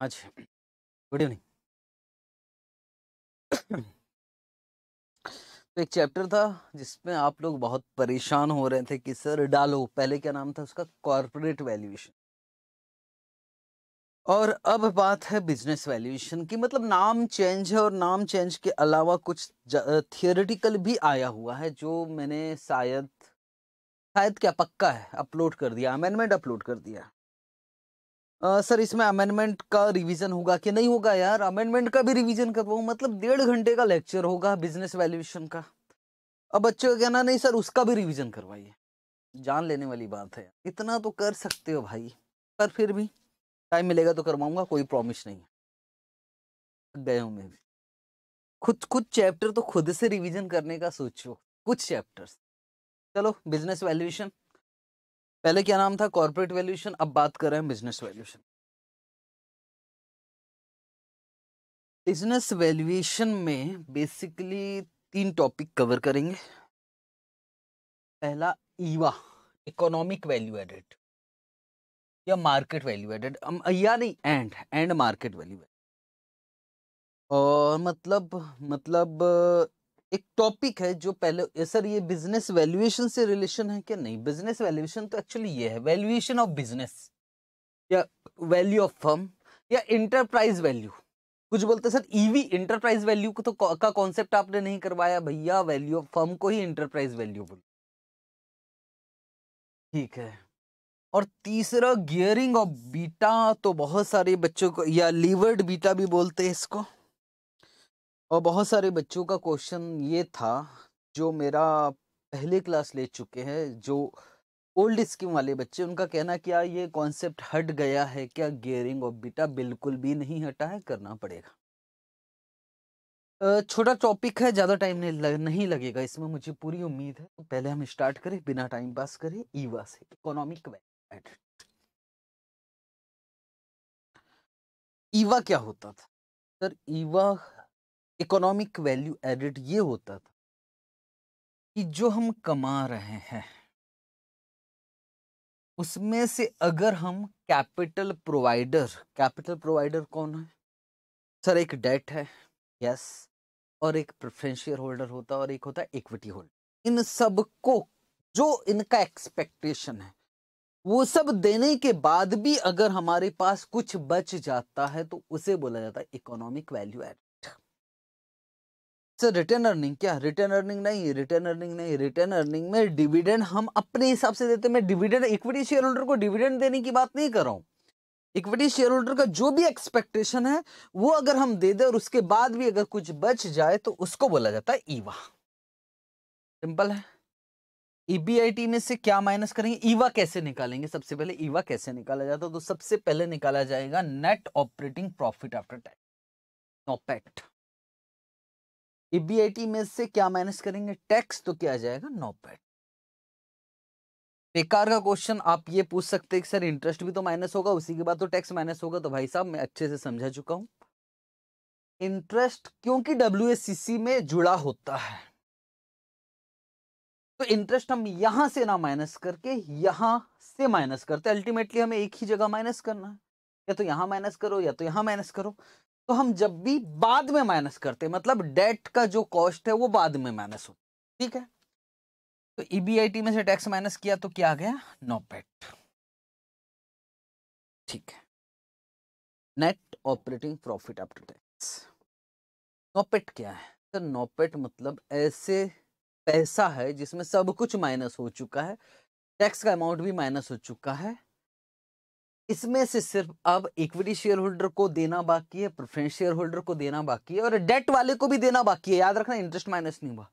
अच्छा good evening तो एक चैप्टर था जिसमें आप लोग बहुत परेशान हो रहे थे कि सर डालो पहले क्या नाम था उसका कॉरपोरेट वैल्यूएशन और अब बात है बिजनेस वैल्यूएशन की मतलब नाम चेंज है और नाम चेंज के अलावा कुछ थियोरेटिकल भी आया हुआ है जो मैंने शायद शायद क्या पक्का है अपलोड कर दिया अमेंडमेंट अपलोड कर दिया आ, सर इसमें अमेंडमेंट का रिवीजन होगा कि नहीं होगा यार अमेंडमेंट का भी रिवीजन करवाऊँ मतलब डेढ़ घंटे का लेक्चर होगा बिजनेस वैल्यूएशन का अब बच्चों का कहना नहीं सर उसका भी रिवीजन करवाइए जान लेने वाली बात है इतना तो कर सकते हो भाई पर फिर भी टाइम मिलेगा तो करवाऊंगा कोई प्रॉमिस नहीं है गए हूँ मैं भी खुद खुद चैप्टर तो खुद से रिवीजन करने का सोचो कुछ चैप्टर्स चलो बिजनेस वैल्यूएशन पहले क्या नाम था कॉर्पोरेट वैल्यूशन अब बात कर रहे हैं बिजनेस वैल्यूएशन बिजनेस वैल्यूएशन में बेसिकली तीन टॉपिक कवर करेंगे पहला ईवा इकोनॉमिक वैल्यू एडेड या मार्केट वैल्यू एडेड या नहीं एंड एंड मार्केट वैल्यू और मतलब मतलब एक टॉपिक है जो पहले सर ये बिजनेस वैल्यूएशन से रिलेशन है क्या नहीं बिजनेस वैल्यूएशन तो एक्चुअली ये है वैल्यूएशन ऑफ बिजनेस या वैल्यू ऑफ फर्म या इंटरप्राइज वैल्यू कुछ बोलते सर ईवी इंटरप्राइज वैल्यू को तो का कॉन्सेप्ट आपने नहीं करवाया भैया वैल्यू ऑफ फर्म को ही इंटरप्राइज वैल्यू बोल ठीक है और तीसरा गियरिंग ऑफ बीटा तो बहुत सारे बच्चों को या लीवर्ड बीटा भी बोलते हैं इसको और बहुत सारे बच्चों का क्वेश्चन ये था जो मेरा पहले क्लास ले चुके हैं जो ओल्ड स्कीम वाले बच्चे उनका कहना क्या ये कॉन्सेप्ट हट गया है क्या गेयरिंग और बीटा बिल्कुल भी नहीं हटा है करना पड़ेगा छोटा टॉपिक है ज़्यादा टाइम नहीं लगेगा इसमें मुझे पूरी उम्मीद है तो पहले हम स्टार्ट करें बिना टाइम पास करें ईवा से इकोनॉमिक ईवा क्या होता था sir EVA economic value added ये होता था कि जो हम कमा रहे हैं उसमें से अगर हम कैपिटल प्रोवाइडर कैपिटल प्रोवाइडर कौन है सर एक डेट है यस और एक प्रेफरेंस होल्डर होता है और एक होता है इक्विटी होल्डर इन सब को जो इनका एक्सपेक्टेशन है वो सब देने के बाद भी अगर हमारे पास कुछ बच जाता है तो उसे बोला जाता है economic value add sir return earning क्या रिटर्न अर्निंग नहीं रिटर्न अर्निंग नहीं रिटर्न अर्निंग में डिविडेंड हम अपने हिसाब से देते हैं मैं डिविडेंड इक्विटी शेयर होल्डर को डिविडेंड देने की बात नहीं कर रहा हूँ इक्विटी शेयर होल्डर का जो भी एक्सपेक्टेशन है वो अगर हम दे दें और उसके बाद भी अगर कुछ बच जाए तो उसको बोला जाता है ईवा सिंपल है ईबीआईटी e में से क्या माइनस करेंगे ईवा कैसे निकालेंगे सबसे पहले ईवा कैसे निकाला जाता है तो सबसे पहले निकाला जाएगा net operating profit after tax NOPAT EBIT में से क्या माइनस करेंगे टैक्स तो क्या आ जाएगा नो पैट बेकार का क्वेश्चन आप ये पूछ सकते हैं कि सर इंटरेस्ट भी तो माइनस होगा उसी के बाद तो टैक्स माइनस होगा तो भाई साहब मैं अच्छे से समझा चुका हूं इंटरेस्ट क्योंकि डब्ल्यू में जुड़ा होता है तो इंटरेस्ट हम यहां से ना माइनस करके यहां से माइनस करते अल्टीमेटली हमें एक ही जगह माइनस करना है या तो यहां माइनस करो या तो यहां माइनस करो तो हम जब भी बाद में माइनस करते हैं मतलब डेट का जो कॉस्ट है वो बाद में माइनस हो ठीक है तो ईबीआईटी e में से टैक्स माइनस किया तो क्या आ गया नोपेट ठीक है net operating profit after tax NOPAT क्या है सर तो नॉपेट मतलब ऐसे पैसा है जिसमें सब कुछ माइनस हो चुका है टैक्स का अमाउंट भी माइनस हो चुका है इसमें से सिर्फ अब इक्विटी शेयर होल्डर को देना बाकी है प्रेफरेंस शेयर होल्डर को देना बाकी है और डेट वाले को भी देना बाकी है याद रखना इंटरेस्ट माइनस नहीं हुआ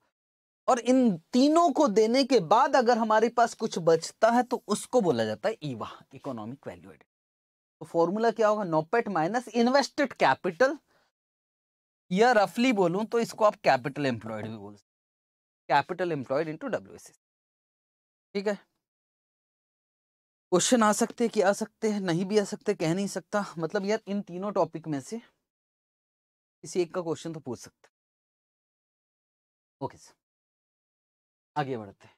और इन तीनों को देने के बाद अगर हमारे पास कुछ बचता है तो उसको बोला जाता है ईवा इकोनॉमिक वैल्यू तो फॉर्मूला क्या होगा नोपेट माइनस इन्वेस्टेड कैपिटल या रफली बोलूं तो इसको आप कैपिटल एम्प्लॉयड भी बोल सकते कैपिटल एम्प्लॉयड इंटू डब्ल्यू ठीक है क्वेश्चन आ सकते हैं कि आ सकते हैं नहीं भी आ सकते कह नहीं सकता मतलब यार इन तीनों टॉपिक में से किसी एक का क्वेश्चन तो पूछ सकते ओके सर आगे बढ़ते हैं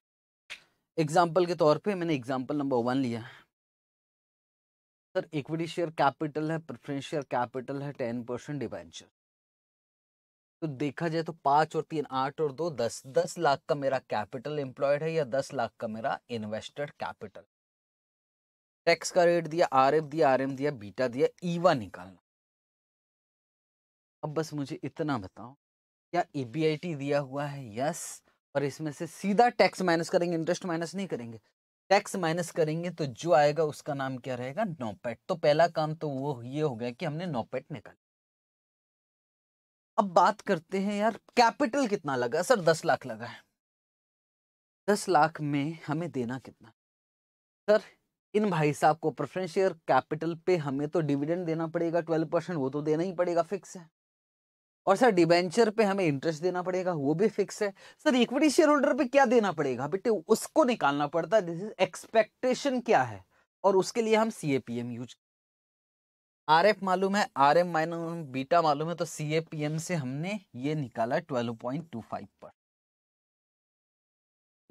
एग्जाम्पल के तौर पे मैंने एग्जाम्पल नंबर वन लिया है सर इक्विटी शेयर कैपिटल है प्रेफरेंस शेयर कैपिटल है टेन परसेंट डिवेंचर तो देखा जाए तो पाँच और तीन आठ और दो दस दस लाख का मेरा कैपिटल एम्प्लॉयड है या दस लाख का मेरा इन्वेस्टेड कैपिटल टेक्स का रेट दिया आर दिया आर दिया बीटा दिया ईवा e निकालना अब बस मुझे इतना बताओ क्या ई दिया हुआ है यस और इसमें से सीधा टैक्स माइनस करेंगे इंटरेस्ट माइनस नहीं करेंगे टैक्स माइनस करेंगे तो जो आएगा उसका नाम क्या रहेगा नोपेट तो पहला काम तो वो ये हो गया कि हमने नोपेट निकाल अब बात करते हैं यार कैपिटल कितना लगा सर दस लाख लगा है दस लाख में हमें देना कितना सर इन भाई साहब को प्रेफरेंस शेयर कैपिटल पे हमें तो डिविडेंड देना पड़ेगा ट्वेल्व परसेंट वो तो देना ही पड़ेगा फिक्स है और सर डिबेंचर पे हमें इंटरेस्ट देना पड़ेगा वो भी फिक्स है सर इक्विटी शेयर होल्डर पे क्या देना पड़ेगा बेटे उसको निकालना पड़ता है दिस एक्सपेक्टेशन क्या है और उसके लिए हम C A P M use R F मालूम है आर एम माइनस बीटा मालूम है तो सी ए पी एम से हमने ये निकाला ट्वेल्व पॉइंट टू फाइव पर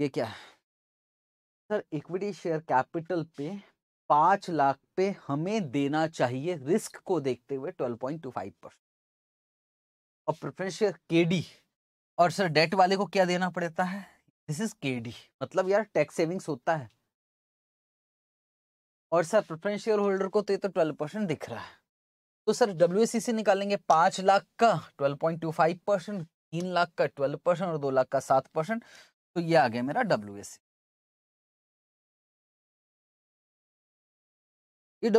ये क्या है सर इक्विटी शेयर कैपिटल पे पांच लाख पे हमें देना चाहिए रिस्क को देखते हुए twelve point two five percent और प्रेफरेंस शेयर के डी और सर डेट वाले को क्या देना पड़ता है दिस इज के डी मतलब यार टैक्स सेविंग्स होता है और सर प्रेफरेंस शेयर होल्डर को तो ये तो ट्वेल्व परसेंट दिख रहा है तो सर डब्ल्यू से निकालेंगे पांच लाख का twelve point two five percent तीन लाख का ट्वेल्व परसेंट और दो लाख का सात परसेंट तो ये आ गया मेरा डब्ल्यू E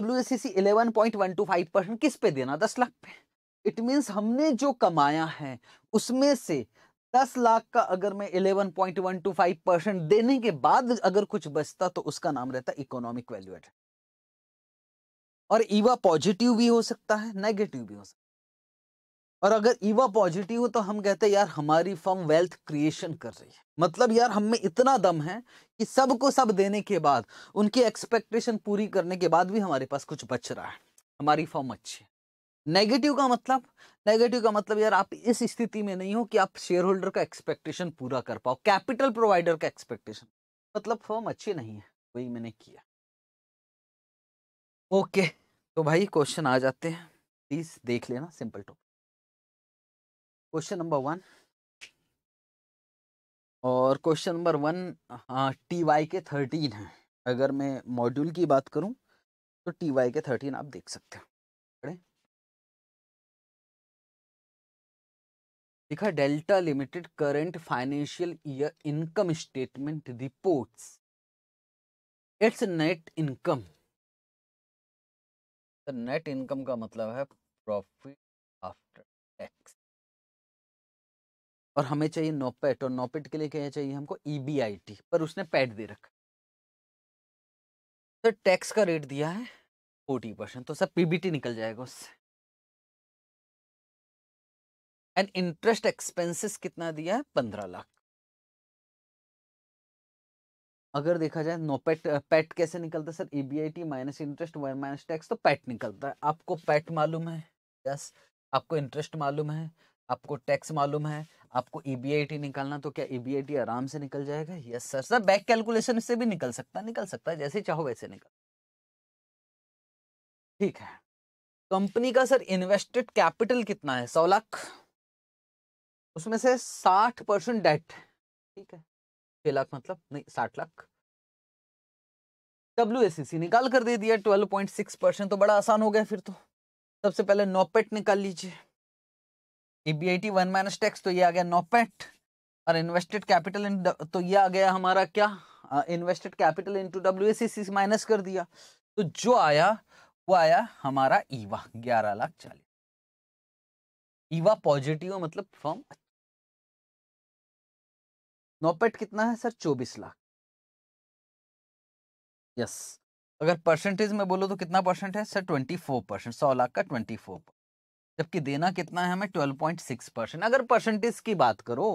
किस पे देना दस लाख पे इट मीन्स हमने जो कमाया है उसमें से दस लाख का अगर मैं eleven point one two five percent देने के बाद अगर कुछ बचता तो उसका नाम रहता इकोनॉमिक वैल्यू एड और ईवा पॉजिटिव भी हो सकता है नेगेटिव भी हो सकता है और अगर ईवा पॉजिटिव हो तो हम कहते हैं यार हमारी फर्म वेल्थ क्रिएशन कर रही है मतलब यार हम में इतना दम है कि सबको सब देने के बाद उनकी एक्सपेक्टेशन पूरी करने के बाद भी हमारे पास कुछ बच रहा है हमारी फॉर्म अच्छी है नेगेटिव का मतलब नेगेटिव का मतलब यार आप इस स्थिति में नहीं हो कि आप शेयर होल्डर का एक्सपेक्टेशन पूरा कर पाओ कैपिटल प्रोवाइडर का एक्सपेक्टेशन मतलब फॉर्म अच्छी नहीं है वही मैंने किया ओके तो भाई क्वेश्चन आ जाते हैं प्लीज देख लेना simple topic question number one और क्वेश्चन नंबर वन हाँ टी वाई के थर्टीन है अगर मैं मॉड्यूल की बात करूँ तो टी वाई के थर्टीन आप देख सकते हो लिखा Delta Limited current financial year income statement reports its net income net income का मतलब है प्रॉफिट आफ्टर टैक्स और हमें चाहिए नोपेट और नोपेट के लिए क्या चाहिए हमको ई e पर उसने पैट दे रखा सर तो टैक्स का रेट दिया है फोर्टी परसेंट तो सर पीबीटी निकल जाएगा उससे एंड इंटरेस्ट एक्सपेंसेस कितना दिया है पंद्रह लाख अगर देखा जाए नो पैट पैट कैसे निकलता है sir EBIT minus interest one minus tax तो पैट निकलता है आपको पैट मालूम है यस आपको इंटरेस्ट मालूम है आपको टैक्स मालूम है आपको ई e निकालना तो क्या ई e आराम से निकल जाएगा yes sir sir back calculation से भी निकल सकता निकल सकता है जैसे चाहो वैसे निकल ठीक है कंपनी का सर इन्वेस्टेड कैपिटल कितना है सौ लाख उसमें से साठ परसेंट डेट ठीक है छह लाख मतलब नहीं साठ लाख डब्ल्यू निकाल कर दे दिया ट्वेल्व पॉइंट सिक्स परसेंट तो बड़ा आसान हो गया फिर तो सबसे पहले नोपेट निकाल लीजिए ईबीआईटी वन माइनस टैक्स तो ये आ गया नोपेट और इन्वेस्टेड कैपिटल इन तो ये आ गया हमारा क्या invested capital to W minus कर दिया तो जो आया वो आया हमारा ईवा e ग्यारह लाख चालीस ईवा e पॉजिटिव मतलब फॉर्म नोपेट कितना है सर चौबीस लाख यस अगर परसेंटेज में बोलो तो कितना परसेंट है सर ट्वेंटी फोर परसेंट सौ लाख का ट्वेंटी फोर जबकि देना कितना है हमें ट्वेल्व पॉइंट सिक्स परसेंट अगर परसेंटेज की बात करो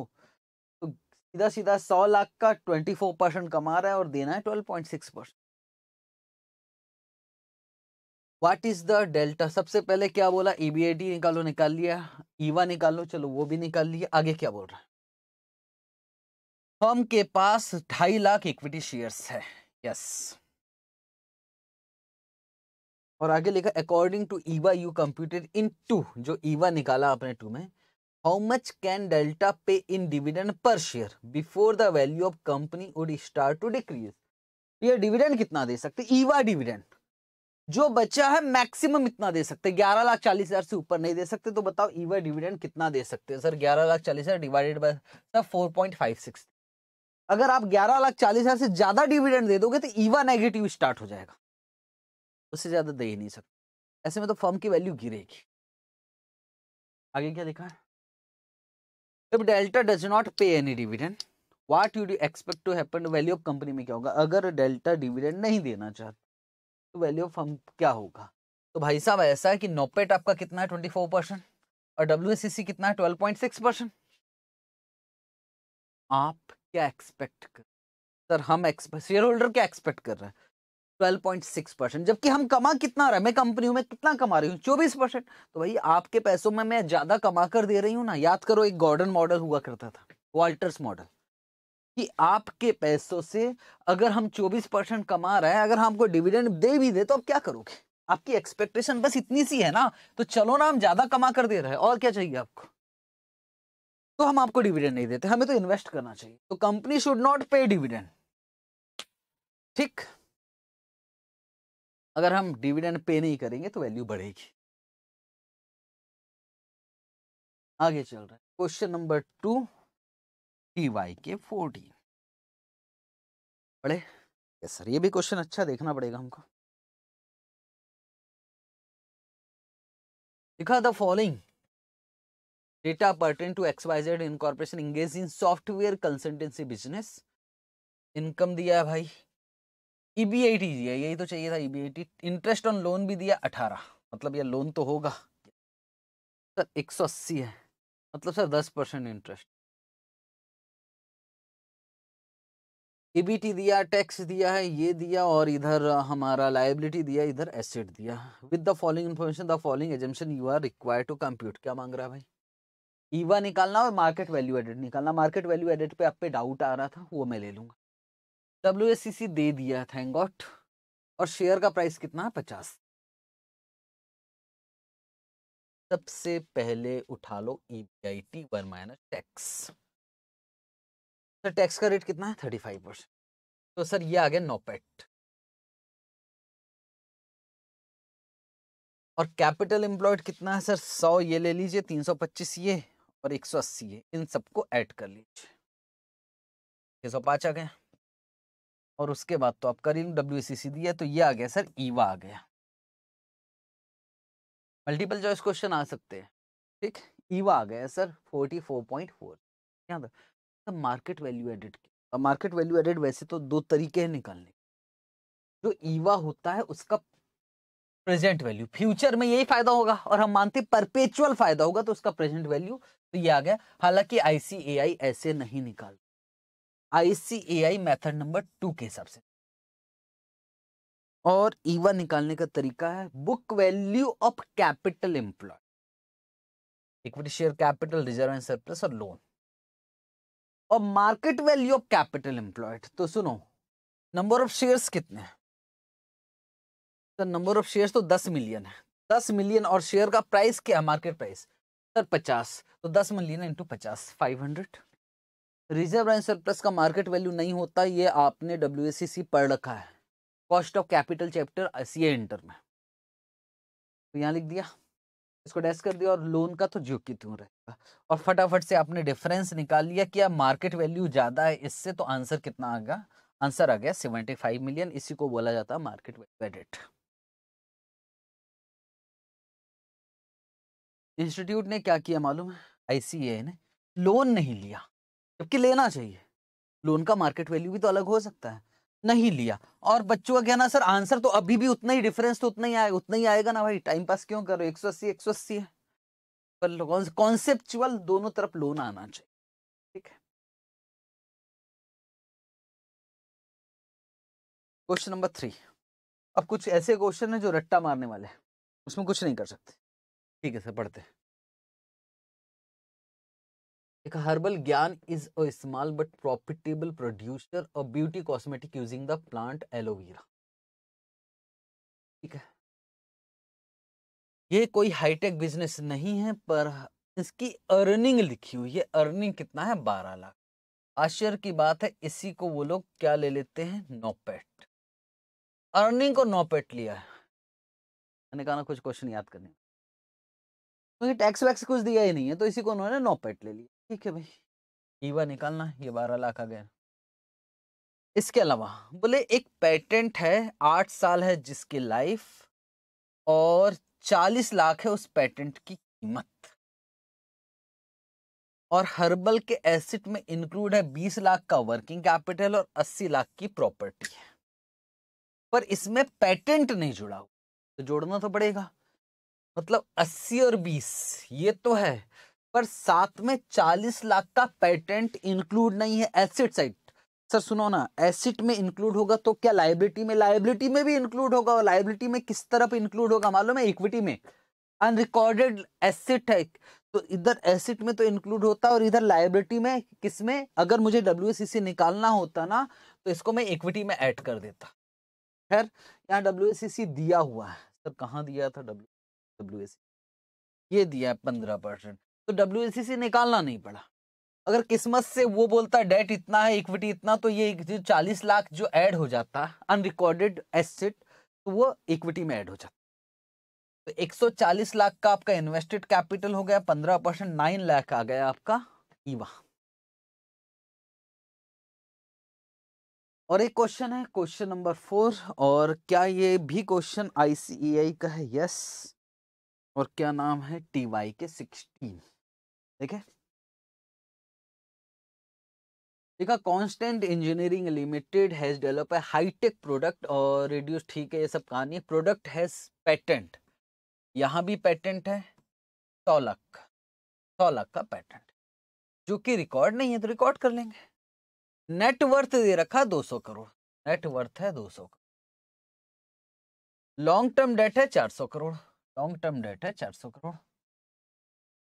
तो सीधा सीधा सौ लाख का ट्वेंटी फोर परसेंट कमा रहा है और देना है twelve point six percent what is the Delta सबसे पहले क्या बोला ईबीएडी e निकालो निकाल लिया ईवा e निकालो चलो वो भी निकाल लिया आगे क्या बोल रहा है फर्म के पास ढाई लाख इक्विटी शेयर्स है यस yes. और आगे लिखा according to EVA you computed in two जो ईवा निकाला आपने टू में how much can Delta pay in dividend per share before the value of company would start to decrease ये dividend कितना दे सकते ईवा डिविडेंड जो बचा है मैक्सिमम इतना दे सकते ग्यारह लाख चालीस हजार से ऊपर नहीं दे सकते तो बताओ ईवा डिविडेंड कितना दे सकते हैं सर ग्यारह लाख चालीस हजार divided by sir four point five six अगर आप ग्यारह लाख चालीस हजार से ज्यादा डिविडेंड दे दोगे तो ईवा नेगेटिव स्टार्ट हो जाएगा उससे ज़्यादा दे ही नहीं सकते ऐसे में तो फर्म की वैल्यू गिरेगी आगे क्या लिखा है if Delta does not pay any dividend what you do expect to happen value of company में क्या होगा अगर डेल्टा डिविडेंड नहीं देना चाहते तो वैल्यू ऑफ फर्म क्या होगा तो भाई साहब ऐसा है कि नोपेट आपका कितना है ट्वेंटी फोर परसेंट और डब्ल्यू कितना है ट्वेल्व पॉइंट सिक्स परसेंट आप क्या एक्सपेक्ट कर सर हम शेयर होल्डर क्या एक्सपेक्ट कर रहे हैं 12.6 परसेंट जबकि हम कमा कितना रहा मैं कंपनी में कितना कमा रही हूँ चौबीस परसेंट तो भाई आपके पैसों में मैं ज़्यादा कमा कर दे रही हूँ ना याद करो एक गॉर्डन मॉडल हुआ करता था वाल्टर्स मॉडल कि आपके पैसों से अगर हम 24 परसेंट कमा रहे हैं अगर हमको डिविडेंड दे भी दे तो आप क्या करोगे आपकी एक्सपेक्टेशन बस इतनी सी है ना तो चलो ना हम ज़्यादा कमा कर दे रहे हैं और क्या चाहिए आपको तो हम आपको डिविडेंड नहीं देते हमें तो इन्वेस्ट करना चाहिए तो company should not pay dividend ठीक अगर हम डिविडेंड पे नहीं करेंगे तो वैल्यू बढ़ेगी आगे चल रहा है question number two T Y K fourteen पढ़े यस सर ये भी क्वेश्चन अच्छा देखना पड़ेगा हमको लिखा the following data pertain to X Y Z incorporation engage in software consultancy business income दिया है भाई ई बी आई टी दिया यही तो चाहिए था E B I T interest on loan भी दिया अठारह मतलब ये लोन तो होगा सर एक सौ अस्सी है मतलब सर दस परसेंट इंटरेस्ट ईबीटी e दिया टैक्स दिया है ये दिया और इधर हमारा लाइबिलिटी दिया इधर एसेट दिया with the following information the following attention you are require to compute क्या मांग रहा है भाई ईवा e निकालना और मार्केट वैल्यू एडेड निकालना मार्केट वैल्यू एडेड पे आप पे डाउट आ रहा था वो मैं ले लूंगा डब्ल्यू दे दिया थैंक गॉड और शेयर का प्राइस कितना है पचास सबसे पहले उठा लो E B I T one minus tax sir tax का रेट कितना है थर्टी फाइव परसेंट तो सर ये आ गया नोपेट और कैपिटल एम्प्लॉयड कितना है सर सौ ये ले लीजिए तीन सौ पच्चीस ये और एक सौ अस्सी ये इन सबको ऐड कर लीजिए छः सौ पाँच आ गया और उसके बाद तो आपका रिंग डब्ल्यू दिया तो ये आ गया सर ईवा आ गया मल्टीपल चॉइस क्वेश्चन आ सकते हैं ठीक ईवा आ गया sir forty four point four तो मार्केट वैल्यू एडिट अब मार्केट वैल्यू एडिट वैसे तो दो तरीके हैं निकालने जो ईवा होता है उसका प्रेजेंट वैल्यू फ्यूचर में यही फायदा होगा और हम मानते परपेचुअल फायदा होगा तो उसका प्रेजेंट वैल्यू तो ये आ गया हालांकि आईसीएआई ऐसे नहीं निकाल आईसीएआई मेथड नंबर टू के हिसाब से और ईवा निकालने का तरीका है book value of capital employ equity share capital reserve and surplus और लोन और market value of capital employed तो सुनो नंबर ऑफ शेयर्स कितने हैं तो नंबर ऑफ शेयर्स तो दस मिलियन है दस मिलियन और शेयर का प्राइस क्या है मार्केट प्राइस सर पचास तो दस मिलियन इंटू पचास five hundred reserve and surplus का मार्केट वैल्यू नहीं होता ये आपने डब्ल्यू पढ़ रखा है cost of capital chapter C inter में तो यहाँ लिख दिया इसको डेस्क कर दिया और लोन का तो जो कि क्यों रहेगा और फटाफट से आपने डिफरेंस निकाल लिया कि मार्केट वैल्यू ज़्यादा है इससे तो आंसर कितना आ गया आंसर आ गया सेवेंटी फाइव मिलियन इसी को बोला जाता है मार्केट वैल्यू इंस्टीट्यूट ने क्या किया मालूम है आई ने लोन नहीं लिया जबकि लेना चाहिए लोन का मार्केट वैल्यू भी तो अलग हो सकता है नहीं लिया और बच्चों का कहना सर आंसर तो अभी भी उतना ही डिफरेंस तो उतना ही आएगा उतना ही आएगा ना भाई टाइम पास क्यों करो एक सौ अस्सी एक सौ अस्सी है पर कॉन्सेप्चुअल दोनों तरफ लोन आना चाहिए ठीक है क्वेश्चन नंबर थ्री अब कुछ ऐसे क्वेश्चन है जो रट्टा मारने वाले हैं उसमें कुछ नहीं कर सकते ठीक है सर पढ़ते हैं एक herbal Gyan is a small but profitable producer of beauty cosmetic using the plant aloe vera ठीक है ये कोई हाईटेक बिजनेस नहीं है पर इसकी अर्निंग लिखी हुई है अर्निंग कितना है बारह लाख आश्चर्य की बात है इसी को वो लोग क्या ले लेते हैं नोपेट अर्निंग को नोपेट लिया है मैंने कहा ना कुछ क्वेश्चन याद करने क्योंकि तो टैक्स वैक्स कुछ दिया ही नहीं है तो इसी को उन्होंने नोपेट ले लिया ठीक है भाई ईवा निकालना ये बारह लाख आ गया इसके अलावा बोले एक पेटेंट है आठ साल है जिसकी लाइफ और चालीस लाख है उस पेटेंट की कीमत और हर्बल के एसिट में इंक्लूड है बीस लाख का वर्किंग कैपिटल और अस्सी लाख की प्रॉपर्टी है पर इसमें पेटेंट नहीं जुड़ा हुआ तो जोड़ना तो पड़ेगा मतलब अस्सी और बीस ये तो है पर साथ में चालीस लाख का पेटेंट इंक्लूड नहीं है एसिड साइड सर सुनो ना एसिड में इंक्लूड होगा तो क्या लाइबिलिटी में लाइबिलिटी में भी इंक्लूड होगा और लाइबिलिटी में किस तरफ इंक्लूड होगा मालूम है इक्विटी में अनरिकॉर्डेड एसिड है तो इधर एसिड में तो इंक्लूड होता है और इधर लाइबिलिटी में किस में अगर मुझे डब्ल्यू निकालना होता ना तो इसको मैं इक्विटी में ऐड कर देता खैर यहाँ डब्ल्यू दिया हुआ है सर कहाँ दिया था डब्ल्यू डब्ल्यू ये दिया है पंद्रह परसेंट तो डब्ल्यू निकालना नहीं पड़ा अगर किस्मत से वो बोलता डेट इतना है इक्विटी इतना तो ये जो चालीस लाख जो ऐड हो जाता अनरिकॉर्डेड एसेट तो वो इक्विटी में ऐड हो जाता तो 140 लाख का आपका इन्वेस्टेड कैपिटल हो गया 15 परसेंट नाइन लाख आ गया आपका ईवा और एक क्वेश्चन है क्वेश्चन नंबर फोर और क्या ये भी क्वेश्चन आईसीआई e का है यस और क्या नाम है टीवाई के सिक्सटीन ठीक है देखा constant engineering limited has develop a high tech product और रिड्यूस ठीक है ये सब कहानी प्रोडक्ट हैज पेटेंट यहाँ भी पेटेंट है सौ लाख सौ लाख का पेटेंट जो कि रिकॉर्ड नहीं है तो रिकॉर्ड कर लेंगे नेटवर्थ दे रखा 200 करोड़ नेटवर्थ है 200 करोड़ लॉन्ग टर्म डेट है 400 करोड़ लॉन्ग टर्म डेट है 400 करोड़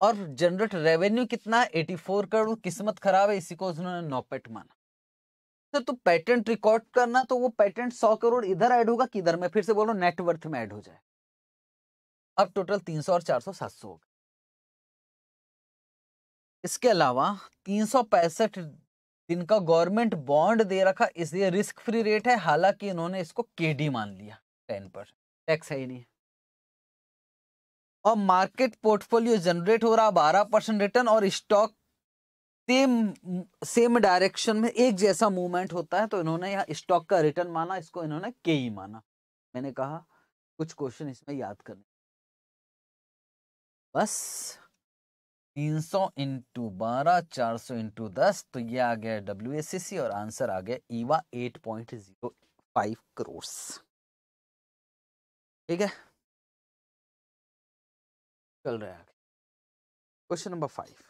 और जनरेट रेवेन्यू कितना 84 करोड़ किस्मत खराब है इसी को उन्होंने नौपेट माना तो, तो पेटेंट रिकॉर्ड करना तो वो पेटेंट 100 करोड़ इधर ऐड होगा किधर में फिर से बोलो नेटवर्थ में ऐड हो जाए अब टोटल 300 और 400 700 हो गए इसके अलावा तीन दिन का गवर्नमेंट बॉन्ड दे रखा इसलिए रिस्क फ्री रेट है हालांकि इन्होंने इसको के मान लिया टेन टैक्स है ही नहीं और मार्केट पोर्टफोलियो जनरेट हो रहा बारह परसेंट रिटर्न और स्टॉक सेम सेम डायरेक्शन में एक जैसा मूवमेंट होता है तो इन्होंने यहाँ स्टॉक का रिटर्न माना इसको इन्होंने के ही माना मैंने कहा कुछ क्वेश्चन इसमें याद करने बस 300 सौ इंटू बारह चार सौ इंटू दस तो ये आ गया डब्ल्यू और आंसर आ गया ईवा 8.05 करोड़ ठीक है चल रहा है question number five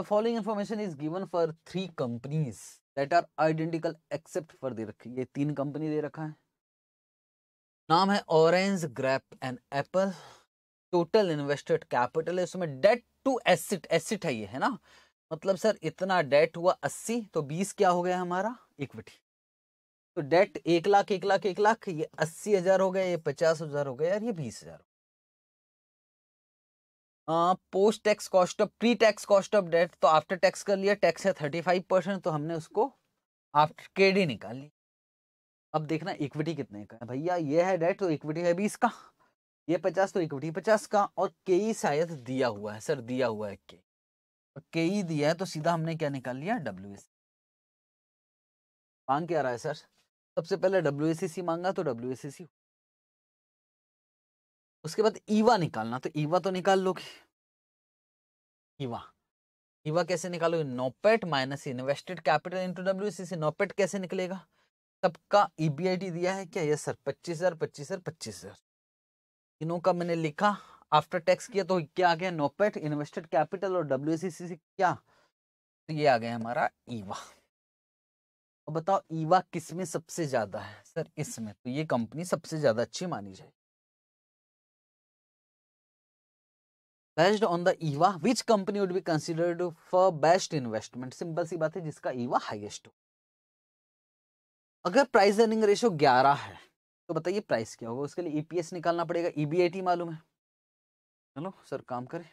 The following information is given for three companies that are identical except for दे रखी ये तीन कंपनी दे रखा है नाम है orange grape and apple total invested capital है इसमें डेट टू एसिट एसिट है ये है ना मतलब सर इतना डेट हुआ अस्सी तो बीस क्या हो गया हमारा इक्विटी तो डेट एक लाख एक लाख एक लाख ये अस्सी हजार हो गया ये पचास हजार हो गया यार ये बीस हजार post tax cost of pre tax cost of debt तो आफ्टर टैक्स कर लिया टैक्स है थर्टी फाइव परसेंट तो हमने उसको आफ्टर केडी निकाल ली अब देखना इक्विटी कितने का है भैया ये है डेट तो इक्विटी है बीस का ये पचास तो इक्विटी पचास का और के e शायद दिया हुआ है सर दिया हुआ है के के e। e दिया है तो सीधा हमने क्या निकाल लिया डब्ल्यू एस मांग क्या रहा है सर सबसे पहले डब्ल्यू मांगा तो डब्ल्यू उसके बाद ईवा e निकालना तो ईवा e तो निकाल लोगे ईवा e ईवा कैसे निकालोगे NOPAT minus invested capital into W NOPAT कैसे निकलेगा सबका ईबीआईटी दिया है क्या यस सर पच्चीस हजार पच्चीस हजार पच्चीस हजार तीनों का मैंने लिखा आफ्टर टैक्स किया तो क्या आ गया नोपेट इन्वेस्टेड कैपिटल और डब्ल्यू क्या तो ये आ गया हमारा ईवा अब बताओ ईवा किस में सबसे ज्यादा है सर इसमें तो ये कंपनी सबसे ज्यादा अच्छी मानी जाएगी based on the EVA which company would be considered for best investment simple सी बात है जिसका ईवा हाईएस्ट हो अगर प्राइस अर्निंग रेशियो 11 है तो बताइए प्राइस क्या होगा उसके लिए ईपीएस e निकालना पड़ेगा ईबीआईटी e मालूम है चलो सर काम करें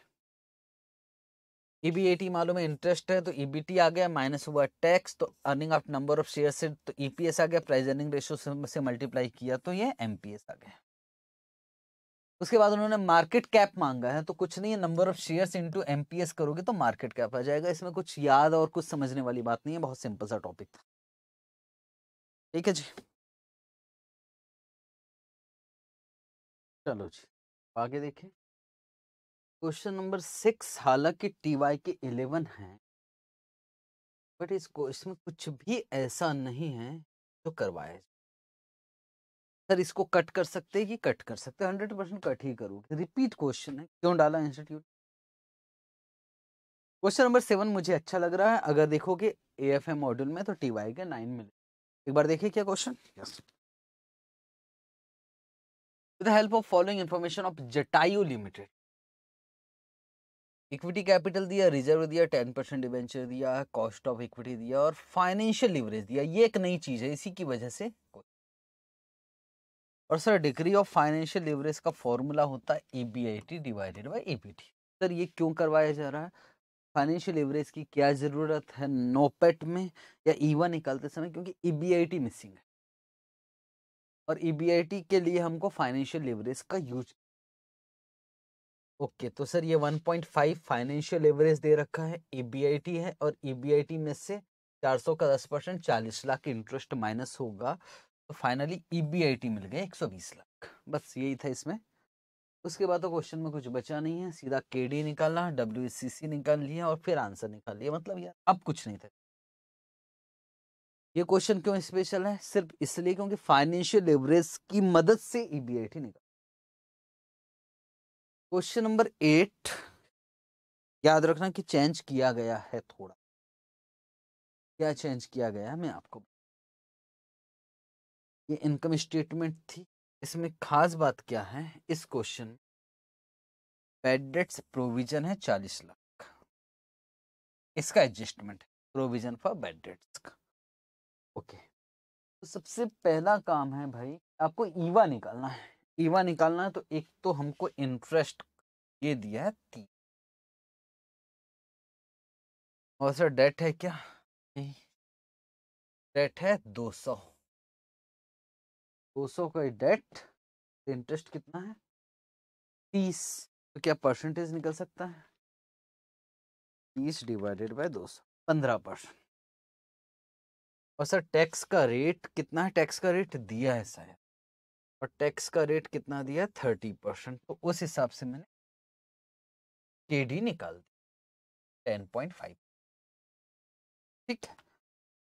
ईबीएटी e मालूम है इंटरेस्ट है तो ईबीटी e आ गया माइनस हुआ टैक्स तो earning of number of share से तो ईपीएस e आ गया प्राइस अर्निंग रेशो से मल्टीप्लाई किया तो ये एमपीएस आ गया उसके बाद उन्होंने मार्केट कैप मांगा है तो कुछ नहीं है number of shares into MPS करोगे तो मार्केट कैप आ जाएगा इसमें कुछ याद और कुछ समझने वाली बात नहीं है बहुत सिंपल सा टॉपिक था ठीक है जी चलो जी आगे देखें क्वेश्चन नंबर सिक्स हालांकि टी वाई के इलेवन है बट इस इसमें कुछ भी ऐसा नहीं है जो करवाया सर इसको कट कर सकते हैं कि कट कर सकते हैं हंड्रेड परसेंट कट ही करूँगी रिपीट क्वेश्चन है क्यों डाला इंस्टीट्यूट क्वेश्चन नंबर सेवन मुझे अच्छा लग रहा है अगर देखोगे ए एफ एम मॉड्यूल में तो टी वाई के नाइन मिले एक बार देखिए क्या question yes. With help of following information of of limited equity capital दिया रिजर्व दिया टेन परसेंट डिवेंचर दिया कॉस्ट ऑफ इक्विटी दिया और फाइनेंशियल लिवरेज दिया ये एक नई चीज़ है इसी की वजह से और sir degree of financial leverage का फॉर्मूला होता है E B I T divided by E B T sir ये क्यों करवाया जा रहा है फाइनेंशियल लिवरेज की क्या ज़रूरत है नोपेट में या ईवा e निकालते समय क्योंकि E B I T missing है और ई बी आई टी के लिए हमको फाइनेंशियल लिवरेज का यूज ओके okay, तो सर ये 1.5 फाइनेंशियल एवरेज दे रखा है ईबीआईटी e है और ईबीआईटी e में से 400 का 10 परसेंट चालीस लाख इंटरेस्ट माइनस होगा तो फाइनली ईबीआईटी e मिल गए 120 लाख बस यही था इसमें उसके बाद तो क्वेश्चन में कुछ बचा नहीं है सीधा के डी निकालना डब्ल्यू निकाल लिया और फिर आंसर निकाल लिया मतलब यार अब कुछ नहीं था ये क्वेश्चन क्यों स्पेशल है सिर्फ इसलिए क्योंकि फाइनेंशियल एवरेज की मदद से टी निकाल क्वेश्चन नंबर एट याद रखना कि चेंज किया गया है थोड़ा क्या चेंज किया गया है मैं आपको ये इनकम स्टेटमेंट थी इसमें खास बात क्या है इस क्वेश्चन में प्रोविजन है चालीस लाख इसका एडजस्टमेंट है प्रोविजन फॉर बेडेट्स का ओके तो सबसे पहला काम है भाई आपको ईवा निकालना है ईवा निकालना है तो एक तो हमको इंटरेस्ट ये दिया है तीन और सर डेट है क्या डेट है दो सौ दो सौ का डेट इंटरेस्ट तो कितना है तीस तो क्या परसेंटेज निकल सकता है तीस डिवाइडेड बाय दो सौ पंद्रह परसेंट और सर टैक्स का रेट कितना है टैक्स का रेट दिया है शायद और टैक्स का रेट कितना दिया थर्टी परसेंट तो उस हिसाब से मैंने के डी निकाल दिया टेन पॉइंट फाइव ठीक है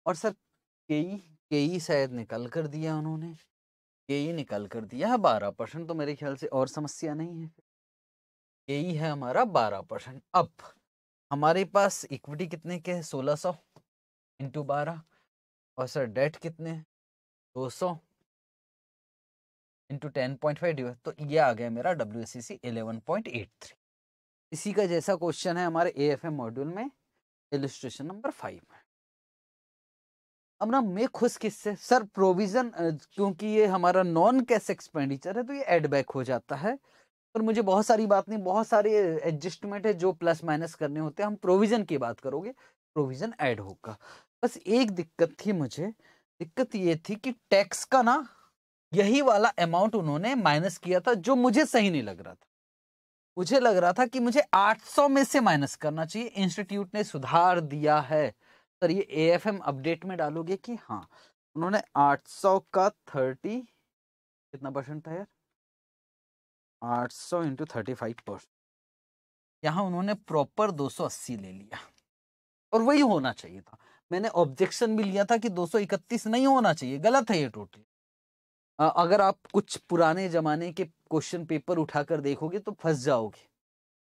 और सर के ई के ई शायद निकल कर दिया उन्होंने के ई निकल कर दिया है बारह परसेंट तो मेरे ख्याल से और समस्या नहीं है के ई है हमारा बारह परसेंट अब हमारे पास इक्विटी कितने के है सोलह सौ इंटू बारह और सर डेट कितने दो सौ into ten point five divide तो ये आ गया मेरा W S C eleven point eight three इसी का जैसा क्वेश्चन है हमारे ए एफ एम मॉड्यूल में इलिस्ट्रेशन नंबर फाइव में अब ना मैं खुश किससे सर प्रोविजन क्योंकि ये हमारा नॉन कैश एक्सपेंडिचर है तो ये एड बैक हो जाता है पर मुझे बहुत सारी बात नहीं बहुत सारे एडजस्टमेंट है जो प्लस माइनस करने होते हैं हम प्रोविजन की बात करोगे प्रोविजन ऐड होगा बस एक दिक्कत थी मुझे दिक्कत ये थी कि टैक्स का ना यही वाला अमाउंट उन्होंने माइनस किया था जो मुझे सही नहीं लग रहा था मुझे लग रहा था कि मुझे 800 में से माइनस करना चाहिए इंस्टीट्यूट ने सुधार दिया है सर ये एएफएम अपडेट में डालोगे कि हाँ उन्होंने 800 का 30 कितना परसेंट था यार 800 सौ इंटू थर्टी फाइव परसेंट यहाँ उन्होंने प्रॉपर 280 ले लिया और वही होना चाहिए था मैंने ऑब्जेक्शन भी लिया था कि दो नहीं होना चाहिए गलत है ये टोटल अगर आप कुछ पुराने ज़माने के क्वेश्चन पेपर उठा कर देखोगे तो फंस जाओगे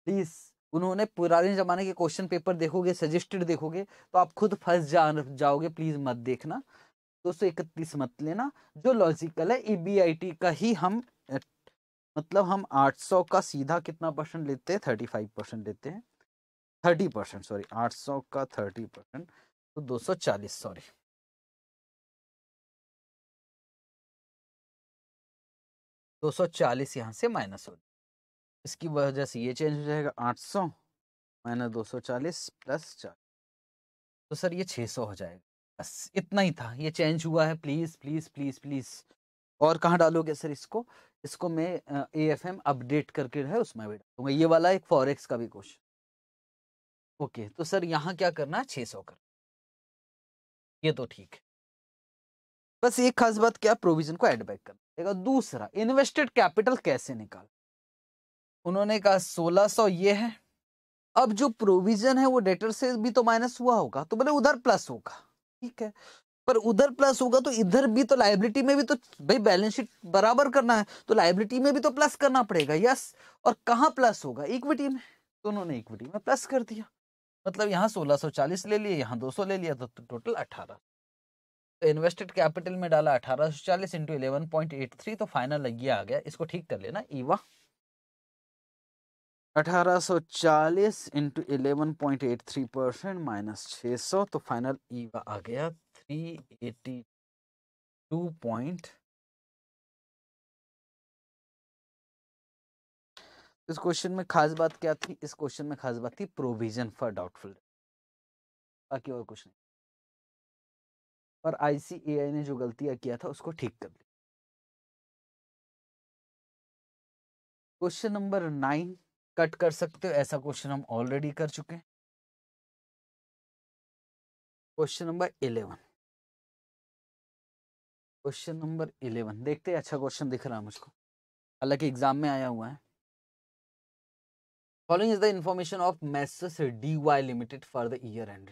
प्लीज़ उन्होंने पुराने ज़माने के क्वेश्चन पेपर देखोगे सजेस्टेड देखोगे तो आप खुद फंस जा जाओगे प्लीज़ मत देखना दो सौ इकतीस मत लेना जो लॉजिकल है ई का ही हम मतलब हम 800 का सीधा कितना परसेंट लेते हैं 35 परसेंट लेते हैं 30 परसेंट सॉरी 800 का 30 परसेंट तो 240 सॉरी दो सौ चालीस यहाँ से माइनस हो इसकी वजह से ये चेंज हो जाएगा आठ सौ माइनस दो सौ चालीस प्लस चार तो सर ये छः सौ हो जाएगा बस इतना ही था ये चेंज हुआ है प्लीज़ प्लीज़ प्लीज़ प्लीज़ और कहाँ डालोगे सर इसको इसको मैं ए एफ एम अपडेट करके है उसमें भी डालूंगा ये वाला एक फॉरेक्स का भी क्वेश्चन ओके तो सर यहाँ क्या करना है छः सौ करना ये तो ठीक है बस एक खास बात क्या प्रोविजन को एडबैक करना देखो दूसरा इन्वेस्टेड कैपिटल कैसे निकाल उन्होंने कहा 1600 ये है अब जो प्रोविजन है वो डेटर से भी तो माइनस हुआ होगा तो बोले उधर प्लस होगा ठीक है पर उधर प्लस होगा तो इधर भी तो लाइबिलिटी में भी तो भाई बैलेंस शीट बराबर करना है तो लाइबिलिटी में भी तो प्लस करना पड़ेगा यस और कहा प्लस होगा इक्विटी में तो उन्होंने इक्विटी में प्लस कर दिया मतलब यहाँ 1640 ले लिया यहाँ दो ले लिया तो टोटल तो अठारह इन्वेस्टेड कैपिटल में डाला अठारह सौ चालीस into eleven point eight three तो फाइनल ये आ गया इसको ठीक कर लेना ईवा अठारह सौ चालीस into eleven point eight three percent minus छः सौ तो फाइनल ईवा आ गया थ्री एटी टू पॉइंट इस क्वेश्चन में खास बात क्या थी इस क्वेश्चन में खास बात थी प्रोविजन फॉर डाउटफुल बाकी और कुछ नहीं और आईसीएआई ने जो गलतियां किया था उसको ठीक कर लिया क्वेश्चन नंबर नाइन कट कर सकते हो ऐसा क्वेश्चन हम ऑलरेडी कर चुके हैं question number eleven question number eleven देखते हैं अच्छा क्वेश्चन दिख रहा है मुझको हालांकि एग्जाम में आया हुआ है following is the information of messrs D Y limited for the year end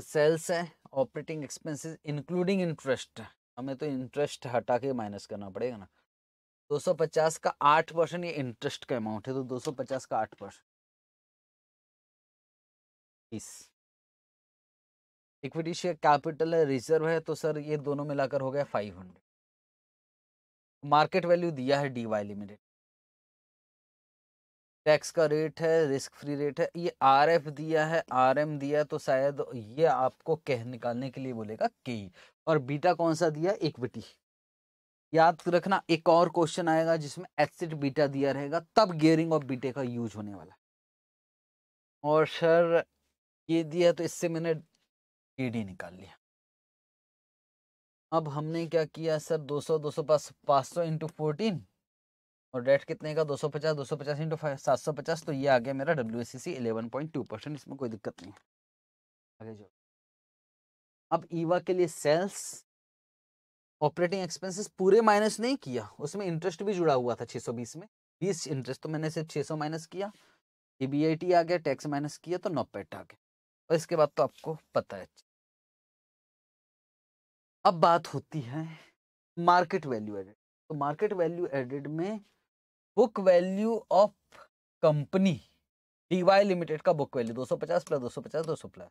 sales है ऑपरेटिंग एक्सपेंसेस इंक्लूडिंग इंटरेस्ट हमें तो इंटरेस्ट हटा के माइनस करना पड़ेगा ना 250 का 8 परसेंट ये इंटरेस्ट का अमाउंट है तो 250 का 8 परसेंट तीस इक्विटी शेयर कैपिटल है रिजर्व है तो सर ये दोनों मिलाकर हो गया 500 मार्केट वैल्यू दिया है डी वाई लिमिटेड टैक्स का रेट है रिस्क फ्री रेट है ये आर एफ दिया है आर एम दिया तो शायद ये आपको कह निकालने के लिए बोलेगा के और बीटा कौन सा दिया इक्विटी याद रखना एक और क्वेश्चन आएगा जिसमें एसिड बीटा दिया रहेगा तब गेयरिंग ऑफ बीटे का यूज होने वाला है और सर ये दिया तो इससे मैंने के डी निकाल लिया अब हमने क्या किया सर 200 200 पाँच सौ इंटू फोर्टीन और रेट कितने का 250 250 इंटू सात सौ पचास तो ये आ गया मेरा W S C eleven point two percent इसमें कोई दिक्कत नहीं आगे जो अब ईवा के लिए सेल्स ऑपरेटिंग एक्सपेंसेस पूरे माइनस नहीं किया उसमें इंटरेस्ट भी जुड़ा हुआ था 620 में 20 इंटरेस्ट तो मैंने सिर्फ 600 माइनस किया ए बी आई टी आ गया टैक्स माइनस किया तो नौ पेट आ गया और इसके बाद तो आपको पता है अब बात होती है मार्केट वैल्यू एडेड तो मार्केट वैल्यू एडेड में book value of company DY limited का बुक वैल्यू 250 प्लस 250 200 प्लस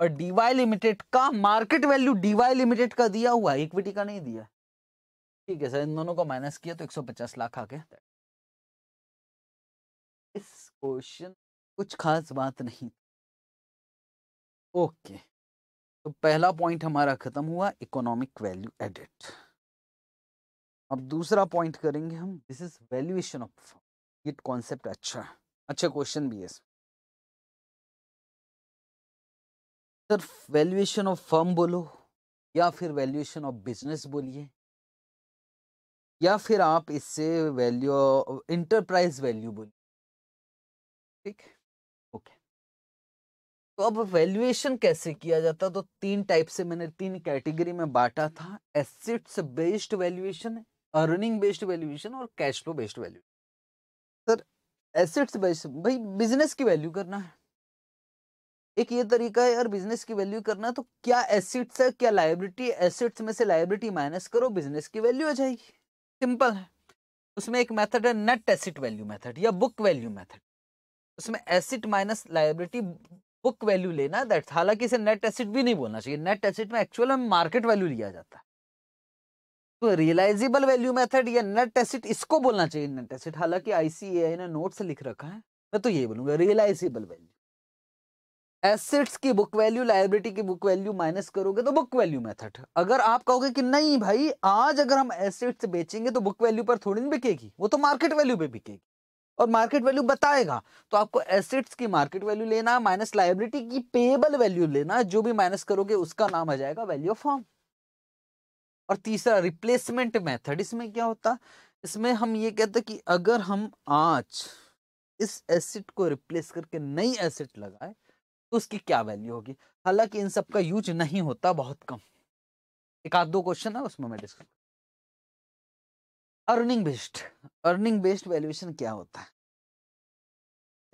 और डीवाई लिमिटेड का मार्केट वैल्यू डीवाई लिमिटेड का दिया हुआ है इक्विटी का नहीं दिया ठीक है सर इन दोनों को माइनस किया तो 150 लाख आके इस क्वेश्चन कुछ खास बात नहीं ओके तो पहला पॉइंट हमारा खत्म हुआ इकोनॉमिक वैल्यू एडिट अब दूसरा पॉइंट करेंगे हम दिस इज वैल्यूएशन ऑफ ये कॉन्सेप्ट अच्छा है अच्छा क्वेश्चन भी है सर वैल्यूएशन ऑफ फर्म बोलो या फिर वैल्यूएशन ऑफ बिजनेस बोलिए या फिर आप इससे वैल्यू इंटरप्राइज वैल्यू बोलिए ठीक ओके तो अब वैल्यूएशन कैसे किया जाता तो तीन टाइप से मैंने तीन कैटेगरी में बांटा था assets based valuation earning based valuation और cash flow based value sir assets based भाई बिजनेस की वैल्यू करना है एक ये तरीका है यार बिजनेस की वैल्यू करना तो क्या एसेट्स है क्या लाइबिलिटी एसेट्स में से लाइबिलिटी माइनस करो बिजनेस की वैल्यू आ जाएगी सिंपल है उसमें एक मेथड है नेट एसिट वैल्यू मेथड या बुक वैल्यू मेथड उसमें asset minus liability book value लेना दैट हालांकि इसे नेट एसिट भी नहीं बोलना चाहिए नेट एसिट में एक्चुअल में मार्केट वैल्यू लिया जाता है तो रियलाइजेबल वैल्यू मेथड या नेट एसिड इसको बोलना चाहिए नेट एसिड हालांकि आईसीएआई ने नोट से लिख रखा है मैं तो ये बोलूंगा रियलाइजेबल वैल्यू एसेट्स की बुक वैल्यू लाइबिलिटी की बुक वैल्यू माइनस करोगे तो बुक वैल्यू मेथड अगर आप कहोगे कि नहीं भाई आज अगर हम एसेट्स बेचेंगे तो बुक वैल्यू पर थोड़ी ना बिकेगी वो तो मार्केट वैल्यू पे बिकेगी और मार्केट वैल्यू बताएगा तो आपको एसेट्स की मार्केट वैल्यू लेना माइनस लाइबिलिटी की पेबल वैल्यू लेना जो भी माइनस करोगे उसका नाम आ जाएगा वैल्यू ऑफ फॉर्म और तीसरा रिप्लेसमेंट मेथड इसमें क्या होता इसमें हम ये कहते कि अगर हम आज इस एसिड को रिप्लेस करके नई एसिड लगाए तो उसकी क्या वैल्यू होगी हालांकि इन सब का यूज नहीं होता बहुत कम एक आध दो क्वेश्चन है उसमें मैं discuss earning based earning based valuation क्या होता है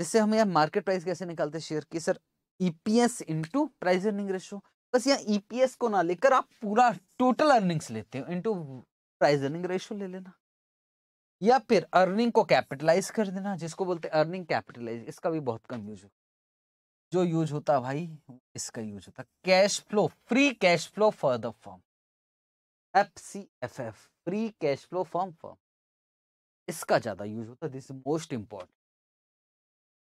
जिससे हम यहाँ मार्केट प्राइस कैसे निकालते शेयर की sir EPS into price earning ratio बस यहाँ ईपीएस e को ना लेकर आप पूरा टोटल अर्निंग्स लेते हो इनटू प्राइस अर्निंग रेशियो ले लेना या फिर अर्निंग को कैपिटलाइज कर देना जिसको बोलते हैं अर्निंग कैपिटलाइज इसका भी बहुत कम यूज होता जो यूज होता भाई इसका यूज होता cash flow free cash flow for the firm F C F F free cash flow firm firm इसका ज्यादा यूज होता दिस मोस्ट इंपॉर्टेंट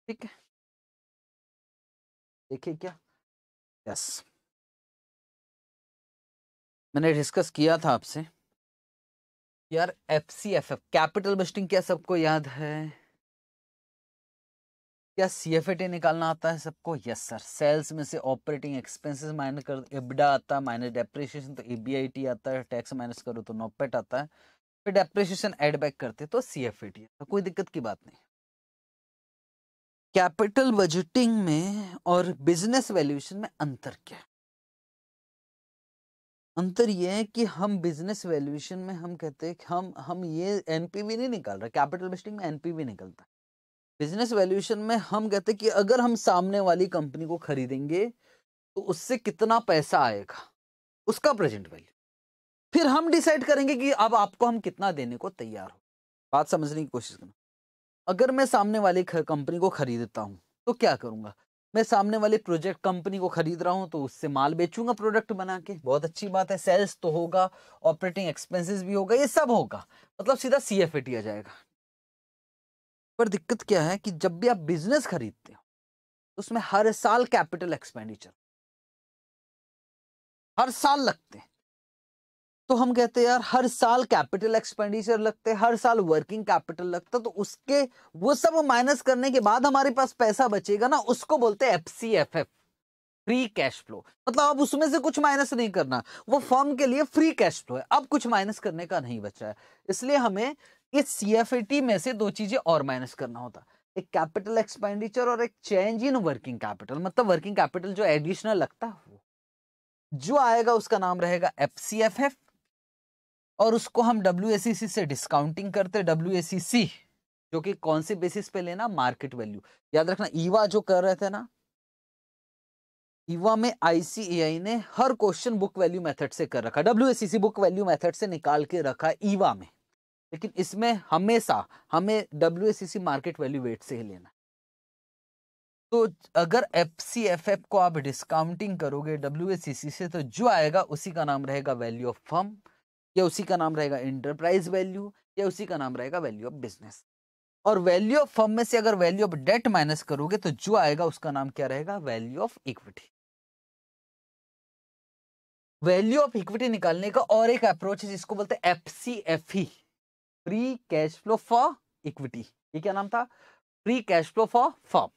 ठीक है देखिए क्या यस yes. मैंने डिस्कस किया था आपसे यार F C F F capital budgeting क्या सबको याद है क्या सी एफ ए टी निकालना आता है सबको यस सर सेल्स में से ऑपरेटिंग एक्सपेंसेस माइनस कर इबडा तो आता है माइनस डेप्रिसिएशन तो ए बी आई टी आता है टैक्स माइनस करो तो नोपेट आता है फिर डेप्रिसिएशन एड बैक करते तो सी एफ ए टी आता कोई दिक्कत की बात नहीं कैपिटल बजटिंग में और बिजनेस वैल्यूएशन में अंतर क्या है अंतर ये है कि हम बिजनेस वैल्यूएशन में हम कहते हैं कि हम हम ये एनपीवी नहीं निकाल रहे कैपिटल बेस्टिंग में एनपीवी निकलता है बिजनेस वैल्यूएशन में हम कहते हैं कि अगर हम सामने वाली कंपनी को खरीदेंगे तो उससे कितना पैसा आएगा उसका प्रेजेंट वैल्यू फिर हम डिसाइड करेंगे कि अब आपको हम कितना देने को तैयार हो बात समझने की कोशिश करना अगर मैं सामने वाली कंपनी को खरीदता हूँ तो क्या करूँगा मैं सामने वाले प्रोजेक्ट कंपनी को खरीद रहा हूँ तो उससे माल बेचूंगा प्रोडक्ट बना के बहुत अच्छी बात है सेल्स तो होगा ऑपरेटिंग एक्सपेंसेस भी होगा ये सब होगा मतलब सीधा सी एफ आ जाएगा पर दिक्कत क्या है कि जब भी आप बिजनेस खरीदते हो तो उसमें हर साल कैपिटल एक्सपेंडिचर हर साल लगते हैं तो हम कहते हैं यार हर साल कैपिटल एक्सपेंडिचर लगते हर साल वर्किंग कैपिटल लगता तो उसके वो सब माइनस करने के बाद हमारे पास पैसा बचेगा ना उसको बोलते हैं एफ फ्री कैश फ्लो मतलब अब उसमें से कुछ माइनस नहीं करना वो फर्म के लिए फ्री कैश फ्लो है अब कुछ माइनस करने का नहीं बचा है इसलिए हमें इस सी में से दो चीजें और माइनस करना होता एक कैपिटल एक्सपेंडिचर और एक चेंज इन वर्किंग कैपिटल मतलब वर्किंग कैपिटल जो एडिशनल लगता है जो आएगा उसका नाम रहेगा एफ और उसको हम डब्ल्यू से डिस्काउंटिंग करते डब्ल्यू जो कि कौन से बेसिस पे लेना मार्केट वैल्यू याद रखना ईवा जो कर रहे थे ना ईवा में आईसीएआई ने हर क्वेश्चन बुक वैल्यू मेथड से कर रखा डब्ल्यू बुक वैल्यू मेथड से निकाल के रखा ईवा में लेकिन इसमें हमेशा हमें डब्ल्यू मार्केट वैल्यू वेट से ही लेना तो अगर एफ सी एफ एफ को आप डिस्काउंटिंग करोगे डब्ल्यू से तो जो आएगा उसी का नाम रहेगा वैल्यू ऑफ फर्म या उसी का नाम रहेगा इंटरप्राइज वैल्यू या उसी का नाम रहेगा वैल्यू ऑफ बिजनेस और वैल्यू ऑफ फर्म में से अगर वैल्यू ऑफ डेट माइनस करोगे तो जो आएगा उसका नाम क्या रहेगा value of equity value of equity निकालने का और एक अप्रोच है जिसको बोलते हैं E free cash flow for equity ये क्या नाम था free cash flow for firm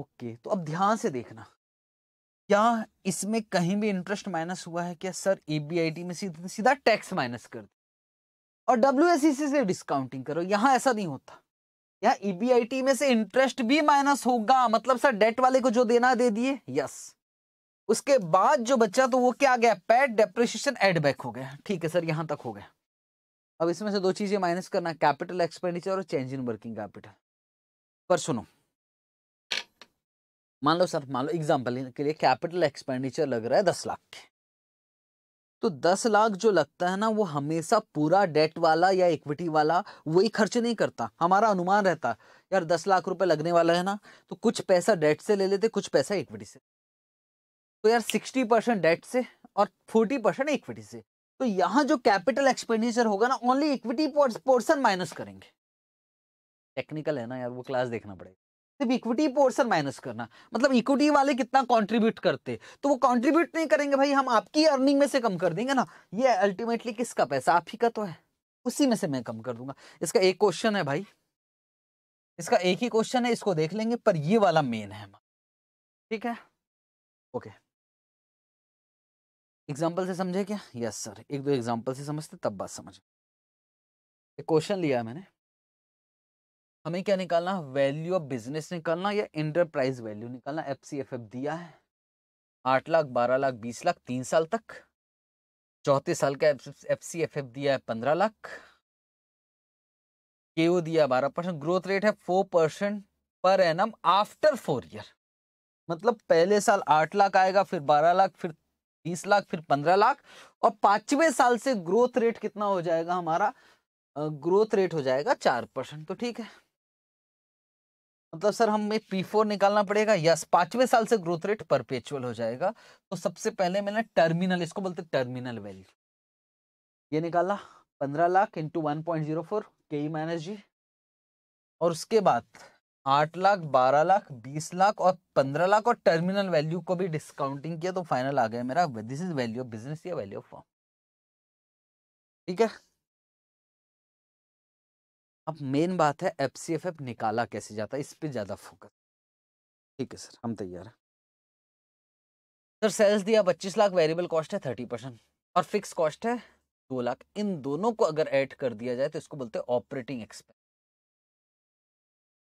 okay तो अब ध्यान से देखना क्या इसमें कहीं भी इंटरेस्ट माइनस हुआ है क्या सर ईबीआईटी में सीधा सीधा टैक्स माइनस कर दो और डब्ल्यू e से डिस्काउंटिंग करो यहाँ ऐसा नहीं होता यहाँ ईबीआईटी में से इंटरेस्ट भी माइनस होगा मतलब सर डेट वाले को जो देना दे दिए यस उसके बाद जो बच्चा तो वो क्या आ गया पैड डेप्रिशिएशन एड बैक हो गया ठीक है सर यहाँ तक हो गया अब इसमें से दो चीजें माइनस करना कैपिटल एक्सपेंडिचर और चेंज इन वर्किंग कैपिटल पर सुनो मान लो सर मान लो एग्जाम्पल के लिए कैपिटल एक्सपेंडिचर लग रहा है दस लाख के तो दस लाख जो लगता है ना वो हमेशा पूरा डेट वाला या इक्विटी वाला वही खर्च नहीं करता हमारा अनुमान रहता यार दस लाख रुपए लगने वाला है ना तो कुछ पैसा डेट से ले लेते कुछ पैसा इक्विटी से तो यार सिक्सटी परसेंट डेट से और फोर्टी परसेंट इक्विटी से तो यहाँ जो कैपिटल एक्सपेंडिचर होगा ना ओनली इक्विटी पोर्सन माइनस करेंगे टेक्निकल है ना यार वो क्लास देखना पड़ेगा सिर्फ इक्विटी पोर्सन माइनस करना मतलब इक्विटी वाले कितना कंट्रीब्यूट करते तो वो कंट्रीब्यूट नहीं करेंगे भाई हम आपकी अर्निंग में से कम कर देंगे ना ये अल्टीमेटली किसका पैसा आप ही का तो है उसी में से मैं कम कर दूंगा इसका एक क्वेश्चन है भाई इसका एक ही क्वेश्चन है इसको देख लेंगे पर ये वाला मेन है ठीक है ओके एग्जाम्पल से समझे क्या यस सर एक दो एग्जाम्पल से समझते तब बात समझ एक क्वेश्चन लिया मैंने हमें क्या निकालना वैल्यू ऑफ बिजनेस निकालना या इंटरप्राइज वैल्यू निकालना एफ सी एफ एफ दिया है आठ लाख बारह लाख बीस लाख तीन साल तक चौथे साल का एफ सी एफ एफ दिया है पंद्रह लाख के ओ दिया बारह परसेंट ग्रोथ रेट है फोर परसेंट पर N M after four year मतलब पहले साल आठ लाख आएगा फिर बारह लाख फिर तीस लाख फिर पंद्रह लाख और पांचवें साल से ग्रोथ रेट कितना हो जाएगा हमारा ग्रोथ रेट हो जाएगा चार परसेंट तो ठीक है मतलब सर हमें पी फोर निकालना पड़ेगा यस पांचवें साल से ग्रोथ रेट परपेचुअल हो जाएगा तो सबसे पहले मैंने टर्मिनल इसको बोलते टर्मिनल वैल्यू ये निकाला पंद्रह lakh into one point zero four के ई माइनस जी और उसके बाद आठ लाख बारह लाख बीस लाख और पंद्रह लाख और टर्मिनल वैल्यू को भी डिस्काउंटिंग किया तो फाइनल आ गया मेरा this is value of business या वैल्यू ऑफ फॉर्म ठीक है अब मेन बात है एफ निकाला कैसे जाता है इस पर ज़्यादा फोकस ठीक है सर हम तैयार हैं सर सेल्स दिया पच्चीस लाख वेरिएबल कॉस्ट है थर्टी परसेंट और फिक्स कॉस्ट है दो लाख इन दोनों को अगर ऐड कर दिया जाए तो इसको बोलते हैं ऑपरेटिंग एक्सपेंस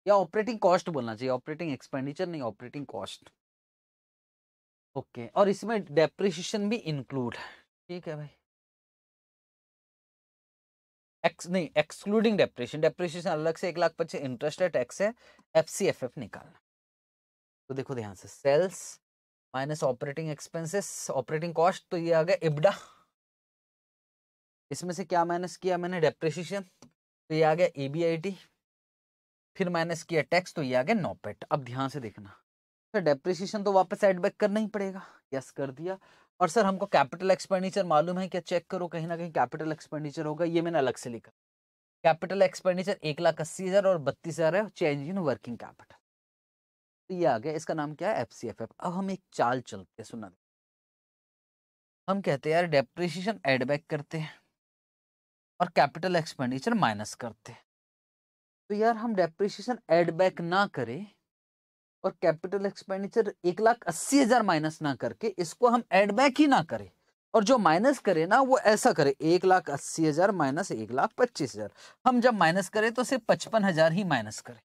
या ऑपरेटिंग कॉस्ट बोलना चाहिए ऑपरेटिंग एक्सपेंडिचर नहीं ऑपरेटिंग कॉस्ट ओके और इसमें डेप्रिशिएशन भी इंक्लूड है ठीक है भाई एक्स नहीं एक्सक्लूडिंग डेप्रेशन डेप्रेशन अलग से एक लाख पच्चीस इंटरेस्ट रेट एक्स है एफ सी एफ एफ निकालना तो देखो ध्यान से sales minus operating expenses operating cost तो ये आ गया इबडा इसमें से क्या माइनस किया मैंने डेप्रेशन तो ये आ गया ए बी आई टी फिर माइनस किया टैक्स तो ये आ गया नोपेट e अब ध्यान से देखना सर तो डेप्रिसिएशन तो वापस एडबैक करना ही पड़ेगा यस कर दिया और सर हमको कैपिटल एक्सपेंडिचर मालूम है क्या चेक करो कहीं ना कहीं कैपिटल एक्सपेंडिचर होगा ये मैंने अलग से लिखा कैपिटल एक्सपेंडिचर एक लाख अस्सी हज़ार और बत्तीस हज़ार है चेंज इन वर्किंग कैपिटल तो ये आ गया इसका नाम क्या है एफ अब हम एक चाल चलते हैं सुना हम कहते हैं यार डेप्रिसिएशन एडबैक करते हैं और कैपिटल एक्सपेंडिचर माइनस करते हैं तो यार हम डेप्रिसिएशन एडबैक ना करें और कैपिटल एक्सपेंडिचर एक लाख अस्सी हजार माइनस ना करके इसको हम एड बैक ही ना करें और जो माइनस करे ना वो ऐसा करे एक लाख अस्सी हजार माइनस एक लाख पच्चीस हजार हम जब माइनस करें तो सिर्फ पचपन हजार ही माइनस करें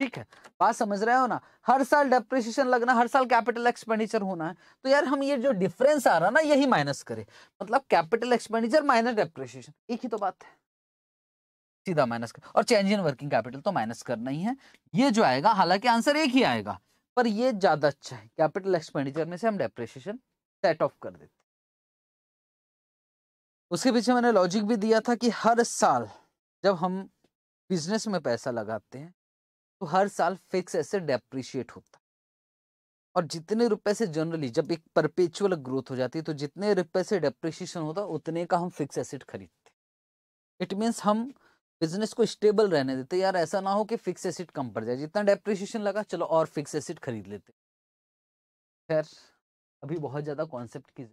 ठीक है बात समझ रहे हो ना हर साल डेप्रिसिएशन लगना हर साल कैपिटल एक्सपेंडिचर होना है तो यार हम ये जो डिफरेंस आ रहा ना यही माइनस करें मतलब कैपिटल एक्सपेंडिचर माइनस डेप्रिसिएशन एक ही तो बात है सीधा माइनस कर और चेंज इन वर्किंग कैपिटल तो माइनस करना ही है ये जो आएगा हालांकि आंसर एक ही आएगा पर ये ज़्यादा अच्छा है कैपिटल एक्सपेंडिचर में से हम डेप्रिसिएशन सेट ऑफ कर देते उसके पीछे मैंने लॉजिक भी दिया था कि हर साल जब हम बिजनेस में पैसा लगाते हैं तो हर साल फिक्स ऐसे डेप्रिशिएट होता और जितने रुपए से जनरली जब एक परपेचुअल ग्रोथ हो जाती है तो जितने रुपए से डेप्रिशिएशन होता उतने का हम फिक्स एसेट खरीदते इट मीन्स हम बिजनेस को स्टेबल रहने देते यार ऐसा ना हो कि फिक्स एसिड कम पड़ जाए जितना डेप्रिसिएशन लगा चलो और फिक्स एसिड खरीद लेते खैर अभी बहुत ज़्यादा कॉन्सेप्ट की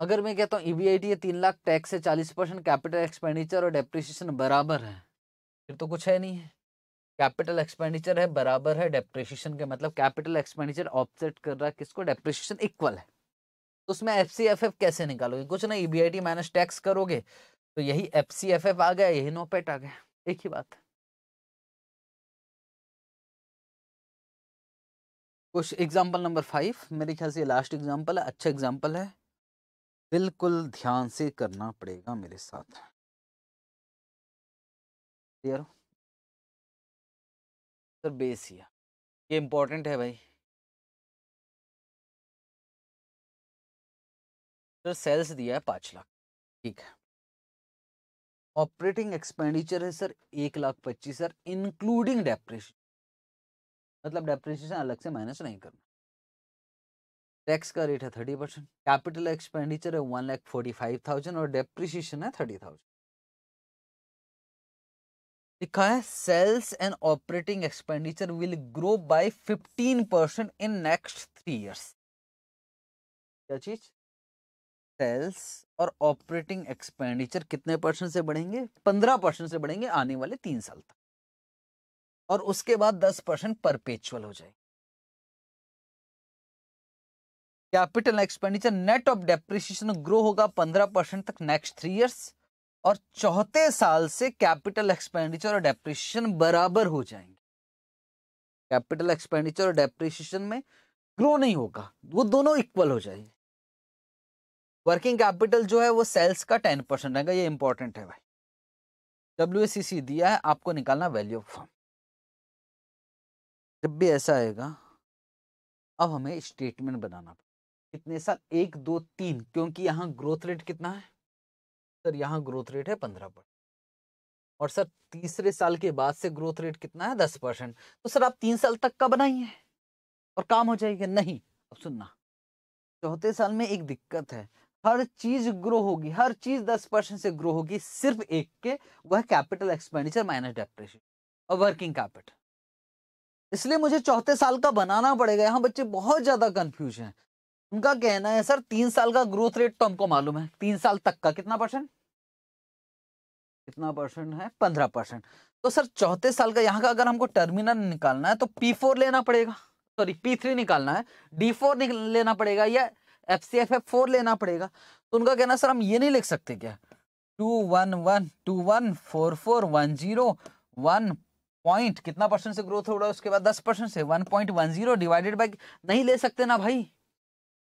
अगर मैं कहता हूँ ई बी आई टी तीन लाख टैक्स से चालीस परसेंट कैपिटल एक्सपेंडिचर और डेप्रिसिएशन बराबर है फिर तो कुछ है नहीं है कैपिटल एक्सपेंडिचर है बराबर है डेप्रिसिएशन के मतलब कैपिटल एक्सपेंडिचर ऑफसेट कर रहा है किसको डेप्रिसिएशन इक्वल है तो उसमें एफ सी एफ एफ कैसे निकालोगे कुछ ना E B I T minus tax करोगे तो यही एफ सी एफ एफ आ गया यही नोपेट आ गया एक ही बात कुछ एग्जाम्पल नंबर फाइव मेरे ख्याल से लास्ट एग्जाम्पल है अच्छा एग्जाम्पल है बिल्कुल ध्यान से करना पड़ेगा मेरे साथ क्लियर सर बेस या ये इंपॉर्टेंट है भाई सर तो सेल्स दिया है पाँच लाख ठीक है ऑपरेटिंग एक्सपेंडिचर है सर एक लाख पच्चीस हजार इंक्लूडिंग डेप्रेशन मतलब डेप्रेशन अलग से माइनस नहीं करना टैक्स का रेट है थर्टी परसेंट कैपिटल एक्सपेंडिचर है one lakh forty five thousand और डेप्रिशिएशन है थर्टी थाउजेंड लिखा है sales and operating expenditure will grow by fifteen percent in next three years क्या चीज सेल्स और ऑपरेटिंग एक्सपेंडिचर कितने परसेंट से बढ़ेंगे पंद्रह परसेंट से बढ़ेंगे आने वाले तीन साल तक और उसके बाद दस परसेंट परपेचुअल हो जाए capital expenditure net of depreciation grow होगा पंद्रह परसेंट तक नेक्स्ट थ्री ईयर्स और चौथे साल से कैपिटल एक्सपेंडिचर और डेप्रिसिएशन बराबर हो जाएंगे कैपिटल एक्सपेंडिचर और डेप्रिसिएशन में ग्रो नहीं होगा वो दोनों इक्वल हो जाएंगे वर्किंग कैपिटल जो है वो सेल्स का टेन परसेंट रहेगा ये इंपॉर्टेंट है भाई डब्ल्यू दिया है आपको निकालना वैल्यू ऑफ फॉर्म जब भी ऐसा आएगा अब हमें स्टेटमेंट बनाना कितने साल एक दो तीन क्योंकि यहाँ ग्रोथ रेट कितना है सर यहाँ ग्रोथ रेट है पंद्रह परसेंट और सर तीसरे साल के बाद से ग्रोथ रेट कितना है दस परसेंट तो सर आप तीन साल तक का बनाइए और काम हो जाएगा नहीं अब सुनना चौथे साल में एक दिक्कत है हर चीज ग्रो होगी हर चीज दस परसेंट से ग्रो होगी सिर्फ एक के वह कैपिटल एक्सपेंडिचर माइनस डेप्रेशन और वर्किंग कैपिटल इसलिए मुझे चौथे साल का बनाना पड़ेगा यहाँ बच्चे बहुत ज्यादा कंफ्यूज हैं उनका कहना है सर तीन साल का ग्रोथ रेट तो हमको मालूम है तीन साल तक का कितना परसेंट कितना परसेंट है पंद्रह परसेंट तो सर चौथे साल का यहाँ का अगर हमको टर्मिनल निकालना है तो पी फोर लेना पड़ेगा सॉरी पी थ्री निकालना है डी फोर लेना पड़ेगा या F C F F four लेना पड़ेगा तो उनका कहना सर हम ये नहीं लिख सकते क्या two one one two one four four one zero one point कितना परसेंट से ग्रोथ हो रहा है उसके बाद दस परसेंट से one point one zero divided by नहीं ले सकते ना भाई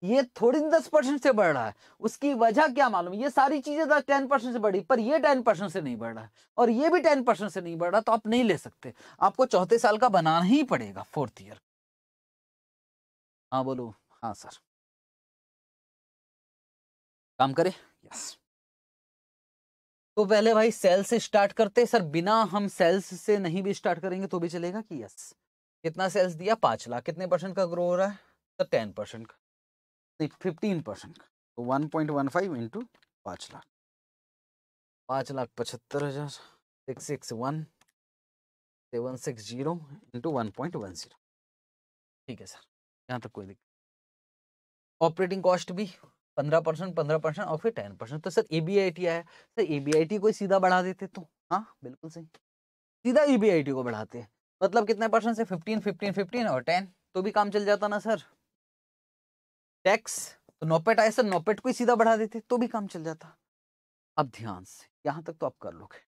ये थोड़ी दस परसेंट से बढ़ रहा है उसकी वजह क्या मालूम ये सारी चीजें टेन परसेंट से बढ़ी पर ये टेन परसेंट से नहीं बढ़ रहा है और ये भी टेन परसेंट से नहीं बढ़ रहा तो आप नहीं ले सकते आपको चौथे साल का बनाना ही पड़ेगा फोर्थ ईयर हाँ बोलो हाँ सर काम करे यस तो पहले भाई सेल से स्टार्ट करते सर बिना हम सेल्स से नहीं भी स्टार्ट करेंगे तो भी चलेगा कि यस कितना सेल्स दिया पाँच लाख कितने परसेंट का ग्रो हो रहा है सर टेन परसेंट का नहीं फिफ्टीन परसेंट का तो one point one five into पाँच लाख पाँच लाख पचहत्तर हज़ार six six one seven six zero into one point one zero ठीक है सर यहाँ तक कोई दिक्कत ऑपरेटिंग कॉस्ट भी पंद्रह परसेंट पंद्रह परसेंट और फिर टेन परसेंट तो sir A B I T आया sir A B I T को सीधा बढ़ा देते तो हाँ बिल्कुल सही सीधा ए बी आई टी को बढ़ाते मतलब कितने परसेंट से फिफ्टीन फिफ्टीन फिफ्टीन और टेन तो भी काम चल जाता ना सर टैक्स तो नोपेट आया सर नोपेट को ही सीधा बढ़ा देते तो भी काम चल जाता अब ध्यान से यहाँ तक तो आप कर लोगे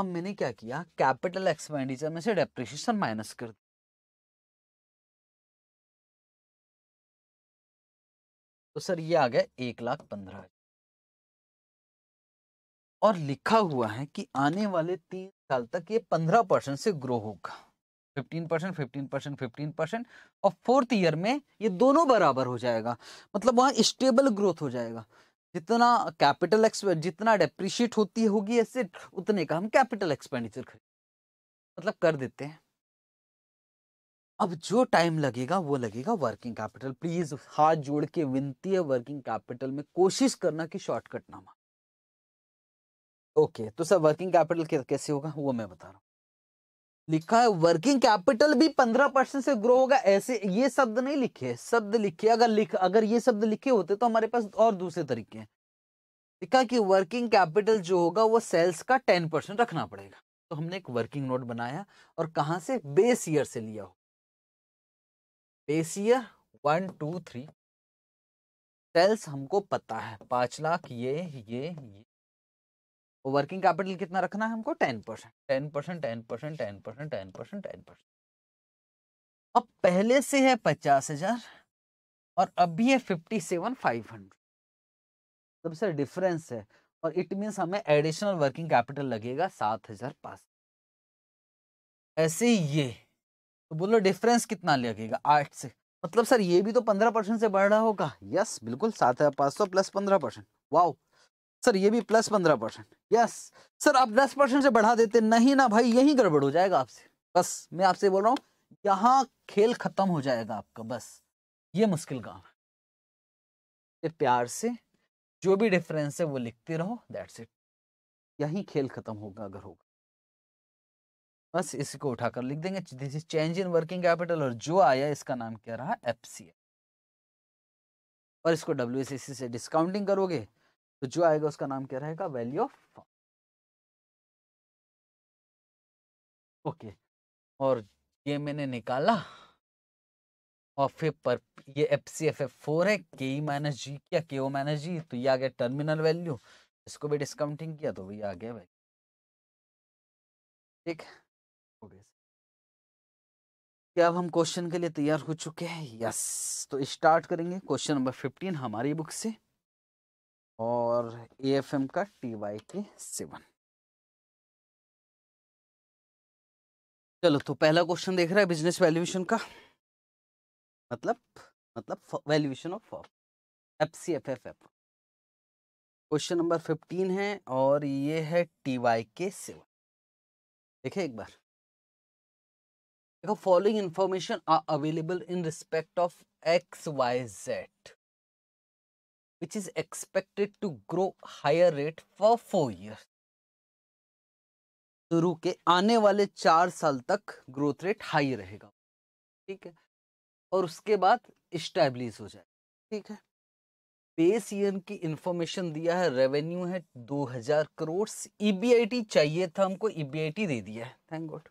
अब मैंने क्या किया कैपिटल एक्सपेंडिचर में से डेप्रिशिएशन माइनस कर दिया तो सर ये आ गया एक लाख पंद्रह और लिखा हुआ है कि आने वाले तीन साल तक ये पंद्रह परसेंट से ग्रो होगा fifteen percent fifteen percent fifteen percent और फोर्थ ईयर में ये दोनों बराबर हो जाएगा मतलब वहां स्टेबल ग्रोथ हो जाएगा जितना कैपिटल जितना डेप्रिशिएट होती होगी एसेट उतने का हम कैपिटल एक्सपेंडिचर खरीद मतलब कर देते हैं अब जो टाइम लगेगा वो लगेगा वर्किंग कैपिटल प्लीज हाथ जोड़ के विनती है वर्किंग कैपिटल में कोशिश करना कि शॉर्टकट ना मांग ओके तो सर वर्किंग कैपिटल कैसे होगा वो मैं बता रहा हूँ लिखा है वर्किंग कैपिटल भी पंद्रह परसेंट से ग्रो होगा ऐसे ये शब्द नहीं लिखे शब्द लिखे अगर लिख अगर ये शब्द लिखे होते तो हमारे पास और दूसरे तरीके हैं लिखा कि वर्किंग कैपिटल जो होगा वो सेल्स का टेन परसेंट रखना पड़ेगा तो हमने एक वर्किंग नोट बनाया और कहा से बेस ईयर से लिया हो बेसिया वन टू थ्री सेल्स हमको पता है पाँच लाख ये ये ये वर्किंग कैपिटल कितना रखना है हमको ten percent ten percent ten percent ten percent ten percent ten percent अब पहले से है पचास हजार और अभी है फिफ्टी सेवन फाइव हंड्रेड सबसे डिफरेंस है और इट मीन्स हमें एडिशनल वर्किंग कैपिटल लगेगा सात हजार पास ऐसे ये तो बोलो डिफरेंस कितना लगेगा आठ से मतलब सर ये भी तो पंद्रह परसेंट से बढ़ रहा होगा यस बिल्कुल सात हज़ार पाँच सौ प्लस पंद्रह परसेंट वाओ सर ये भी प्लस पंद्रह परसेंट यस सर आप दस परसेंट से बढ़ा देते नहीं ना भाई यही गड़बड़ हो जाएगा आपसे बस मैं आपसे बोल रहा हूँ यहाँ खेल खत्म हो जाएगा आपका बस ये मुश्किल काम है प्यार से जो भी डिफरेंस है वो लिखते रहो दैट्स इट यही खेल खत्म होगा अगर होगा बस इसी को उठाकर लिख देंगे this is change in working capital और जो आया इसका नाम क्या रहा एफ और इसको डब्ल्यू e से डिस्काउंटिंग करोगे तो जो आएगा उसका नाम क्या रहेगा वैल्यू ऑफ ओके और ये मैंने निकाला और फिर पर ये F C F F four है के ई माइनस जी क्या के ओ माइनस जी तो ये आ गया टर्मिनल वैल्यू इसको भी डिस्काउंटिंग किया तो वही आ गया वैल्यू ठीक है क्या अब हम क्वेश्चन के लिए तैयार हो चुके हैं यस तो स्टार्ट करेंगे क्वेश्चन नंबर फिफ्टीन हमारी बुक से और ए एफ एम का टी वाई के सेवन चलो तो पहला क्वेश्चन देख रहा है बिजनेस वैल्यूएशन का मतलब मतलब valuation of F C F F F question number fifteen है और ये है टी वाई के सेवन देखे एक बार देखो following information are available in respect of X Y Z which is expected to grow higher rate for four year शुरू के आने वाले चार साल तक ग्रोथ रेट हाई रहेगा ठीक है और उसके बाद स्टैब्लिश हो जाए ठीक है बेस ईयर की इंफॉर्मेशन दिया है रेवेन्यू है 2000 करोड़ ईबीआईटी चाहिए था हमको ईबीआईटी e दे दिया है थैंक गॉड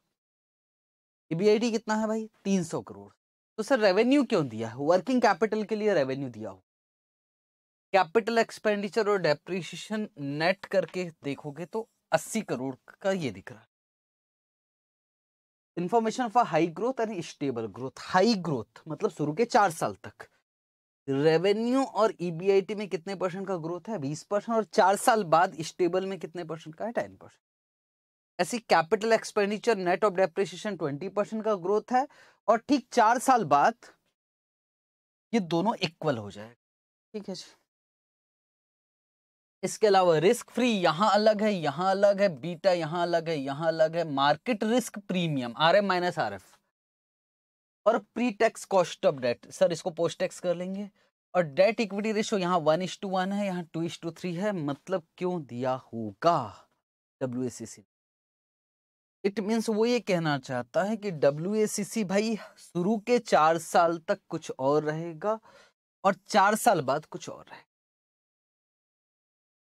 ईबीआईटी कितना है भाई तीन सौ करोड़ तो सर रेवेन्यू क्यों दिया है वर्किंग कैपिटल के लिए रेवेन्यू दिया हो कैपिटल एक्सपेंडिचर और डेप्रिसिएशन नेट करके देखोगे तो अस्सी करोड़ का ये दिख रहा है information for high growth and stable growth high growth मतलब शुरू के चार साल तक रेवेन्यू और ईबीआईटी e में कितने परसेंट का ग्रोथ है बीस परसेंट और चार साल बाद स्टेबल में कितने परसेंट का है टेन परसेंट ऐसी capital expenditure net of depreciation twenty percent का ग्रोथ है और ठीक चार साल बाद ये दोनों इक्वल हो जाएगा ठीक है इसके अलावा रिस्क फ्री यहां अलग है यहां अलग है बीटा यहां अलग है यहां अलग है market risk premium R F minus R F और pre tax cost of debt sir इसको पोस्ट टैक्स कर लेंगे और डेट इक्विटी रेशियो यहाँ वन इश टू वन है यहाँ टू इश टू थ्री है मतलब क्यों दिया होगा डब्ल्यू एस इट मीन्स वो ये कहना चाहता है कि डब्ल्यू भाई शुरू के चार साल तक कुछ और रहेगा और चार साल बाद कुछ और रहेगा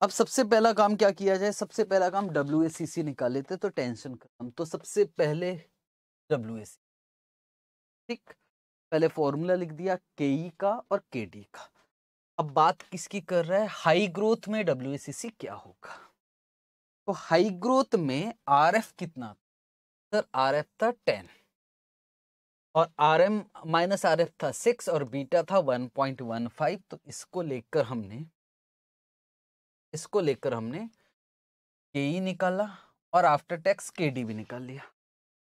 अब सबसे पहला काम क्या किया जाए सबसे पहला काम डब्ल्यू निकाल लेते तो टेंशन खत्म तो सबसे पहले डब्ल्यू ठीक पहले फॉर्मूला लिख दिया के का और के का अब बात किसकी कर रहा है हाई ग्रोथ में डब्ल्यू क्या होगा तो हाई ग्रोथ में आर एफ कितना सर आर एफ था टेन और R M minus R F था सिक्स और बीटा था वन पॉइंट वन फाइव तो इसको लेकर हमने इसको लेकर हमने के ई e निकाला और आफ्टर टैक्स के डी भी निकाल लिया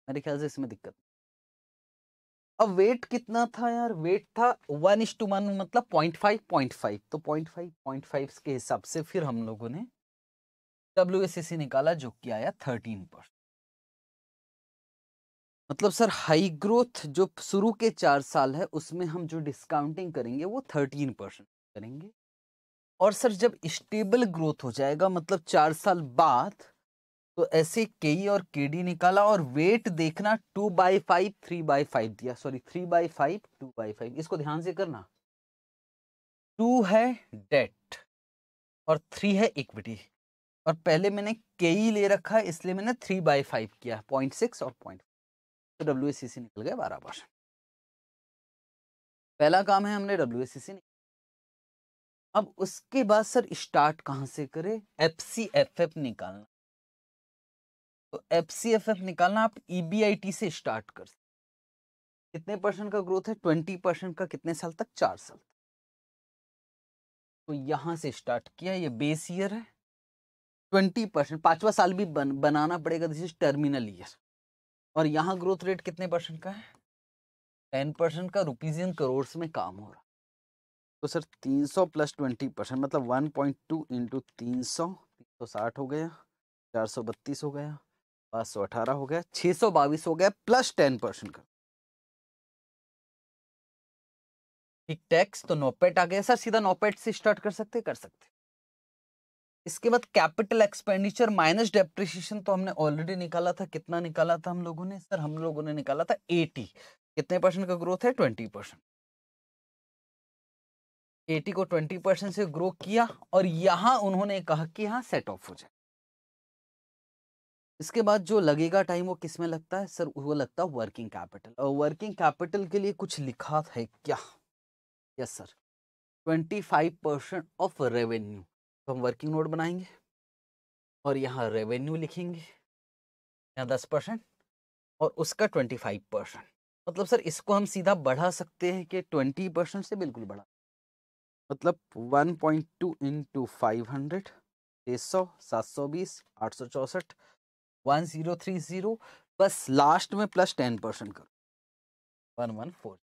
मेरे ख्याल से इसमें दिक्कत अब वेट कितना था यार वेट था वन इश टू वन मतलब पॉइंट फाइव पॉइंट फाइव तो पॉइंट फाइव पॉइंट फाइव के हिसाब से फिर हम लोगों ने डब्ल्यू एस सी निकाला जो कि आया थर्टीन परसेंट मतलब सर हाई ग्रोथ जो शुरू के चार साल है उसमें हम जो डिस्काउंटिंग करेंगे वो थर्टीन परसेंट करेंगे और सर जब स्टेबल ग्रोथ हो जाएगा मतलब चार साल बाद तो ऐसे के और के डी निकाला और वेट देखना two by five three by five दिया sorry three by five two by five इसको ध्यान से करना टू है डेट और थ्री है इक्विटी और पहले मैंने के ही ले रखा है इसलिए मैंने थ्री बाई फाइव किया पॉइंट सिक्स और पॉइंट तो डब्ल्यू निकल गया बारह परसेंट पहला काम है हमने डब्ल्यू निकल अब उसके बाद सर स्टार्ट कहाँ से करें एफ सी एफ एफ निकालना तो एफ सी एफ एफ निकालना आप ई बी आई टी से स्टार्ट कर सकते कितने परसेंट का ग्रोथ है ट्वेंटी परसेंट का कितने साल तक चार साल तक तो यहाँ से स्टार्ट किया ये बेस ईयर है ट्वेंटी परसेंट पांचवा साल भी बन, बनाना पड़ेगा दिस इज टर्मिनल ईयर और यहाँ ग्रोथ रेट कितने परसेंट का है टेन परसेंट का रुपीज इन करोड़ में काम हो रहा तो सर तीन सौ प्लस ट्वेंटी परसेंट मतलब वन पॉइंट टू इंटू तीन सौ तीन सौ साठ हो गया चार सौ बत्तीस हो गया पाँच सौ अठारह हो गया छः सौ बाईस हो गया प्लस टेन परसेंट का ठीक टैक्स तो नोपेट आ गया सर सीधा नोपेट से स्टार्ट कर सकते कर सकते इसके बाद कैपिटल एक्सपेंडिचर माइनस डेप्रिशिएशन तो हमने ऑलरेडी निकाला था कितना निकाला था हम लोगों ने सर हम लोगों ने निकाला था एटी कितने परसेंट का ग्रोथ है ट्वेंटी परसेंट एटी को ट्वेंटी परसेंट से ग्रो किया और यहां उन्होंने कहा कि हाँ सेट ऑफ हो जाए इसके बाद जो लगेगा टाइम वो किस में लगता है सर वो लगता है वर्किंग कैपिटल और वर्किंग कैपिटल के लिए कुछ लिखा है क्या yes sir twenty five percent of revenue तो हम वर्किंग नोट बनाएंगे और यहाँ रेवेन्यू लिखेंगे यहाँ दस परसेंट और उसका ट्वेंटी फाइव परसेंट मतलब सर इसको हम सीधा बढ़ा सकते हैं कि ट्वेंटी परसेंट से बिल्कुल बढ़ा मतलब one point two into five hundred छः सौ सात सौ बीस आठ सौ चौंसठ वन ज़ीरो थ्री ज़ीरो बस लास्ट में प्लस टेन परसेंट करो वन वन फोर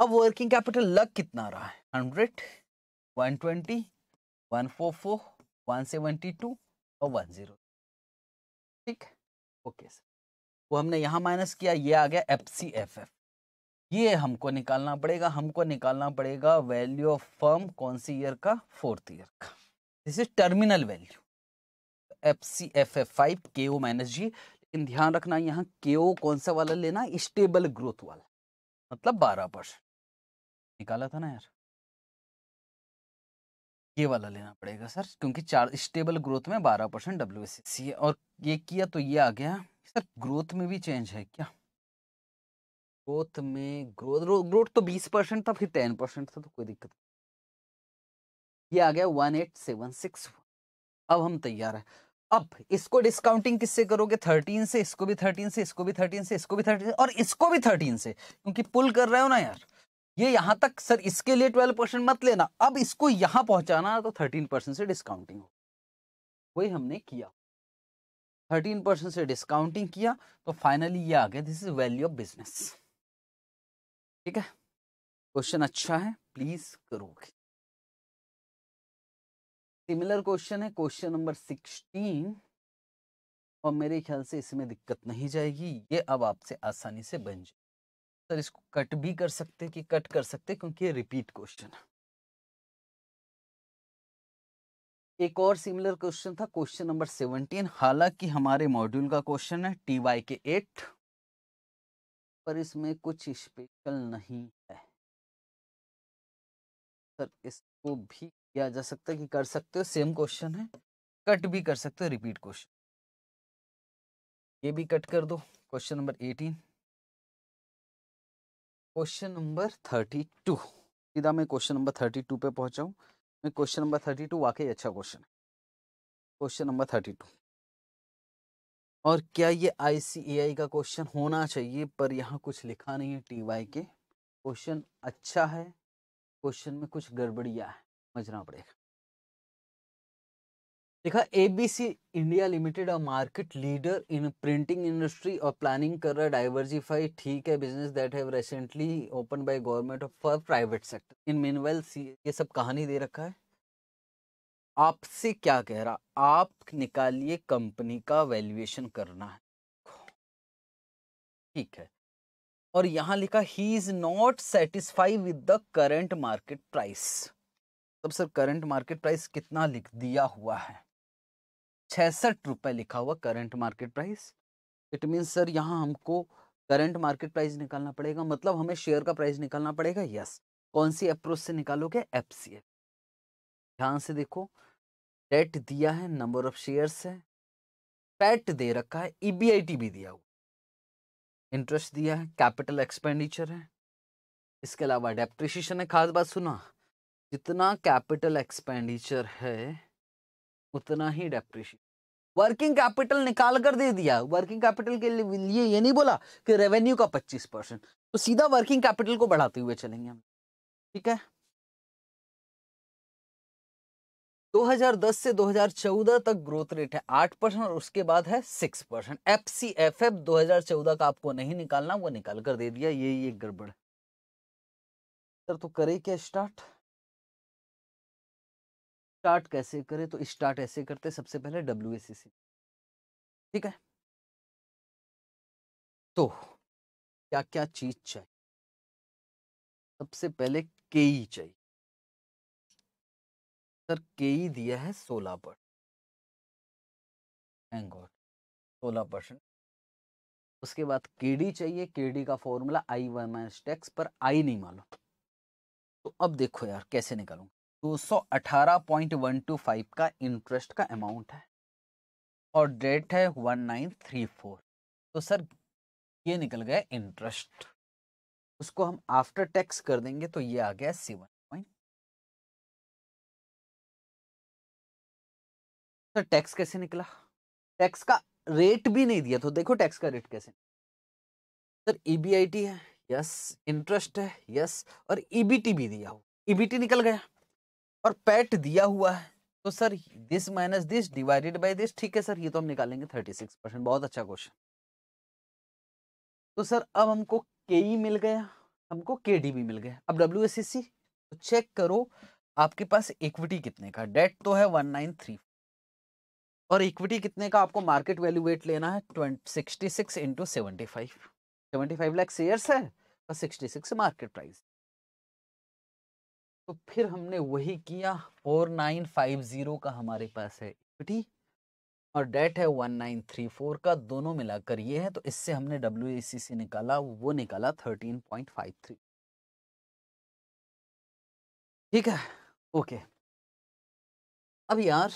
अब वर्किंग कैपिटल लग कितना रहा है hundred one twenty one four four one seventy two और वन जीरो ठीक ओके सर वो हमने यहाँ माइनस किया ये आ गया एफ सी एफ एफ ये हमको निकालना पड़ेगा हमको निकालना पड़ेगा वैल्यू ऑफ फर्म कौन सी ईयर का फोर्थ ईयर का this is terminal value F C F F five के ओ माइनस जी लेकिन ध्यान रखना यहाँ के ओ कौन सा वाला लेना स्टेबल ग्रोथ वाला मतलब बारह परसेंट निकाला था ना यार ये वाला लेना पड़ेगा सर क्योंकि चार स्टेबल ग्रोथ में बारह परसेंट डब्ल्यू e है और ये किया तो ये आ गया सर ग्रोथ में भी चेंज है क्या ग्रोथ में ग्रोथ ग्रोथ तो बीस परसेंट था फिर टेन परसेंट था तो कोई दिक्कत ये आ गया वन एट सेवन सिक्स अब हम तैयार है अब इसको डिस्काउंटिंग किससे करोगे थर्टीन से इसको भी थर्टीन से इसको भी थर्टीन से इसको भी थर्टीन और इसको भी थर्टीन से क्योंकि पुल कर रहे हो ना यार ये यहां तक सर इसके लिए ट्वेल्व परसेंट मत लेना अब इसको यहां पहुंचाना तो थर्टीन परसेंट से डिस्काउंटिंग हो वही हमने किया थर्टीन परसेंट से डिस्काउंटिंग किया तो फाइनली ये आ गया this is value of business ठीक है क्वेश्चन अच्छा है प्लीज करोगे सिमिलर क्वेश्चन है क्वेश्चन नंबर सिक्सटीन और मेरे ख्याल से इसमें दिक्कत नहीं जाएगी ये अब आपसे आसानी से बन जाए सर इसको कट भी कर सकते कि कट कर सकते क्योंकि ये रिपीट क्वेश्चन है एक और सिमिलर क्वेश्चन था क्वेश्चन नंबर सेवनटीन हालांकि हमारे मॉड्यूल का क्वेश्चन है टी वाई के एट पर इसमें कुछ स्पेशल नहीं है सर इसको भी किया जा सकता है कि कर सकते हो सेम क्वेश्चन है कट भी कर सकते हो रिपीट क्वेश्चन ये भी कट कर दो question number eighteen question number thirty two सीधा मैं क्वेश्चन नंबर थर्टी टू पे पहुंचा हूँ मैं क्वेश्चन नंबर थर्टी टू वाकई अच्छा क्वेश्चन है क्वेश्चन नंबर थर्टी टू और क्या ये आईसीएआई का क्वेश्चन होना चाहिए पर यहाँ कुछ लिखा नहीं है टीवाई के क्वेश्चन अच्छा है क्वेश्चन में कुछ गड़बड़िया है समझना पड़ेगा देखा ABC India limited a market leader in printing industry और प्लानिंग कर रहा है डाइवर्सिफाई ठीक है business that have recently open by government for private sector in सी ये सब कहानी दे रखा है आपसे क्या कह रहा आप निकालिए कंपनी का वैल्यूएशन करना है ठीक है और यहाँ लिखा he is not satisfy with the current market price तब सर करंट मार्केट प्राइस कितना लिख दिया हुआ है छसठ रुपए लिखा हुआ current market price it mean sir यहाँ हमको करंट मार्केट प्राइस निकालना पड़ेगा मतलब हमें शेयर का प्राइस निकालना पड़ेगा यस कौन सी अप्रोच से निकालोगे एफ सी ध्यान से देखो डेट दिया है नंबर ऑफ शेयर्स है पैट दे रखा है टी भी दिया हुआ इंटरेस्ट दिया है कैपिटल एक्सपेंडिचर है इसके अलावा डेप्रिशिएशन है खास बात सुना जितना कैपिटल एक्सपेंडिचर है उतना ही डेप्रिशिएट वर्किंग कैपिटल निकाल कर दे दिया वर्किंग कैपिटल के लिए ये नहीं बोला कि रेवेन्यू का पच्चीस परसेंट तो सीधा वर्किंग कैपिटल को बढ़ाते हुए चलेंगे हम ठीक है 2010 से 2014 तक ग्रोथ रेट है आठ परसेंट और उसके बाद है six percent F C F F दो का आपको नहीं निकालना वो निकाल कर दे दिया ये ये गड़बड़ सर तो करे क्या स्टार्ट स्टार्ट कैसे करें तो स्टार्ट ऐसे करते सबसे पहले डब्ल्यू ठीक है तो क्या क्या चीज चाहिए सबसे पहले केई चाहिए सर केई दिया है सोलह पर थैंक गॉड सोलह परसेंट उसके बाद केडी चाहिए केडी का formula I one minus tax पर आई नहीं मालूम तो अब देखो यार कैसे निकालूंगा टू सौ अठारह पॉइंट वन टू फाइव का इंटरेस्ट का अमाउंट है और डेट है वन नाइन थ्री फोर तो सर ये निकल गया इंटरेस्ट उसको हम आफ्टर टैक्स कर देंगे तो ये आ गया सेवन पॉइंट सर टैक्स कैसे निकला टैक्स का रेट भी नहीं दिया तो देखो टैक्स का रेट कैसे सर ईबीआईटी e है यस इंटरेस्ट है यस और ईबीटी e भी दिया हो ईबीटी e निकल गया और पैट दिया हुआ है तो sir this minus this divided by this ठीक है सर ये तो हम निकालेंगे थर्टी सिक्स परसेंट बहुत अच्छा क्वेश्चन तो सर अब हमको के ई मिल गया हमको के डी भी मिल गया अब डब्ल्यू एस सी तो चेक करो आपके पास इक्विटी कितने का डेट तो है वन नाइन थ्री और इक्विटी कितने का आपको मार्केट वैल्यू वेट लेना है twenty sixty six into seventy five seventy five lakh shares है और सिक्सटी सिक्स मार्केट प्राइस तो फिर हमने वही किया फोर नाइन फाइव ज़ीरो का हमारे पास है इक्विटी और डेट है वन नाइन थ्री फोर का दोनों मिलाकर ये है तो इससे हमने डब्ल्यू सी निकाला वो निकाला थर्टीन पॉइंट फाइव थ्री ठीक है ओके अब यार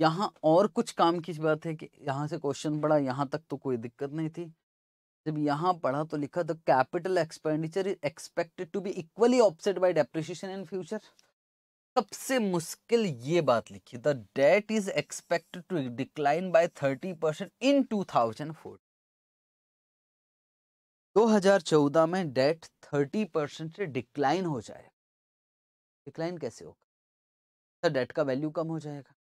यहाँ और कुछ काम की बात है कि यहाँ से क्वेश्चन पड़ा यहाँ तक तो कोई दिक्कत नहीं थी जब यहाँ पढ़ा तो लिखा the capital expenditure is expected to be equally offset by depreciation in future सबसे मुश्किल ये बात लिखी the debt is expected to decline by thirty percent in two thousand four दो हजार चौदह में डेट थर्टी परसेंट से डिक्लाइन हो जाए डिक्लाइन कैसे होगा तो डेट का वैल्यू कम हो जाएगा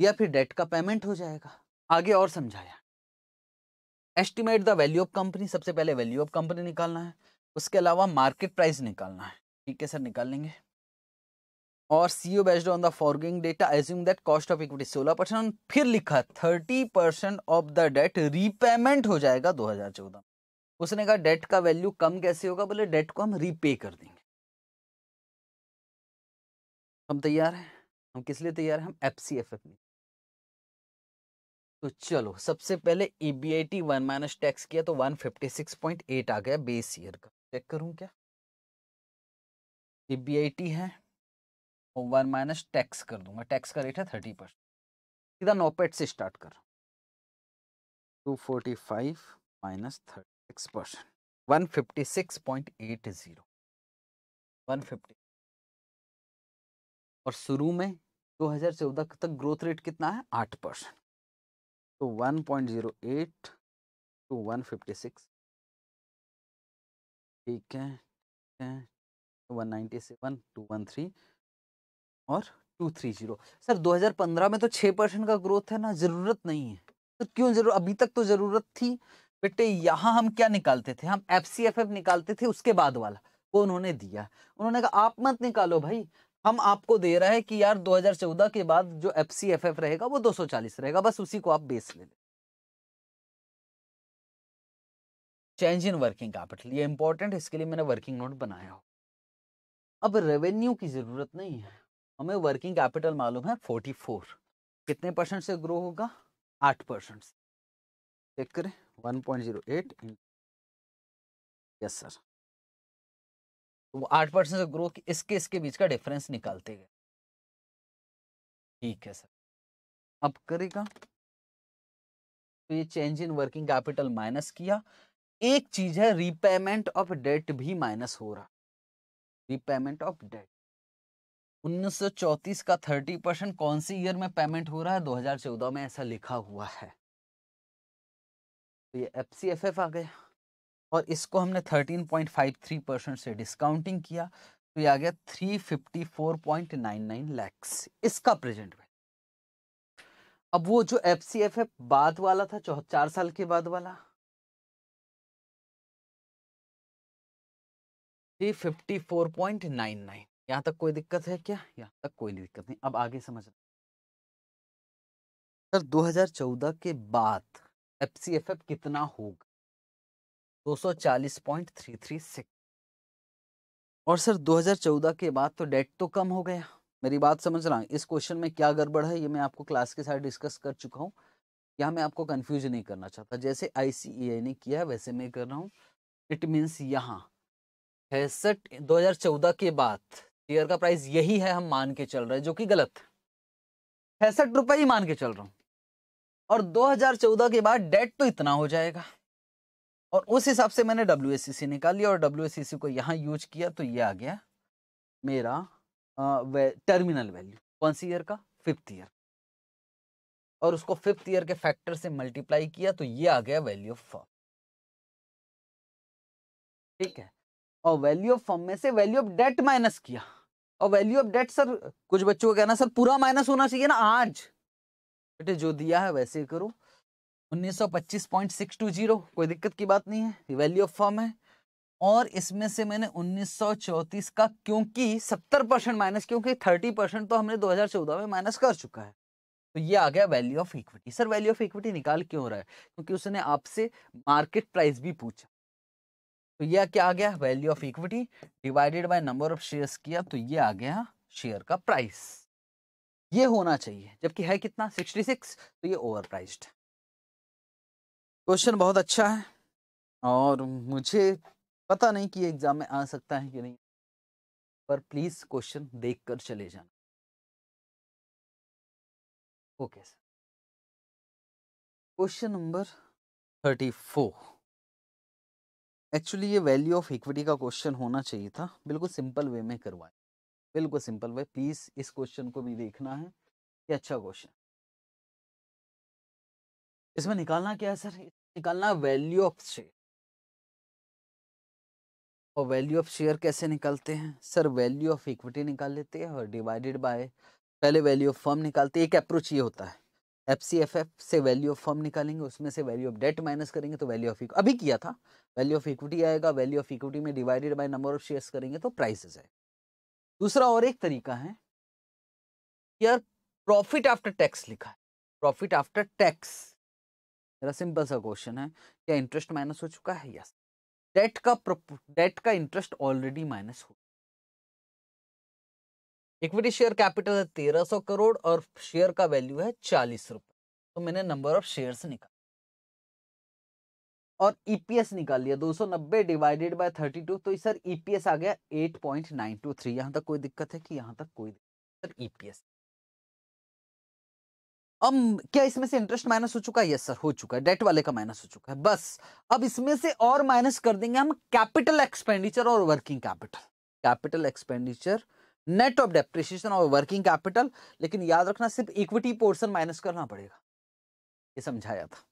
या फिर डेट का पेमेंट हो जाएगा आगे और समझाया estimate the value of company सबसे पहले वैल्यू ऑफ कंपनी निकालना है उसके अलावा मार्केट प्राइस निकालना है ठीक है सर निकाल लेंगे और सी ओ based on the foregoing data assume that cost of equity सोलह परसेंट फिर लिखा thirty percent of the debt repayment हो जाएगा दो हजार चौदह उसने कहा डेट का वैल्यू कम कैसे होगा बोले डेट को हम रीपे कर देंगे हम तैयार हैं हम किस लिए तैयार हैं हम एफ सी एफ एफ तो चलो सबसे पहले E B I T one minus tax किया तो one fifty six point eight आ गया बेस ईयर का चेक करूं क्या ई बी आई टी है और वन माइनस टैक्स कर दूंगा टैक्स का रेट है थर्टी परसेंट सीधा नोपेट से स्टार्ट कर two forty five minus thirty six percent one fifty six point eight zero one fifty और शुरू में दो हज़ार चौदह तक ग्रोथ रेट कितना है आठ परसेंट to 1.08 to 156 ठीक है ठीक है 197 तो 213 और 230 सर 2015 में तो 6 परसेंट का ग्रोथ है ना ज़रूरत नहीं है तो क्यों जरूर अभी तक तो ज़रूरत थी बेटे यहाँ हम क्या निकालते थे हम एफ निकालते थे उसके बाद वाला वो उन्होंने दिया उन्होंने कहा आप मत निकालो भाई हम आपको दे रहा है कि यार 2014 के बाद जो एफ सी एफ एफ रहेगा वो 240 रहेगा बस उसी को आप बेस ले लें चेंज इन वर्किंग कैपिटल ये इंपॉर्टेंट इसके लिए मैंने वर्किंग नोट बनाया हो अब रेवेन्यू की ज़रूरत नहीं है हमें वर्किंग कैपिटल मालूम है 44 कितने परसेंट से ग्रो होगा आठ परसेंट से चेक करें एट यस सर वो आठ परसेंट से ग्रो इसके इसके बीच का डिफरेंस निकालते गए ठीक है सर अब करेगा तो ये change in working capital minus किया एक चीज है रीपेमेंट ऑफ डेट भी माइनस हो रहा रीपेमेंट ऑफ डेट 1934 का 30 परसेंट कौन सी ईयर में पेमेंट हो रहा है 2014 में ऐसा लिखा हुआ है तो ये एफ आ गया और इसको हमने 13.53 परसेंट से डिस्काउंटिंग किया तो ये आ गया 354.99 लाख इसका प्रेजेंट अब वो जो एफ सी एफ एफ बाद वाला था चार साल के बाद वाला नाइन यहाँ तक कोई दिक्कत है क्या यहां तक कोई नहीं दिक्कत नहीं अब आगे समझ सर 2014 के बाद एफ सी एफ एफ कितना होगा 240.336 और सर 2014 के बाद तो डेट तो कम हो गया मेरी बात समझ रहा हूँ इस क्वेश्चन में क्या गड़बड़ है ये मैं आपको क्लास के साथ डिस्कस कर चुका हूँ यहाँ मैं आपको कंफ्यूज नहीं करना चाहता जैसे आई ने किया वैसे मैं कर रहा हूँ इट मीन्स यहाँ हज़ार चौदह के बाद शेयर का प्राइस यही है हम मान के चल रहे हैं जो कि गलत छसठ रुपये ही मान के चल रहा हूँ और 2014 के बाद डेट तो इतना हो जाएगा और उस हिसाब से मैंने डब्ल्यू e निकाली और डब्ल्यू e को यहाँ यूज किया तो ये आ गया मेरा वे, टर्मिनल वैल्यू कौन सी ईयर का फिफ्थ ईयर और उसको फिफ्थ ईयर के फैक्टर से मल्टीप्लाई किया तो ये आ गया वैल्यू ऑफ फॉर्म ठीक है और वैल्यू ऑफ फॉर्म में से वैल्यू ऑफ डेट माइनस किया और वैल्यू ऑफ डेट सर कुछ बच्चों का कहना सर पूरा माइनस होना चाहिए ना आज बेटे जो दिया है वैसे करो 1925.620 कोई दिक्कत की बात नहीं है वैल्यू ऑफ फॉर्म है और इसमें से मैंने 1934 का क्योंकि 70 परसेंट माइनस क्योंकि 30 परसेंट तो हमने 2014 में माइनस कर चुका है तो ये आ गया value of equity sir value of equity निकाल क्यों रहा है क्योंकि उसने आपसे मार्केट प्राइस भी पूछा तो यह क्या आ गया value of equity divided by number of share किया तो ये आ गया शेयर का प्राइस ये होना चाहिए जबकि है कितना 66 तो ये ओवर है क्वेश्चन बहुत अच्छा है और मुझे पता नहीं कि एग्ज़ाम में आ सकता है कि नहीं पर प्लीज़ क्वेश्चन देख कर चले जाना okay sir question number thirty four actually ये वैल्यू ऑफ इक्विटी का क्वेश्चन होना चाहिए था बिल्कुल सिंपल वे में करवाए बिल्कुल सिंपल वे प्लीज़ इस क्वेश्चन को भी देखना है ये अच्छा क्वेश्चन इसमें निकालना क्या है सर निकालना वैल्यू ऑफ शेयर और वैल्यू ऑफ शेयर कैसे निकालते हैं सर वैल्यू ऑफ इक्विटी निकाल लेते हैं और डिवाइडेड बाय पहले वैल्यू ऑफ फर्म निकालते हैं एक अप्रोच ये होता है एफ सी एफ एफ से वैल्यू ऑफ फर्म निकालेंगे उसमें से वैल्यू ऑफ डेट माइनस करेंगे तो वैल्यू ऑफ अभी किया था वैल्यू ऑफ इक्विटी आएगा वैल्यू ऑफ इक्विटी में divided by number of shares करेंगे तो प्राइसेस है दूसरा और एक तरीका है यार प्रॉफिट आफ्टर टैक्स लिखा है प्रॉफिट आफ्टर टैक्स मेरा सिंपल सा क्वेश्चन है क्या इंटरेस्ट माइनस हो चुका है यस डेट का डेट का इंटरेस्ट ऑलरेडी माइनस हो इक्विटी शेयर कैपिटल है तेरह सौ करोड़ और शेयर का वैल्यू है चालीस रुपए तो मैंने नंबर ऑफ शेयर निकाल और ईपीएस e निकाल लिया दो सौ नब्बे डिवाइडेड बाई थर्टी टू तो सर ईपीएस e आ गया eight point nine two three यहां तक कोई दिक्कत है कि यहां तक कोई दिक्कत सर ईपीएस e अब क्या इसमें से इंटरेस्ट माइनस हो चुका है यस सर हो चुका है डेट वाले का माइनस हो चुका है बस अब इसमें से और माइनस कर देंगे हम कैपिटल एक्सपेंडिचर और working capital capital expenditure net of depreciation और वर्किंग कैपिटल लेकिन याद रखना सिर्फ इक्विटी पोर्सन माइनस करना पड़ेगा ये समझाया था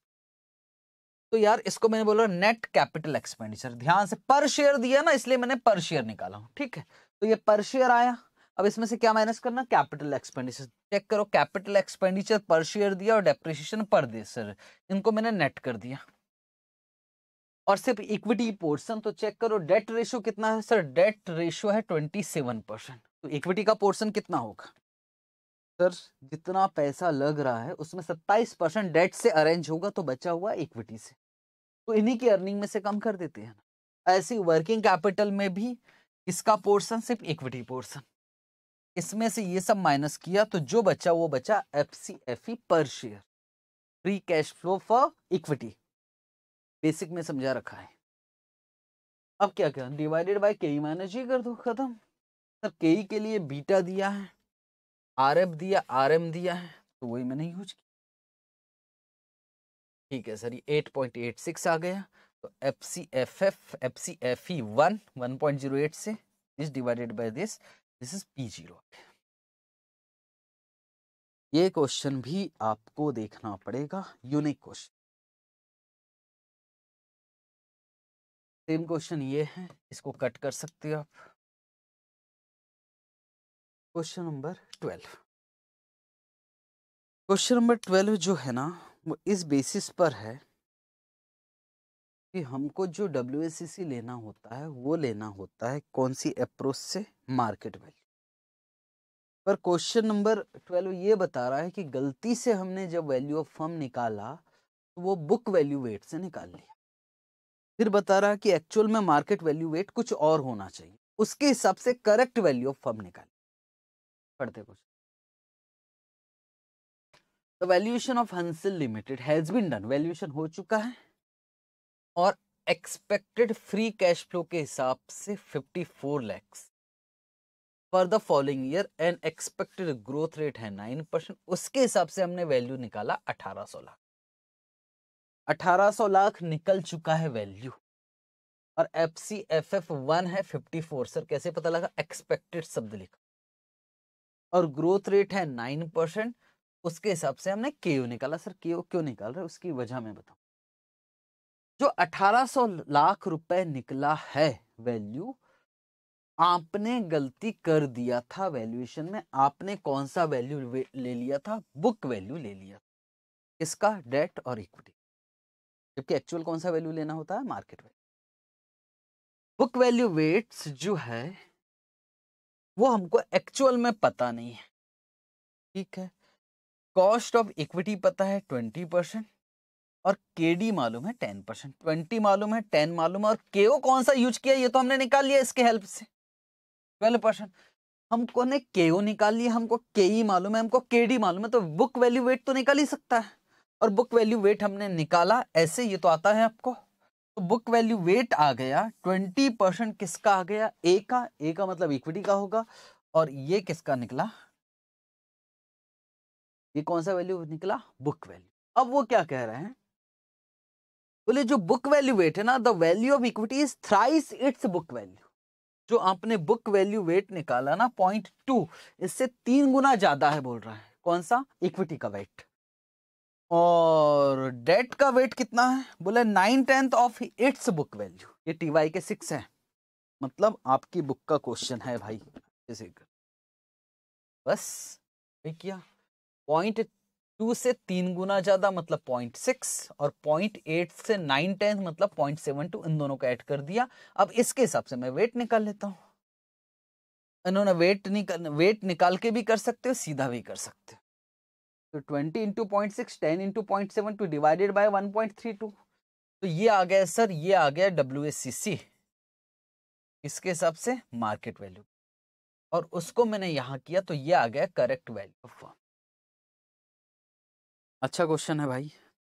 तो यार इसको मैंने बोला नेट कैपिटल एक्सपेंडिचर ध्यान से पर शेयर दिया ना इसलिए मैंने पर शेयर निकाला ठीक है तो ये पर शेयर आया अब इसमें से क्या माइनस करना कैपिटल एक्सपेंडिचर चेक करो कैपिटल एक्सपेंडिचर पर शेयर दिया और डेप्रिसिएशन पर दे सर इनको मैंने नेट कर दिया और सिर्फ इक्विटी पोर्शन तो चेक करो डेट रेशियो कितना है सर डेट रेशियो है ट्वेंटी सेवन परसेंट तो इक्विटी का पोर्शन कितना होगा सर जितना पैसा लग रहा है उसमें सत्ताईस परसेंट डेट से अरेंज होगा तो बचा हुआ इक्विटी से तो इन्हीं की अर्निंग में से कम कर देते हैं ऐसी वर्किंग कैपिटल में भी इसका पोर्शन सिर्फ इक्विटी पोर्शन इसमें से ये सब माइनस किया तो जो बचा वो बचा F C F E per share free cash flow for equity basic में समझा रखा है अब क्या करें डिवाइडेड बाय के ई माइनस ये कर दो खत्म सर के ई के लिए बीटा दिया है आर एफ दिया आर एम दिया है तो वही मैंने यूज किया ठीक है सर ये एट पॉइंट एट सिक्स आ गया तो F C F F F C F E one one point zero eight से this divided by this this is P zero ये क्वेश्चन भी आपको देखना पड़ेगा यूनिक क्वेश्चन सेम क्वेश्चन ये है इसको कट कर सकते हो आप question number twelve question number twelve जो है ना वो इस बेसिस पर है कि हमको जो डब्ल्यू लेना होता है वो लेना होता है कौन सी अप्रोच से मार्केट वैल्यू पर क्वेश्चन नंबर ट्वेल्व ये बता रहा है कि गलती से हमने जब वैल्यू ऑफ फर्म निकाला तो वो बुक वैल्यू वेट से निकाल लिया फिर बता रहा है कि एक्चुअल में मार्केट वैल्यू वेट कुछ और होना चाहिए उसके हिसाब से करेक्ट वैल्यू ऑफ फर्म निकाल पढ़ते कुछ the valuation of Hansil limited has been done valuation हो चुका है और एक्सपेक्टेड फ्री कैश फ्लो के हिसाब से 54 lakhs for the following year an expected growth rate है नाइन परसेंट उसके हिसाब से हमने वैल्यू निकाला अठारह सौ लाख अठारह सौ लाख निकल चुका है वैल्यू और F C F F one है फिफ्टी फोर सर कैसे पता लगा एक्सपेक्टेड शब्द लिखा और ग्रोथ रेट है नाइन परसेंट उसके हिसाब से हमने के ओ निकाला सर के ओ क्यों निकाल रहे उसकी वजह मैं बताऊं जो 1800 लाख रुपए निकला है वैल्यू आपने गलती कर दिया था वैल्यूएशन में आपने कौन सा वैल्यू ले लिया था बुक वैल्यू ले लिया इसका डेट और इक्विटी जबकि एक्चुअल कौन सा वैल्यू लेना होता है market value book value weights जो है वो हमको एक्चुअल में पता नहीं है ठीक है कॉस्ट ऑफ इक्विटी पता है ट्वेंटी परसेंट और के डी मालूम है टेन परसेंट ट्वेंटी मालूम है टेन मालूम है और के ओ कौन सा यूज किया ये तो हमने निकाल लिया इसके हेल्प से ट्वेल्व परसेंट हमको ने के ओ निकाल लिया हमको के ई e मालूम है हमको के डी मालूम है तो बुक वैल्यू वेट तो निकाल ही सकता है और बुक वैल्यू वेट हमने निकाला ऐसे ये तो आता है आपको तो बुक वैल्यू वेट आ गया ट्वेंटी परसेंट किसका आ गया ए का ए का मतलब इक्विटी का होगा और ये किसका निकला ये कौन सा वैल्यू निकला बुक वैल्यू अब वो क्या कह रहे हैं बोले जो बुक वैल्यू वेट है ना the value of equity is thrice its book value जो आपने बुक वैल्यू वेट निकाला ना पॉइंट टू इससे तीन गुना ज्यादा है बोल रहा है कौन सा इक्विटी का वेट और डेट का वेट कितना है बोले nine tenth of its book value ये टीवाई के सिक्स है मतलब आपकी बुक का क्वेश्चन है भाई बस किया पॉइंट टू से तीन गुना ज्यादा मतलब पॉइंट सिक्स और पॉइंट एट से नाइन टेंथ मतलब पॉइंट सेवन टू इन दोनों को ऐड कर दिया अब इसके हिसाब से मैं वेट निकाल लेता हूं इन्होंने वेट निकाल वेट निकाल के भी कर सकते हो सीधा भी कर सकते हो तो twenty into point six ten into point seven two divided by one point three two तो ये आ गया सर ये आ गया डब्ल्यू एस सी सी इसके हिसाब से मार्केट वैल्यू और उसको मैंने यहां किया तो ये आ गया करेक्ट वैल्यू फॉर्म अच्छा क्वेश्चन है भाई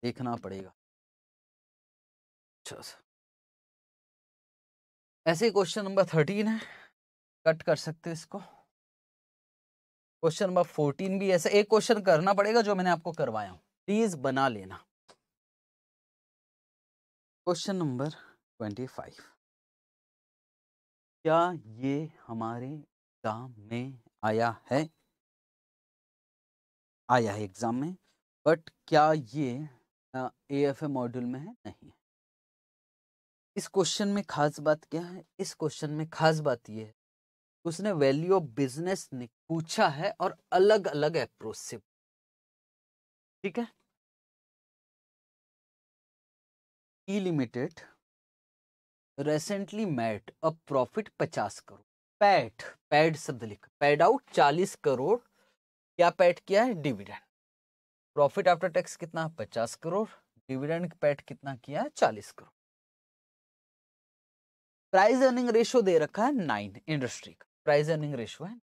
देखना पड़ेगा अच्छा, अच्छा। ऐसे क्वेश्चन नंबर थर्टीन है कट कर सकते इसको क्वेश्चन नंबर फोर्टीन भी ऐसे एक क्वेश्चन करना पड़ेगा जो मैंने आपको करवाया हूं प्लीज बना लेना क्वेश्चन नंबर ट्वेंटी फाइव क्या ये हमारे एग्जाम में आया है आया है एग्जाम में बट क्या ये ए एफ ए मॉड्यूल में है नहीं है इस क्वेश्चन में खास बात क्या है इस क्वेश्चन में खास बात यह है उसने वैल्यू ऑफ बिजनेस ने पूछा है और अलग अलग अप्रोच से ठीक है E limited recently made a profit पचास करोड़ पैट पैड शब्द लिखा पैड आउट चालीस करोड़ क्या पैट किया है डिविडेंड प्रॉफिट आफ्टर टैक्स कितना पचास करोड़ डिविडेंड पैट कितना किया है चालीस करोड़ प्राइस अर्निंग रेशियो दे रखा है नाइन इंडस्ट्री का प्राइस अर्निंग रेशियो है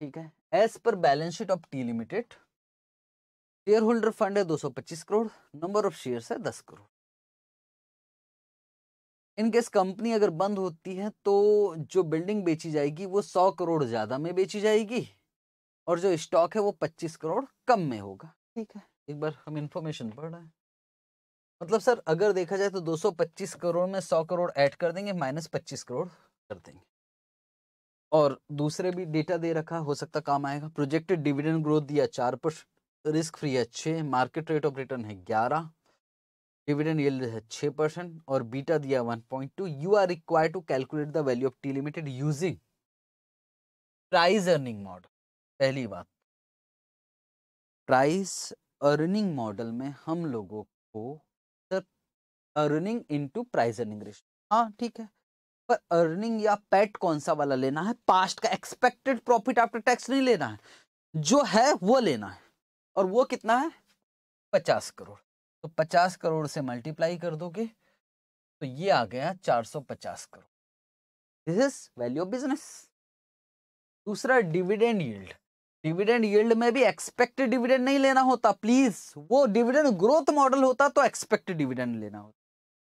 ठीक है as per balance sheet of T limited shareholder fund है दो सौ पच्चीस करोड़ नंबर ऑफ शेयर है दस करोड़ इनकेस कंपनी अगर बंद होती है तो जो बिल्डिंग बेची जाएगी वो सौ करोड़ ज्यादा में बेची जाएगी और जो स्टॉक है वो पच्चीस करोड़ कम में होगा ठीक है एक बार हम इन्फॉर्मेशन पढ़ रहे हैं मतलब सर अगर देखा जाए तो 225 करोड़ में 100 करोड़ ऐड कर देंगे माइनस 25 करोड़ कर देंगे और दूसरे भी डेटा दे रखा हो सकता काम आएगा प्रोजेक्टेड डिविडेंड ग्रोथ दिया चार परसेंट रिस्क फ्री है छः मार्केट रेट ऑफ रिटर्न है ग्यारह डिविडेंड यील्ड है छः परसेंट और बीटा दिया one point two you are require to calculate the value of T limited using price earning model पहली बात प्राइस अर्निंग मॉडल में हम लोगों को sir earning into price earning ratio हाँ ठीक है पर अर्निंग या पैट कौन सा वाला लेना है पास्ट का एक्सपेक्टेड प्रॉफिट आफ्टर टैक्स नहीं लेना है जो है वो लेना है और वो कितना है पचास करोड़ तो पचास करोड़ से मल्टीप्लाई कर दोगे तो ये आ गया चार सौ पचास crore this is value of business दूसरा डिविडेंड यील्ड डिविडेंड यील्ड में भी एक्सपेक्टेड डिविडेंड नहीं लेना होता प्लीज वो डिविडेंड ग्रोथ मॉडल होता तो एक्सपेक्टेड डिविडेंड लेना होता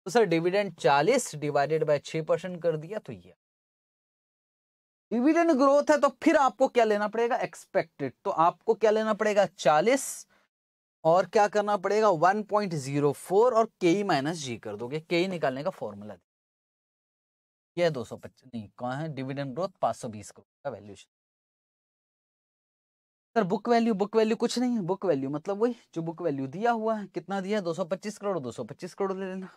तो sir dividend 40 divided by 6 percent कर दिया तो ये डिविडेंड ग्रोथ है तो फिर आपको क्या लेना पड़ेगा एक्सपेक्टेड तो आपको क्या लेना पड़ेगा चालीस और क्या करना पड़ेगा 1.04 और के माइनस जी कर दोगे के निकालने का फॉर्मूला यह दो सौ पच्चीस नहीं कौन है डिविडेंड ग्रोथ पाँच सौ बीस करोड़ का valuation sir book value book value कुछ नहीं है बुक वैल्यू मतलब वही जो बुक वैल्यू दिया हुआ है कितना दिया सौ पच्चीस करोड़ पच्चीस करोड़ ले लेना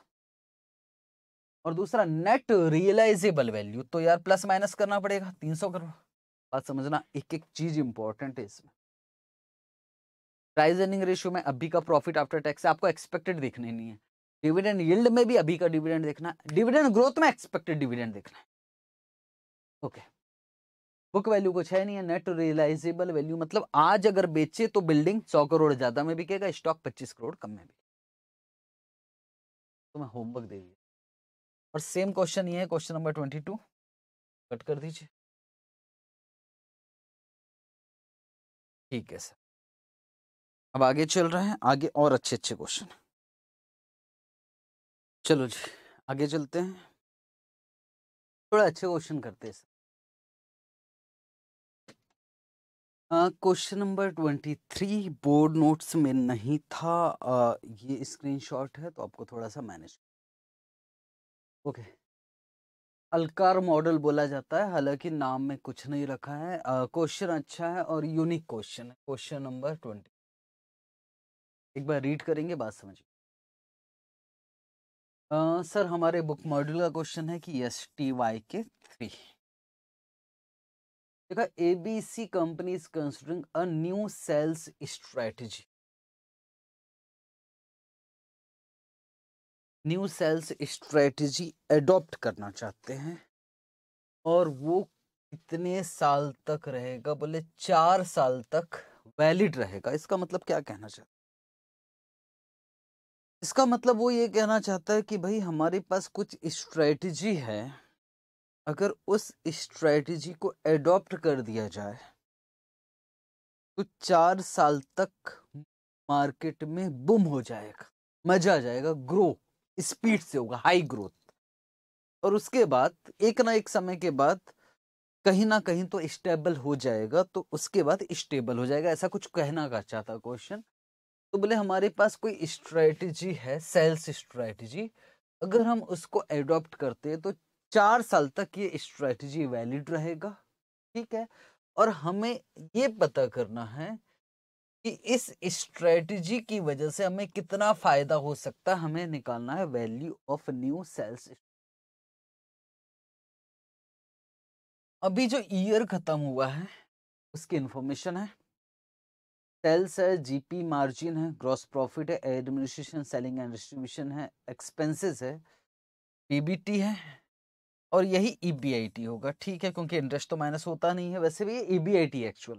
और दूसरा नेट रियलाइजेबल वैल्यू तो यार प्लस माइनस करना पड़ेगा तीन सौ करोड़ बात समझना एक एक चीज इंपॉर्टेंट है इसमें प्राइस अर्निंग रेशियो में अभी का प्रॉफिट आफ्टर टैक्स आपको एक्सपेक्टेड देखने नहीं है डिविडेंड यील्ड में भी अभी का डिविडेंड देखना है डिविडेंड ग्रोथ में एक्सपेक्टेड डिविडेंड देखना है ओके okay. बुक वैल्यू कुछ है नहीं है नेट रियलाइजेबल वैल्यू मतलब आज अगर बेचे तो बिल्डिंग सौ करोड़ ज्यादा में बिकेगा स्टॉक पच्चीस करोड़ कम में बिकेगा तो मैं होमवर्क दे दिया और सेम क्वेश्चन ये है question number twenty two cut कर दीजिए ठीक है सर अब आगे चल रहे हैं आगे और अच्छे अच्छे क्वेश्चन चलो जी आगे चलते हैं थोड़ा अच्छे क्वेश्चन करते हैं sir question number twenty three board notes में नहीं था uh, ये स्क्रीनशॉट है तो आपको थोड़ा सा manage okay okay. Alcar model बोला जाता है हालांकि नाम में कुछ नहीं रखा है क्वेश्चन uh, अच्छा है और यूनिक क्वेश्चन है क्वेश्चन नंबर ट्वेंटी एक बार रीड करेंगे बात समझिए uh, सर हमारे बुक मॉडल का क्वेश्चन है कि एस टी वाई के थ्री देखा ABC company is considering a new sales strategy new sales strategy adopt करना चाहते हैं और वो कितने साल तक रहेगा बोले चार साल तक वैलिड रहेगा इसका मतलब क्या कहना चाहते इसका मतलब वो ये कहना चाहता है कि भाई हमारे पास कुछ स्ट्रेटजी है अगर उस स्ट्रेटजी को एडॉप्ट कर दिया जाए तो चार साल तक मार्केट में बुम हो जाएगा मजा आ जाएगा ग्रो स्पीड से होगा हाई ग्रोथ और उसके बाद एक ना एक समय के बाद कहीं ना कहीं तो स्टेबल हो जाएगा तो उसके बाद स्टेबल हो जाएगा ऐसा कुछ कहना का चाहता क्वेश्चन तो बोले हमारे पास कोई स्ट्रेटजी है सेल्स स्ट्रेटजी अगर हम उसको एडॉप्ट करते हैं तो चार साल तक ये स्ट्रेटजी वैलिड रहेगा ठीक है और हमें ये पता करना है कि इस स्ट्रेटजी की वजह से हमें कितना फायदा हो सकता है हमें निकालना है वैल्यू ऑफ न्यू सेल्स अभी जो ईयर खत्म हुआ है उसकी इंफॉर्मेशन है सेल्स है जीपी मार्जिन है ग्रॉस प्रॉफिट है एडमिनिस्ट्रेशन सेलिंग एंड डिस्ट्रीब्यूशन है एक्सपेंसेस है पीबीटी है और यही ई e होगा ठीक है क्योंकि इंटरेस्ट तो माइनस होता नहीं है वैसे भी ये ई एक्चुअल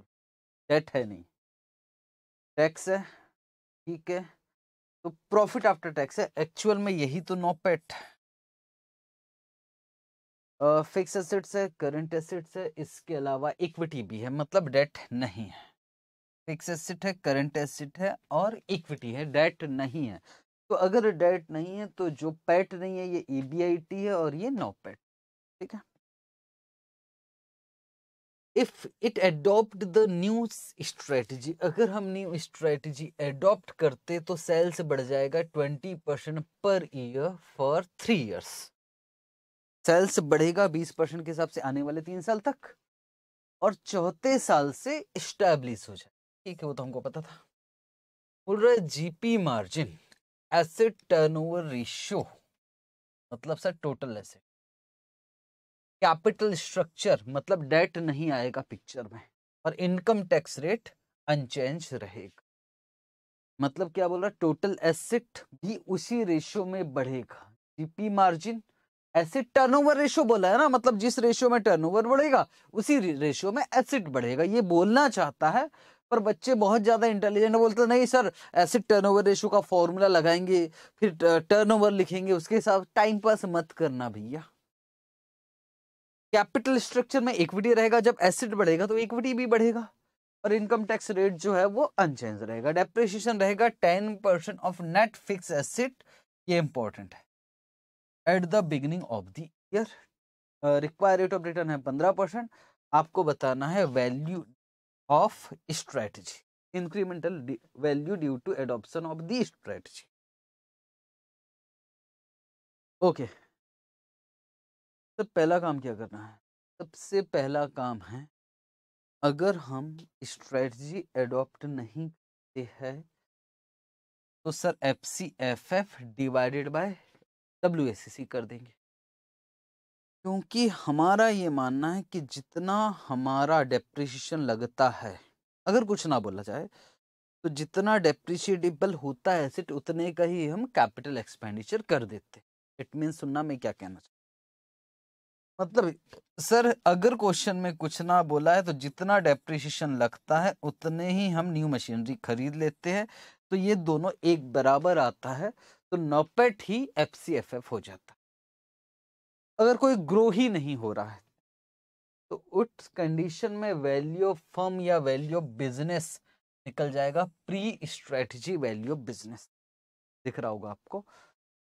डेट है नहीं टैक्स है ठीक है तो प्रॉफिट आफ्टर टैक्स है एक्चुअल में यही तो नो पेट फिक्स एसेट्स है करंट एसेट्स है इसके अलावा इक्विटी भी है मतलब डेट नहीं है फिक्स एसेट है करंट एसेट है और इक्विटी है डेट नहीं है तो अगर डेट नहीं है तो जो पैट नहीं है ये ई e है और ये नो पैट ठीक है if it adopt the new strategy अगर हम न्यू स्ट्रेटजी एडोप्ट करते तो सेल्स बढ़ जाएगा twenty percent per year for three years sales बढ़ेगा बीस परसेंट के हिसाब से आने वाले तीन साल तक और चौथे साल से स्टैब्लिश हो जाए ठीक है वो तो हमको पता था बोल GP margin asset turnover ratio मतलब sir total asset capital structure मतलब डेट नहीं आएगा पिक्चर में और इनकम टैक्स रेट अनचेंज रहेगा मतलब क्या बोल रहा है टोटल एसेट भी उसी रेशियो में बढ़ेगा GP margin asset turnover ratio बोला है ना मतलब जिस रेशियो में टर्नओवर बढ़ेगा उसी रेशियो में एसेट बढ़ेगा ये बोलना चाहता है पर बच्चे बहुत ज़्यादा इंटेलिजेंट बोलते नहीं सर एसिड टर्नओवर रेशियो का फॉर्मूला लगाएंगे फिर टर्नओवर लिखेंगे उसके हिसाब टाइम पास मत करना भैया कैपिटल स्ट्रक्चर में इक्विटी रहेगा जब एसिड बढ़ेगा तो इक्विटी भी बढ़ेगा और इनकम टैक्स रेट जो है वो अनचेंज रहेगा डेप्रिसिएशन रहेगा ten percent of net fix asset ये इंपॉर्टेंट है at the beginning of the year require rate of return है पंद्रह परसेंट आपको बताना है value of strategy incremental value due to adoption of the strategy okay सबसे पहला काम क्या करना है सबसे पहला काम है अगर हम स्ट्रेटजी एडॉप्ट नहीं करते हैं तो sir F C F F divided by W S C कर देंगे क्योंकि हमारा ये मानना है कि जितना हमारा डेप्रिसिएशन लगता है अगर कुछ ना बोला जाए तो जितना डेप्रिशिएटेबल होता है एसेट उतने का ही हम कैपिटल एक्सपेंडिचर कर देते इट मीन सुनना मैं क्या कहना चाहता मतलब सर अगर क्वेश्चन में कुछ ना बोला है तो जितना डेप्रिसिएशन लगता है उतने ही हम न्यू मशीनरी खरीद लेते हैं तो ये दोनों एक बराबर आता है तो नोपेट ही एफ सी एफ एफ हो जाता है अगर कोई ग्रो ही नहीं हो रहा है तो उस कंडीशन में वैल्यू ऑफ फर्म या वैल्यू ऑफ बिजनेस निकल जाएगा pre strategy value of business दिख रहा होगा आपको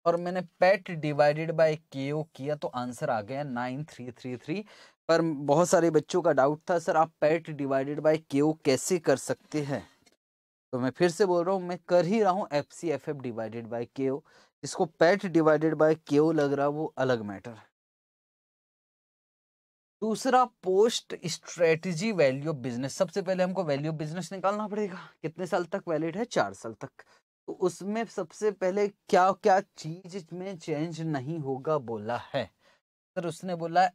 और मैंने पेट डिवाइडेड बाय के किया तो आंसर आ गया नाइन थ्री थ्री थ्री पर बहुत सारे बच्चों का डाउट था सर आप पेट डिवाइडेड बाय के कैसे कर सकते हैं तो मैं फिर से बोल रहा हूँ मैं कर ही रहा हूँ F C F F divided by K O इसको पेट डिवाइडेड बाय के ओ लग रहा वो अलग मैटर है दूसरा post strategy value of business सबसे पहले हमको वैल्यू ऑफ बिजनेस निकालना पड़ेगा कितने साल तक वैलिड है चार साल तक उसमें सबसे पहले क्या क्या चीज में चेंज नहीं होगा बोला है सर उसने बोला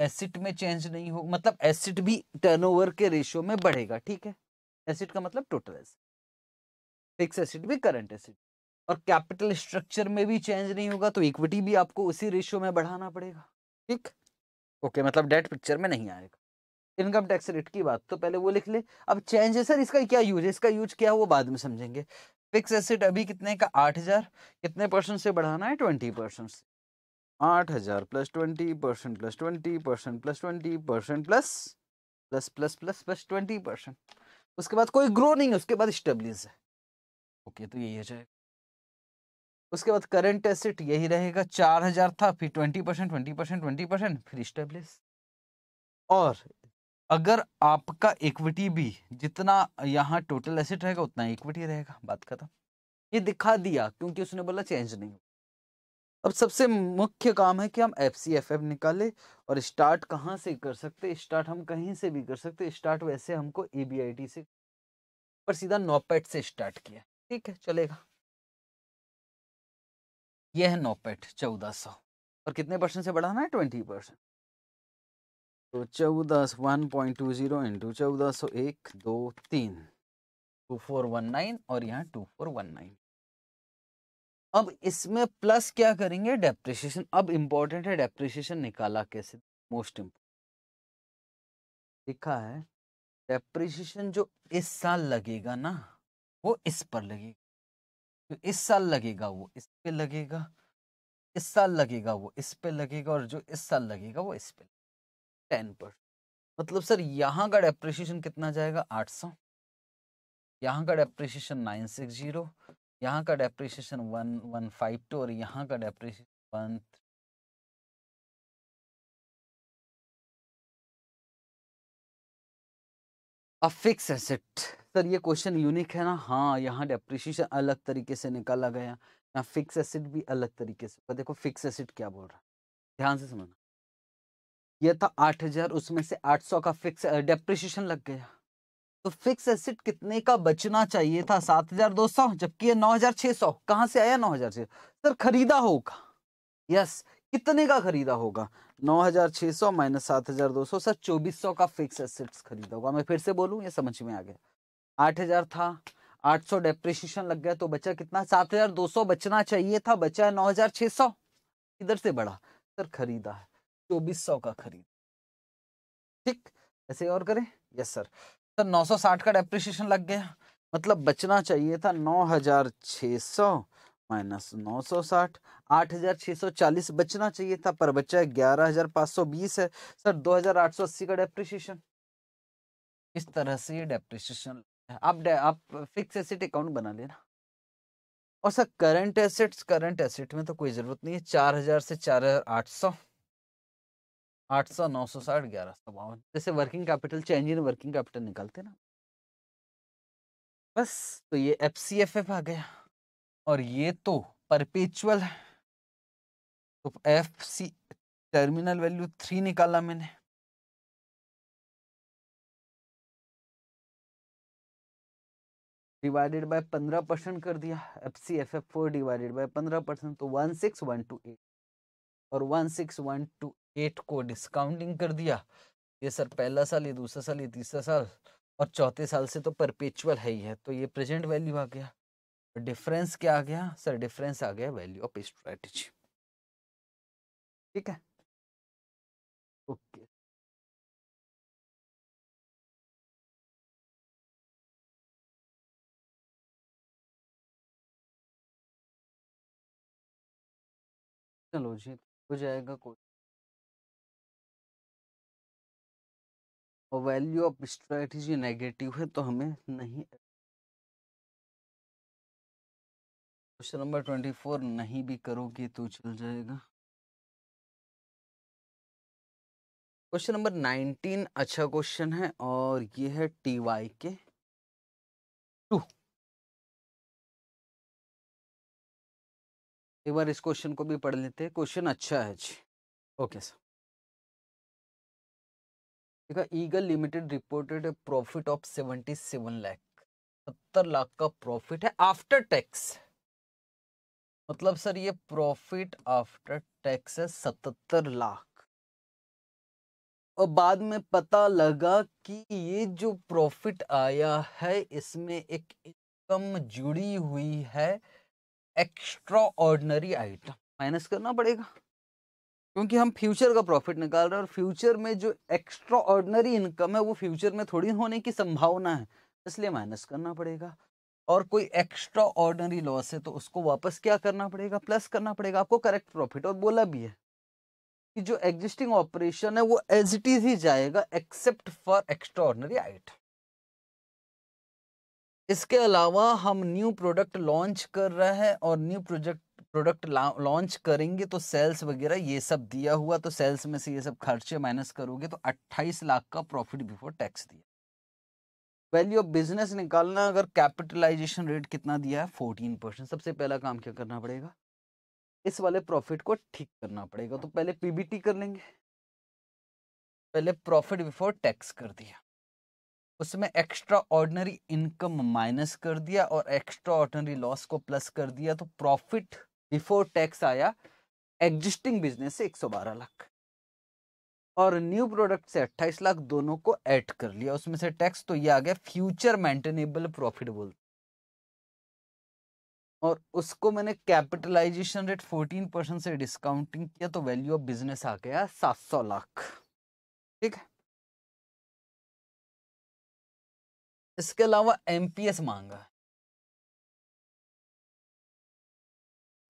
एसिड में चेंज नहीं हो मतलब एसिड भी टर्नओवर के रेशियो में बढ़ेगा ठीक है एसिड का मतलब टोटल एसिड फिक्स एसिड भी करंट एसिड और कैपिटल स्ट्रक्चर में भी चेंज नहीं होगा तो इक्विटी भी आपको उसी रेशियो में बढ़ाना पड़ेगा ठीक ओके मतलब डेट पिक्चर में नहीं आएगा इनकम टैक्स रेट की बात तो पहले वो लिख ले अब चेंज है सर इसका क्या यूज है इसका यूज क्या है वो बाद में समझेंगे फिक्स एसेट अभी कितने का आठ हजार कितने परसेंट से बढ़ाना है ट्वेंटी परसेंट से आठ हजार plus twenty percent plus twenty percent plus twenty percent plus plus plus plus plus twenty percent उसके बाद कोई ग्रो नहीं है उसके बाद स्टेब्लिश है ओके तो यही हो जाएगा उसके बाद करंट एसेट यही रहेगा चार हजार था फिर twenty percent twenty percent twenty percent फिर स्टेब्लिश और अगर आपका इक्विटी भी जितना यहाँ टोटल एसेट रहेगा उतना इक्विटी रहेगा बात खत्म ये दिखा दिया क्योंकि उसने बोला चेंज नहीं हो अब सबसे मुख्य काम है कि हम एफ सी एफ एफ निकाले और स्टार्ट कहाँ से कर सकते स्टार्ट हम कहीं से भी कर सकते स्टार्ट वैसे हमको ए बी आई टी से पर सीधा नोपैट से स्टार्ट किया ठीक है चलेगा यह है नोपैट चौदह सौ और कितने परसेंट से बढ़ाना है ट्वेंटी परसेंट तो चौदह one point two zero into चौदह सौ एक दो तीन टू फोर वन नाइन और यहाँ टू फोर वन नाइन अब इसमें प्लस क्या करेंगे डेप्रिसिएशन अब इम्पोर्टेंट है डेप्रिसिएशन निकाला कैसे मोस्ट इम्पोर्टेंट लिखा है डेप्रिसिएशन जो इस साल लगेगा ना वो इस पर लगेगा जो इस साल लगेगा वो इस पे लगेगा इस साल लगेगा वो इस पे लगेगा और जो इस साल लगेगा वो इस पे टेन परसेंट मतलब सर यहाँ का डेप्रिशिएशन कितना जाएगा आठ सौ यहाँ का डेप्रिशिएशन नाइन सिक्स जीरो यहाँ का depreciation one one five two और यहाँ का depreciation one fix asset sir ये क्वेश्चन यूनिक है ना हाँ यहाँ डेप्रिशिएशन अलग तरीके से निकाला गया यहाँ फिक्स एसेट भी अलग तरीके से देखो फिक्स एसेट क्या बोल रहा है ध्यान से समझना ये था आठ हजार उसमें से आठ सौ का फिक्स डेप्रिशिएशन लग गया तो फिक्स एसेट कितने का बचना चाहिए था सात हजार दो सौ जबकि ये नौ हजार छः सौ कहाँ से आया नौ हजार छः सर खरीदा होगा यस कितने का खरीदा होगा नौ हजार छः सौ माइनस सात हजार दो सौ सर चौबीस सौ का फिक्स एसेट्स खरीदा होगा मैं फिर से बोलूँ ये समझ में आ गया आठ हजार था आठ सौ डेप्रिशिएशन लग गया तो बचा कितना सात हजार दो सौ बचना चाहिए था बचा नौ हजार छः सौ इधर से बढ़ा सर खरीदा है चौबीस सौ का खरीद ठीक ऐसे और करें यस सर सर नौ सौ साठ का डेप्रिशिएशन लग गया मतलब बचना चाहिए था नौ हजार छ सौ माइनस नौ सौ साठ आठ हजार छः सौ चालीस बचना चाहिए था पर बच्चा ग्यारह हजार पाँच सौ बीस है सर दो हजार आठ सौ अस्सी का डेप्रिशिएशन इस तरह से डेप्रिशिएशन आप डे, आप फिक्स एसेट अकाउंट बना लेना और sir current assets current asset में तो कोई ज़रूरत नहीं है चार हजार से चार हजार आठ सौ आठ सौ नौ सौ साठ ग्यारह सौ बावन जैसे working capital change in working capital निकलते ना बस तो ये एफ सी एफ एफ आ गया और ये तो परपेचुअल है तो F C terminal value three निकाला मैंने डिवाइडेड बाय पंद्रह परसेंट कर दिया F C F F four divided by पंद्रह परसेंट तो one six one two eight और one six one two eight को डिस्काउंटिंग कर दिया ये सर पहला साल ये दूसरा साल ये तीसरा साल और चौथे साल से तो परपेचुअल है ही है तो ये प्रेजेंट वैल्यू आ गया डिफरेंस क्या आ गया सर डिफरेंस आ गया वैल्यू ऑफ स्ट्रेटेजी ठीक है ओके चलो जी हो जाएगा कोई और वैल्यू ऑफ स्ट्रेटजी नेगेटिव है तो हमें नहीं क्वेश्चन नंबर ट्वेंटी फोर नहीं भी करोगे तो चल जाएगा क्वेश्चन नंबर नाइनटीन अच्छा क्वेश्चन है और ये है टी वाई के टू एक बार इस क्वेश्चन को भी पढ़ लेते हैं क्वेश्चन अच्छा है जी ओके सर देखा eagle limited reported profit of seventy seven lakh सत्तर लाख का प्रॉफिट है आफ्टर टैक्स मतलब सर ये प्रॉफिट आफ्टर टैक्स है सतर लाख और बाद में पता लगा कि ये जो प्रॉफिट आया है इसमें एक इनकम जुड़ी हुई है एक्स्ट्रा ऑर्डनरी आइटम माइनस करना पड़ेगा क्योंकि हम फ्यूचर का प्रॉफिट निकाल रहे हैं और फ्यूचर में जो एक्स्ट्रा ऑर्डनरी इनकम है वो फ्यूचर में थोड़ी होने की संभावना है इसलिए माइनस करना पड़ेगा और कोई एक्स्ट्रा ऑर्डनरी लॉस है तो उसको वापस क्या करना पड़ेगा प्लस करना पड़ेगा आपको करेक्ट प्रॉफिट और बोला भी है कि जो एग्जिस्टिंग ऑपरेशन है वो एज इट इज ही जाएगा except for extraordinary item इसके अलावा हम न्यू प्रोडक्ट लॉन्च कर रहे हैं और न्यू प्रोजेक्ट प्रोडक्ट लॉन्च करेंगे तो सेल्स वगैरह ये सब दिया हुआ तो सेल्स में से ये सब खर्चे माइनस करोगे तो 28 लाख का प्रॉफिट बिफोर टैक्स दिया वैल्यू ऑफ बिजनेस निकालना अगर कैपिटलाइजेशन रेट कितना दिया है फोर्टीन परसेंट सबसे पहला काम क्या करना पड़ेगा इस वाले प्रॉफिट को ठीक करना पड़ेगा तो पहले पीबीटी कर लेंगे पहले प्रॉफिट बिफोर टैक्स कर दिया उसमें एक्स्ट्रा ऑर्डनरी इनकम माइनस कर दिया और एक्स्ट्रा ऑर्डनरी लॉस को प्लस कर दिया तो प्रॉफिट बिफोर टैक्स आया एग्जिस्टिंग बिजनेस से 112 लाख और न्यू प्रोडक्ट से 28 लाख दोनों को ऐड कर लिया उसमें से टैक्स तो ये आ गया फ्यूचर मेंटेनेबल प्रॉफिट बोलते और उसको मैंने कैपिटलाइजेशन रेट 14 परसेंट से डिस्काउंटिंग किया तो वैल्यू ऑफ बिजनेस आ गया 700 लाख ठीक है इसके अलावा एमपीएस मांगा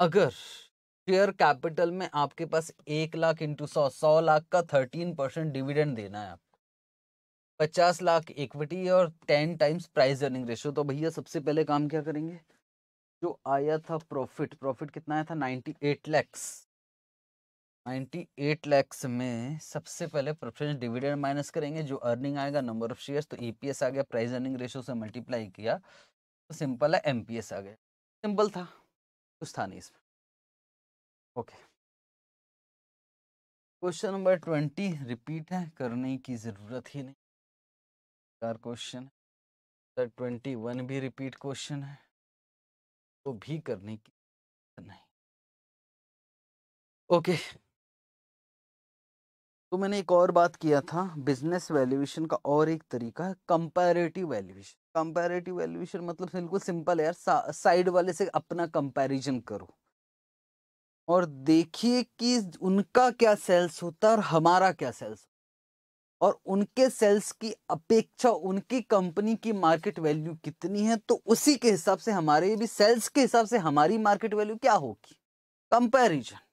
अगर शेयर कैपिटल में आपके पास एक लाख इंटू सौ सौ लाख का थर्टीन परसेंट डिविडेंड देना है आपको पचास लाख इक्विटी और ten times price earning ratio तो भैया सबसे पहले काम क्या करेंगे जो आया था प्रॉफिट प्रॉफिट कितना आया था ninety eight lakhs ninety eight lakhs में सबसे पहले प्रेफरेंस डिविडेंड माइनस करेंगे जो अर्निंग आएगा नंबर ऑफ शेयर्स तो ईपीएस e आ गया प्राइस अर्निंग रेशियो से मल्टीप्लाई किया तो सिंपल है एमपीएस आ गया सिंपल था कुछ था नहीं इसमें okay question number twenty repeat है करने की ज़रूरत ही नहीं चार क्वेश्चन ट्वेंटी वन भी रिपीट क्वेश्चन है तो भी करने की नहीं ओके okay. तो मैंने एक और बात किया था बिजनेस वैल्यूएशन का और एक तरीका है कंपैरेटिव वैल्यूएशन कंपैरेटिव वैल्यूएशन मतलब बिल्कुल सिंपल है यार साइड वाले से अपना कंपैरिजन करो और देखिए कि उनका क्या सेल्स होता है और हमारा क्या सेल्स और उनके सेल्स की अपेक्षा उनकी कंपनी की मार्केट वैल्यू कितनी है तो उसी के हिसाब से हमारे भी सेल्स के हिसाब से हमारी मार्केट वैल्यू क्या होगी कंपैरिजन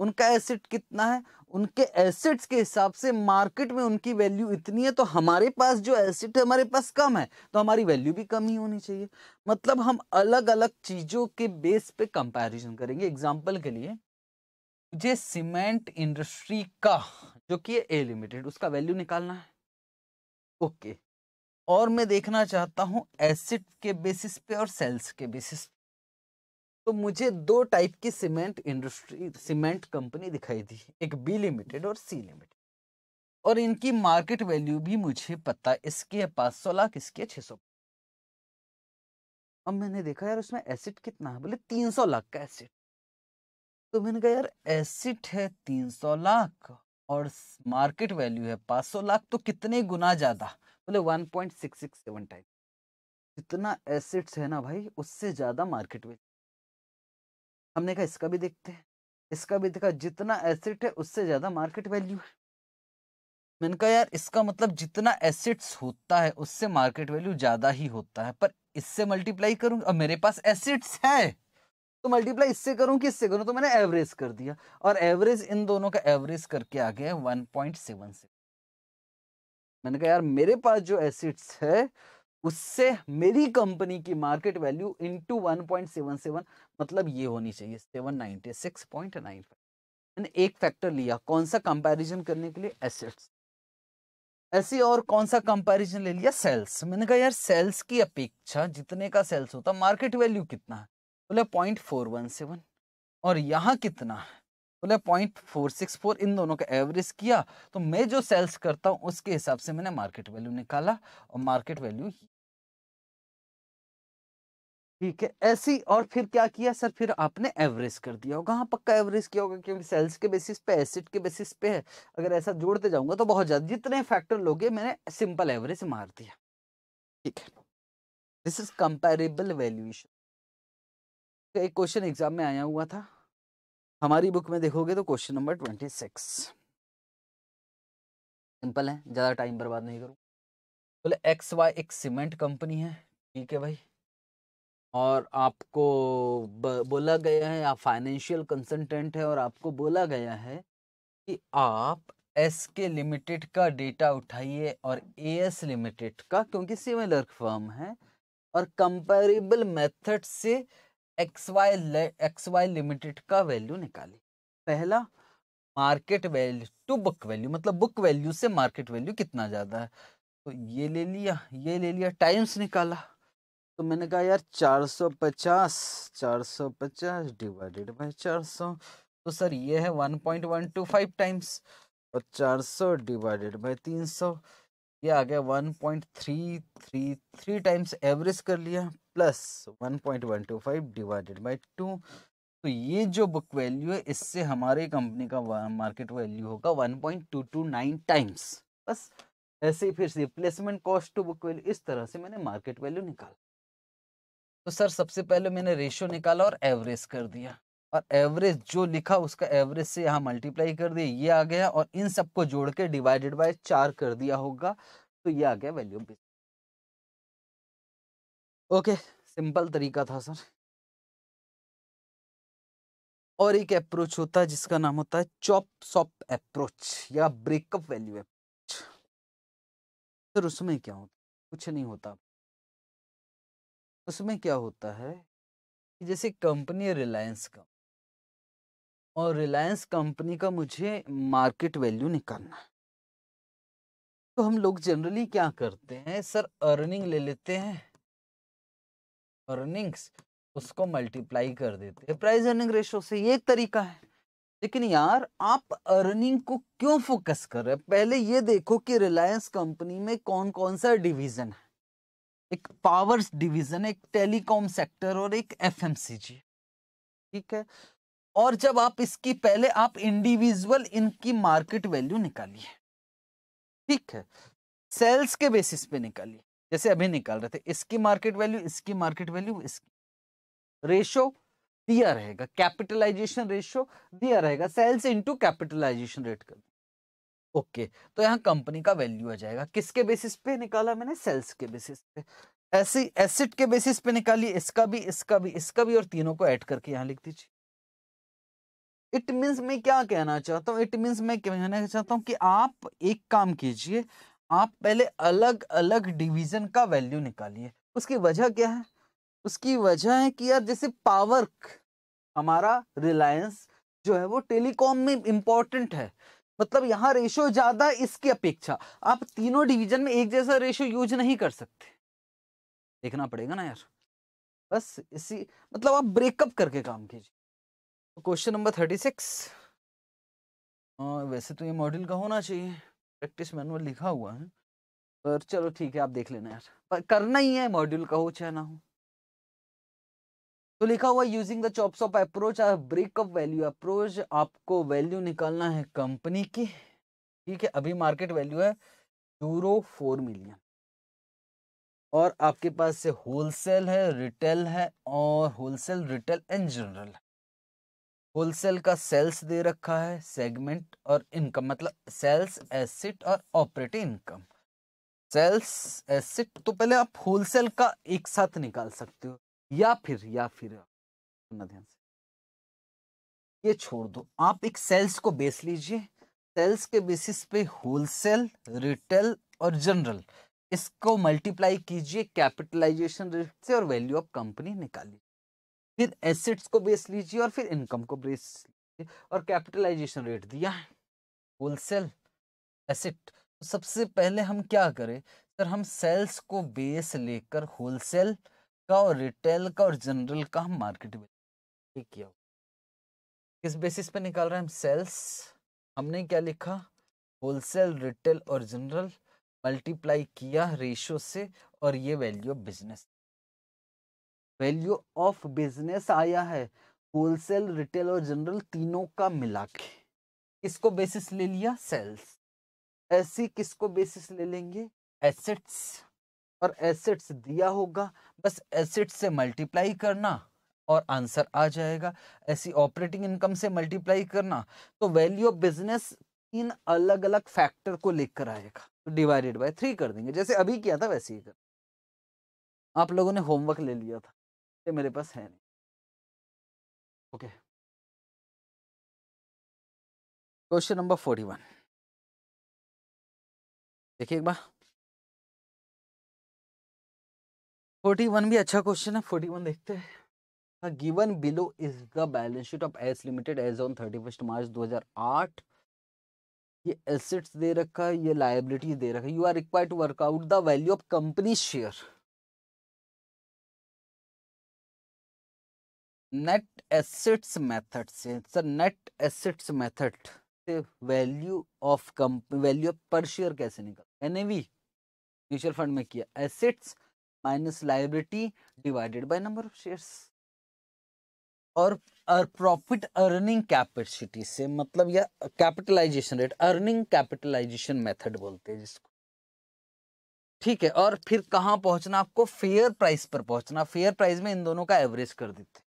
उनका एसेट कितना है उनके एसेट्स के हिसाब से मार्केट में उनकी वैल्यू इतनी है तो हमारे पास जो एसेट है हमारे पास कम है तो हमारी वैल्यू भी कम ही होनी चाहिए मतलब हम अलग अलग चीज़ों के बेस पे कंपैरिजन करेंगे एग्जांपल के लिए मुझे सीमेंट इंडस्ट्री का जो कि है ए लिमिटेड उसका वैल्यू निकालना है ओके और मैं देखना चाहता हूँ एसिड के बेसिस पे और सेल्स के बेसिस पे तो मुझे दो टाइप की सीमेंट इंडस्ट्री सीमेंट कंपनी दिखाई दी एक बी लिमिटेड और सी लिमिटेड और इनकी मार्केट वैल्यू भी मुझे पता इसके है पांच सौ लाख इसके छह सौ अब मैंने देखा यार उसमें एसिड कितना है बोले तीन सौ लाख का एसिड तो मैंने कहा यार एसिड है तीन सौ लाख और मार्केट वैल्यू है पाँच सौ लाख तो कितने गुना ज़्यादा बोले one point six six seven time जितना एसिड्स है ना भाई उससे ज़्यादा मार्केट वैल्यू हमने कहा इसका भी देखते हैं इसका भी देखा जितना एसिड है उससे ज्यादा मार्केट वैल्यू है मैंने कहा यार इसका मतलब जितना एसिड्स होता है उससे मार्केट वैल्यू ज्यादा ही होता है पर इससे मल्टीप्लाई करूंगा और मेरे पास एसिड्स है तो मल्टीप्लाई इससे करूं कि इससे करूं तो मैंने एवरेज कर दिया और एवरेज इन दोनों का एवरेज करके आ गया है वन पॉइंट सेवन मैंने कहा यार मेरे पास जो एसिड्स है उससे मेरी कंपनी की market value into one point seven seven मतलब ये होनी चाहिए seven ninety six point nine five मैंने एक फैक्टर लिया कौन सा कंपैरिजन करने के लिए एसेट्स ऐसी और कौन सा कंपैरिजन ले लिया सेल्स मैंने कहा यार सेल्स की अपेक्षा जितने का सेल्स होता मार्केट वैल्यू कितना है बोले पॉइंट फोर वन सेवन और यहाँ कितना है बोले पॉइंट फोर सिक्स फोर इन दोनों का एवरेज किया तो मैं जो सेल्स करता हूँ उसके हिसाब से मैंने मार्केट वैल्यू निकाला और मार्केट वैल्यू ठीक है ऐसी और फिर क्या किया सर फिर आपने एवरेज कर दिया होगा हाँ पक्का एवरेज किया होगा क्योंकि सेल्स के बेसिस पे एसिड के बेसिस पे है अगर ऐसा जोड़ते जाऊंगा तो बहुत ज़्यादा जितने फैक्टर लोगे मैंने सिंपल एवरेज मार दिया ठीक है दिस इज कंपेरेबल वैल्यूएशन एक क्वेश्चन एग्जाम में आया हुआ था हमारी बुक में देखोगे तो question number twenty six simple है ज़्यादा टाइम बर्बाद नहीं करूँ बोले तो एक्स वाई एक सीमेंट कंपनी है ठीक है भाई और आपको ब, बोला गया है आप फाइनेंशियल कंसल्टेंट है और आपको बोला गया है कि आप एस के लिमिटेड का डेटा उठाइए और ए एस लिमिटेड का क्योंकि सिमिलर फर्म है और कंपेरेबल मेथड से X Y X Y limited का वैल्यू निकाली पहला market value to book value मतलब बुक वैल्यू से मार्केट वैल्यू कितना ज़्यादा है तो ये ले लिया ये ले लिया टाइम्स निकाला तो मैंने कहा यार 450 450 डिवाइडेड बाय 400 तो सर ये है 1.125 टाइम्स और 400 डिवाइडेड बाय 300 ये आ गया 1.333 टाइम्स एवरेज कर लिया plus one one point two five divided by two तो ये जो बुक वैल्यू है इससे हमारे कंपनी का मार्केट वैल्यू होगा one point two two nine times बस ऐसे ही फिर से placement cost to book value इस तरह से मैंने मार्केट वैल्यू निकाला तो सर सबसे पहले मैंने रेशियो निकाला और एवरेज कर दिया और एवरेज जो लिखा उसका एवरेज से यहाँ मल्टीप्लाई कर दिया ये आ गया और इन सबको जोड़ के डिवाइडेड बाय चार कर दिया होगा तो ये आ गया वैल्यू ओके सिंपल तरीका था सर और एक अप्रोच होता है जिसका नाम होता है चॉप सॉप अप्रोच या ब्रेकअप वैल्यू अप्रोच सर उसमें क्या होता कुछ नहीं होता उसमें क्या होता है कि जैसे कंपनी रिलायंस का और रिलायंस कंपनी का मुझे मार्केट वैल्यू निकालना तो हम लोग जनरली क्या करते हैं सर अर्निंग ले लेते हैं अर्निंग्स उसको मल्टीप्लाई कर देते हैं प्राइस अर्निंग रेशो से ये एक तरीका है लेकिन यार आप अर्निंग को क्यों फोकस कर रहे हैं पहले ये देखो कि रिलायंस कंपनी में कौन कौन सा डिवीजन है एक पावर्स डिवीजन एक टेलीकॉम सेक्टर और एक एफएमसीजी ठीक है और जब आप इसकी पहले आप इंडिविजुअल इनकी मार्केट वैल्यू निकालिए ठीक है सेल्स के बेसिस पे निकालिए जैसे अभी निकाल रहे थे इसकी मार्केट वैल्यू इसकी मार्केट वैल्यू इसकी रेशो दिया रहेगा कैपिटलाइजेशन रेशो दिया रहेगा सेल्स इनटू कैपिटलाइजेशन रेट कर ओके तो यहाँ कंपनी का वैल्यू आ जाएगा किसके बेसिस पे निकाला मैंने सेल्स के बेसिस पे ऐसे एसिड के बेसिस पे निकाली इसका भी इसका भी इसका भी और तीनों को ऐड करके यहाँ लिख दीजिए इट मीन्स मैं क्या कहना चाहता हूँ इट मीन्स मैं कहना चाहता हूँ कि आप एक काम कीजिए आप पहले अलग अलग डिवीजन का वैल्यू निकालिए उसकी वजह क्या है उसकी वजह है कि यार जैसे पावर हमारा रिलायंस जो है वो टेलीकॉम में इम्पोर्टेंट है मतलब यहाँ रेशो ज़्यादा इसकी अपेक्षा आप तीनों डिवीजन में एक जैसा रेशो यूज नहीं कर सकते देखना पड़ेगा ना यार बस इसी मतलब आप ब्रेकअप करके काम कीजिए तो क्वेश्चन नंबर थर्टी सिक्स हाँ, वैसे तो ये मॉडल का होना चाहिए प्रैक्टिस मैनुअल लिखा हुआ है पर चलो ठीक है आप देख लेना यार पर करना ही है मॉड्यूल का हो चाहे ना हो तो लिखा हुआ using the chops of approach breakup value approach आपको वैल्यू निकालना है कंपनी की ठीक है अभी मार्केट वैल्यू है यूरो फोर मिलियन और आपके पास से होलसेल है रिटेल है और होलसेल रिटेल एंड जनरल है होलसेल का सेल्स दे रखा है सेगमेंट और इनकम मतलब सेल्स एसिट और ऑपरेटिंग इनकम सेल्स एसिट तो पहले आप होलसेल का एक साथ निकाल सकते हो या फिर या फिर ध्यान से ये छोड़ दो आप एक सेल्स को बेस लीजिए सेल्स के बेसिस पे होलसेल रिटेल और जनरल इसको मल्टीप्लाई कीजिए कैपिटलाइजेशन रेट से और वैल्यू ऑफ कंपनी निकालिए फिर एसेट्स को बेस लीजिए और फिर इनकम को बेस लीजिए और कैपिटलाइजेशन रेट दिया है होलसेल एसेट तो सबसे पहले हम क्या करें सर हम सेल्स को बेस लेकर होलसेल का और रिटेल का और जनरल का हम मार्केट वैल्यू किया किस बेसिस पे निकाल रहे हैं हम सेल्स हमने क्या लिखा होलसेल रिटेल और जनरल मल्टीप्लाई किया रेशो से और ये value of business value of business आया है होलसेल रिटेल और जनरल तीनों का मिला के किसको बेसिस ले लिया सेल्स ऐसी किसको बेसिस ले लेंगे एसेट्स और एसेट्स दिया होगा बस एसेट्स से मल्टीप्लाई करना और आंसर आ जाएगा ऐसी ऑपरेटिंग इनकम से मल्टीप्लाई करना तो वैल्यू ऑफ बिजनेस इन अलग अलग फैक्टर को लेकर आएगा तो डिवाइडेड बाय थ्री कर देंगे जैसे अभी किया था वैसे ही कर आप लोगों ने होमवर्क ले लिया था ये मेरे पास है नहीं okay question number forty one देखिए एक बार फोर्टी वन भी अच्छा क्वेश्चन है फोर्टी वन देखते हैं given below is the balance sheet of S limited as on thirty first March दो हजार आठ ये एसेट्स दे रखा है ये लाइबिलिटीज दे रखा है you are require to work out the value of company share net assets method से सर नेट एसेट्स मेथड से value of company value of पर शेयर कैसे निकल एवी म्यूचुअल फंड में किया assets minus liability divided by number of shares और profit earning capacity से मतलब या capitalisation rate earning capitalisation method बोलते हैं जिसको ठीक है और फिर कहाँ पहुंचना आपको फेयर प्राइस पर पहुंचना फेयर प्राइस में इन दोनों का एवरेज कर देते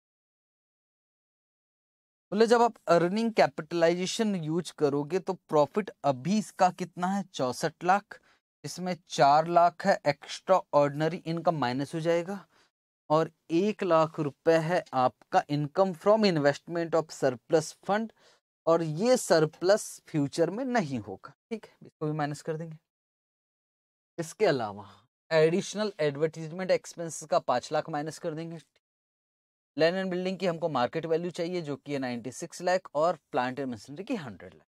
बोले जब आप अर्निंग कैपिटलाइजेशन यूज करोगे तो प्रॉफिट अभी इसका कितना है चौसठ लाख इसमें चार लाख है एक्स्ट्रा ऑर्डनरी इनकम माइनस हो जाएगा और एक लाख रुपए है आपका income from investment of surplus fund और ये सरप्लस फ्यूचर में नहीं होगा ठीक है इसको भी माइनस कर देंगे इसके अलावा एडिशनल एडवर्टीजमेंट एक्सपेंसेस का पाँच लाख माइनस कर देंगे लैंड एंड बिल्डिंग की हमको मार्केट वैल्यू चाहिए जो कि है नाइन्टी सिक्स लाख और प्लांट एंड मशीनरी की हंड्रेड लाख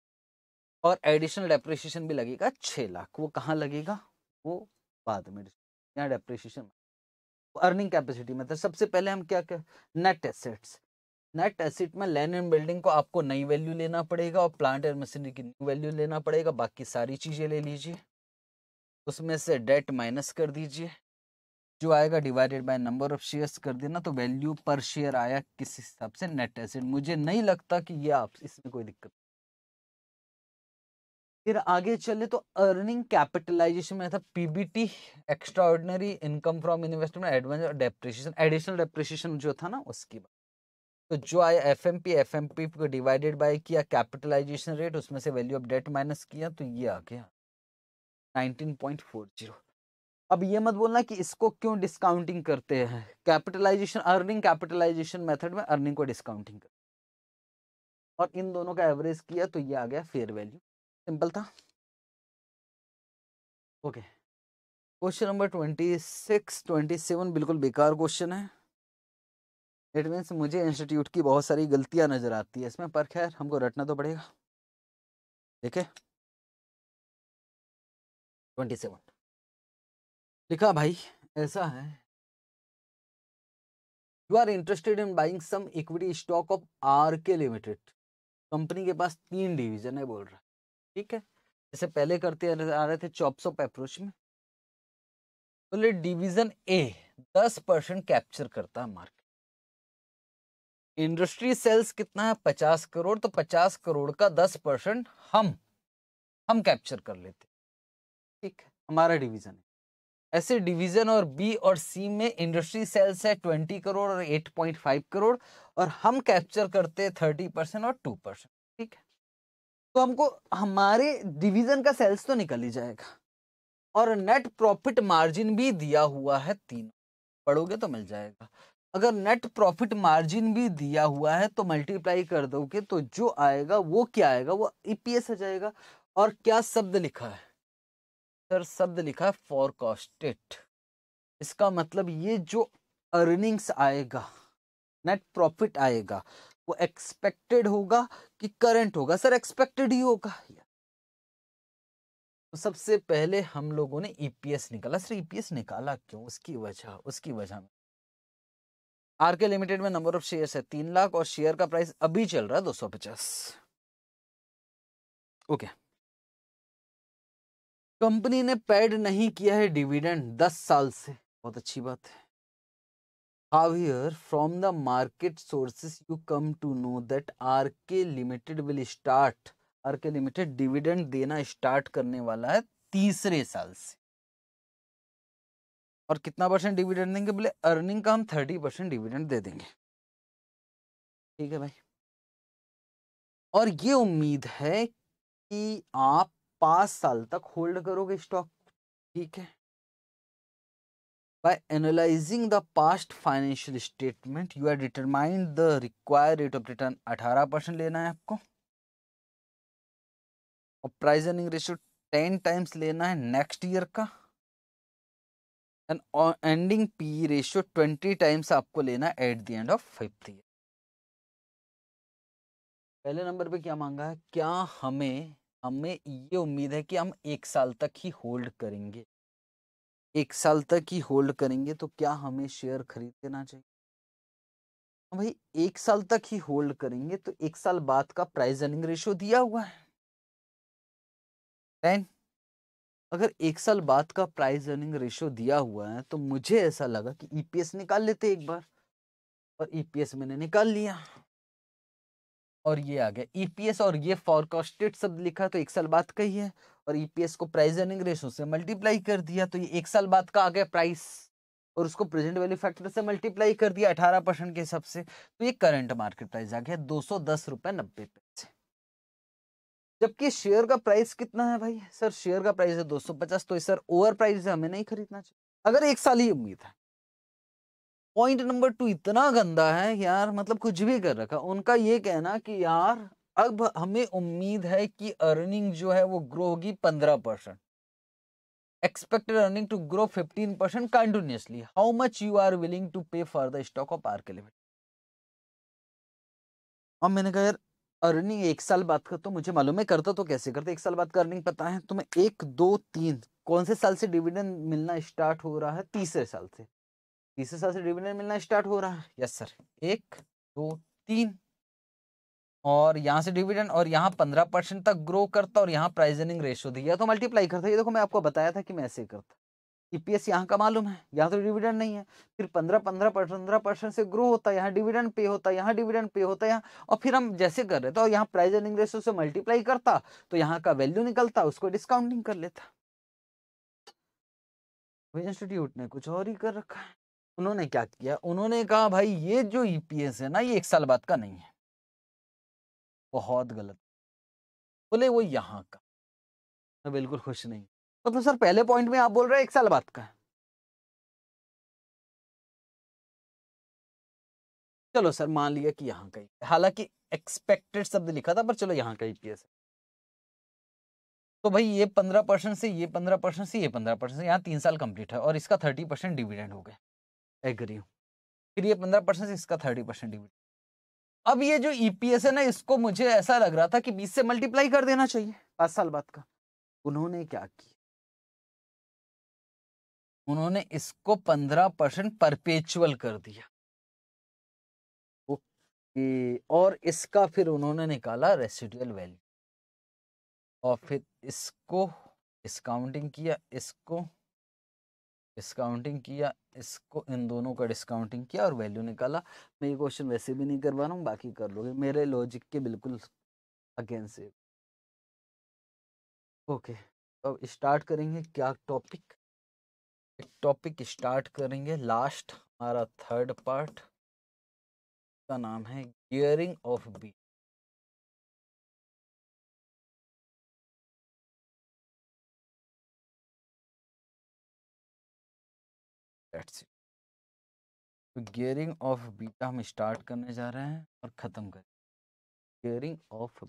और एडिशनल डेप्रिसिएशन भी लगेगा छः लाख वो कहाँ लगेगा वो बाद में यहाँ डेप्रिसिएशन अर्निंग कैपेसिटी मतलब सबसे पहले हम क्या कर नेट एसेट्स नेट एसेट में लैंड एंड बिल्डिंग को आपको नई वैल्यू लेना पड़ेगा और प्लांट एंड मशीनरी की न्यू वैल्यू लेना पड़ेगा बाकी सारी चीज़ें ले लीजिए उसमें से डेट माइनस कर दीजिए जो आएगा divided by number of shares कर देना तो वैल्यू पर शेयर आया किस हिसाब से नेट एसेट मुझे नहीं लगता कि ये आप इसमें कोई दिक्कत फिर आगे चले तो अर्निंग कैपिटलाइजेशन में था PBT extraordinary income from investment advance और डेप्रिसिएशन एडिशनल डेप्रिसिएशन जो था ना उसकी बात तो जो आया F M P F M P को डिवाइडेड बाय किया कैपिटलाइजेशन रेट उसमें से वैल्यू ऑफ डेट माइनस किया तो ये आ गया नाइनटीन पॉइंट फोर जीरो अब ये मत बोलना कि इसको क्यों डिस्काउंटिंग करते हैं कैपिटलाइजेशन अर्निंग कैपिटलाइजेशन मेथड में अर्निंग को डिस्काउंटिंग करते और इन दोनों का एवरेज किया तो ये आ गया फेयर वैल्यू सिंपल था okay question number twenty six twenty seven बिल्कुल बेकार क्वेश्चन है इट मीन्स मुझे इंस्टीट्यूट की बहुत सारी गलतियां नज़र आती है इसमें पर खैर हमको रटना तो पड़ेगा ठीक है ट्वेंटी सेवन लिखा भाई ऐसा है you are interested in buying some equity stock of R K limited company के पास तीन डिवीजन है बोल रहा ठीक है जैसे पहले करते आ रहे थे चॉप्स ऑफ अप्रोच में बोले डिवीजन ए दस परसेंट कैप्चर करता है मार्केट इंडस्ट्री सेल्स कितना है पचास करोड़ तो पचास करोड़ का दस परसेंट हम हम कैप्चर कर लेते ठीक है हमारा डिवीजन है ऐसे डिवीजन और बी और सी में इंडस्ट्री सेल्स है ट्वेंटी करोड़ और एट पॉइंट फाइव करोड़ और हम कैप्चर करते हैं थर्टी परसेंट और टू परसेंट ठीक है तो हमको हमारे डिवीजन का सेल्स तो निकल ही जाएगा और नेट प्रॉफिट मार्जिन भी दिया हुआ है तीन पढ़ोगे तो मिल जाएगा अगर नेट प्रॉफिट मार्जिन भी दिया हुआ है तो मल्टीप्लाई कर दोगे तो जो आएगा वो क्या आएगा वो ई आ जाएगा और क्या शब्द लिखा है सर शब्द लिखा है फॉरकास्टेड इसका मतलब ये जो अर्निंग्स आएगा नेट प्रॉफिट आएगा वो एक्सपेक्टेड होगा कि करंट होगा सर एक्सपेक्टेड ही होगा तो सबसे पहले हम लोगों ने ईपीएस e निकाला सर ईपीएस e निकाला क्यों उसकी वजह उसकी वजह में आरके लिमिटेड में नंबर ऑफ शेयर है तीन लाख और शेयर का प्राइस अभी चल रहा है दो सौ पचास ओके okay. कंपनी ने पेड नहीं किया है डिविडेंड दस साल से बहुत अच्छी बात है however from the market sources you come to know that R K limited will start R K limited dividend देना स्टार्ट करने वाला है तीसरे साल से और कितना परसेंट डिविडेंड देंगे बोले अर्निंग का हम थर्टी परसेंट डिविडेंड दे देंगे ठीक है भाई और ये उम्मीद है कि आप पांच साल तक होल्ड करोगे स्टॉक ठीक है By analysing the past financial statement you are determined the require rate of return 18 percent लेना है आपको और प्राइस अर्निंग रेशियो 10 टाइम्स लेना है नेक्स्ट ईयर का and ending P ratio 20 times आपको लेना है at the end of fifth year पहले नंबर पे क्या मांगा है क्या हमें हमें ये उम्मीद है कि हम एक साल तक ही होल्ड करेंगे एक साल तक ही होल्ड करेंगे तो क्या हमें शेयर खरीद लेना चाहिए हाँ भाई एक साल तक ही होल्ड करेंगे तो एक साल बाद का प्राइस अर्निंग रेशियो दिया हुआ है राइट अगर एक साल बाद का प्राइस अर्निंग रेशियो दिया हुआ है तो मुझे ऐसा लगा कि ईपीएस e निकाल लेते एक बार और ईपीएस e मैंने निकाल लिया और ये आ गया ईपीएस e और ये फॉरकास्टेड शब्द लिखा तो एक साल बाद का ही है और ईपीएस e को प्राइस अर्निंग रेशो से मल्टीप्लाई कर दिया तो ये एक साल बाद का आ गया प्राइस और उसको प्रेजेंट वैल्यू फैक्टर से मल्टीप्लाई कर दिया अठारह परसेंट के हिसाब से तो ये करंट मार्केट प्राइस आ गया दो सौ दस रुपए नब्बे पैसे जबकि शेयर का प्राइस कितना है भाई सर शेयर का प्राइस है पचास तो सर ओवर प्राइस है हमें नहीं खरीदना चाहिए अगर एक साल ही उम्मीद है पॉइंट नंबर टू इतना गंदा है यार मतलब कुछ भी कर रखा उनका ये कहना कि यार अब हमें उम्मीद है कि अर्निंग जो है वो ग्रो होगी पंद्रह percent expected earning to grow fifteen percent continuously how much you are willing to pay for the stock of R K limit और मैंने कहा यार अर्निंग एक साल बात कर तो मुझे मालूम है करता तो कैसे करते एक साल बाद का अर्निंग पता है तो मैं एक दो तीन कौन से साल से डिविडेंड मिलना स्टार्ट हो रहा है तीसरे साल से तीसरे साल से डिविडेंड मिलना स्टार्ट हो रहा है यस सर एक दो तीन और यहाँ से डिविडेंड और यहाँ पंद्रह परसेंट तक ग्रो करता और यहाँ प्राइस अर्निंग रेशियो दिया तो मल्टीप्लाई करता ये देखो मैं आपको बताया था कि मैं ऐसे करता ई e पी यहाँ का मालूम है यहाँ तो डिविडेंड नहीं है फिर पंद्रह पंद्रह पंद्रह परसेंट से ग्रो होता है यहाँ डिविडेंड पे होता है यहाँ डिविडेंड पे होता है यहाँ और फिर हम जैसे कर रहे थे और यहाँ प्राइज अर्निंग रेशो से मल्टीप्लाई करता तो यहाँ का वैल्यू निकलता उसको डिस्काउंटिंग कर लेता इंस्टीट्यूट ने कुछ और ही कर रखा है उन्होंने क्या किया उन्होंने कहा भाई ये जो ईपीएस e है ना ये एक साल बाद का नहीं है बहुत गलत बोले वो यहाँ का मैं बिल्कुल खुश नहीं मतलब तो सर पहले पॉइंट में आप बोल रहे हैं एक साल बाद का है चलो सर मान लिया कि यहाँ का हालांकि एक्सपेक्टेड शब्द लिखा था पर चलो यहाँ का ईपीएस e है तो भाई ये पंद्रह परसेंट से ये पंद्रह परसेंट से ये पंद्रह परसेंट से यहाँ तीन साल कंप्लीट है और इसका थर्टी परसेंट डिविडेंड हो गया एग्री हूँ फिर ये पंद्रह परसेंट इसका थर्टी परसेंट डिविडेंड अब ये जो ईपीएस e है ना इसको मुझे ऐसा लग रहा था कि बीस से मल्टीप्लाई कर देना चाहिए पांच साल बाद का उन्होंने क्या किया उन्होंने इसको पंद्रह परसेंट परपेचुअल कर दिया ओके और इसका फिर उन्होंने निकाला रेसिडुअल वैल्यू और फिर इसको डिस्काउंटिंग किया इसको डिस्काउंटिंग किया इसको इन दोनों का डिस्काउंटिंग किया और वैल्यू निकाला मैं ये क्वेश्चन वैसे भी नहीं करवा रहा हूँ बाकी कर लोगे मेरे लॉजिक के बिल्कुल अगेंस्ट से ओके अब स्टार्ट करेंगे क्या टॉपिक टॉपिक स्टार्ट करेंगे लास्ट हमारा थर्ड पार्ट का नाम है गियरिंग ऑफ बी दैट्स तो गियरिंग ऑफ बीटा हम स्टार्ट करने जा रहे हैं और ख़त्म कर गियरिंग ऑफ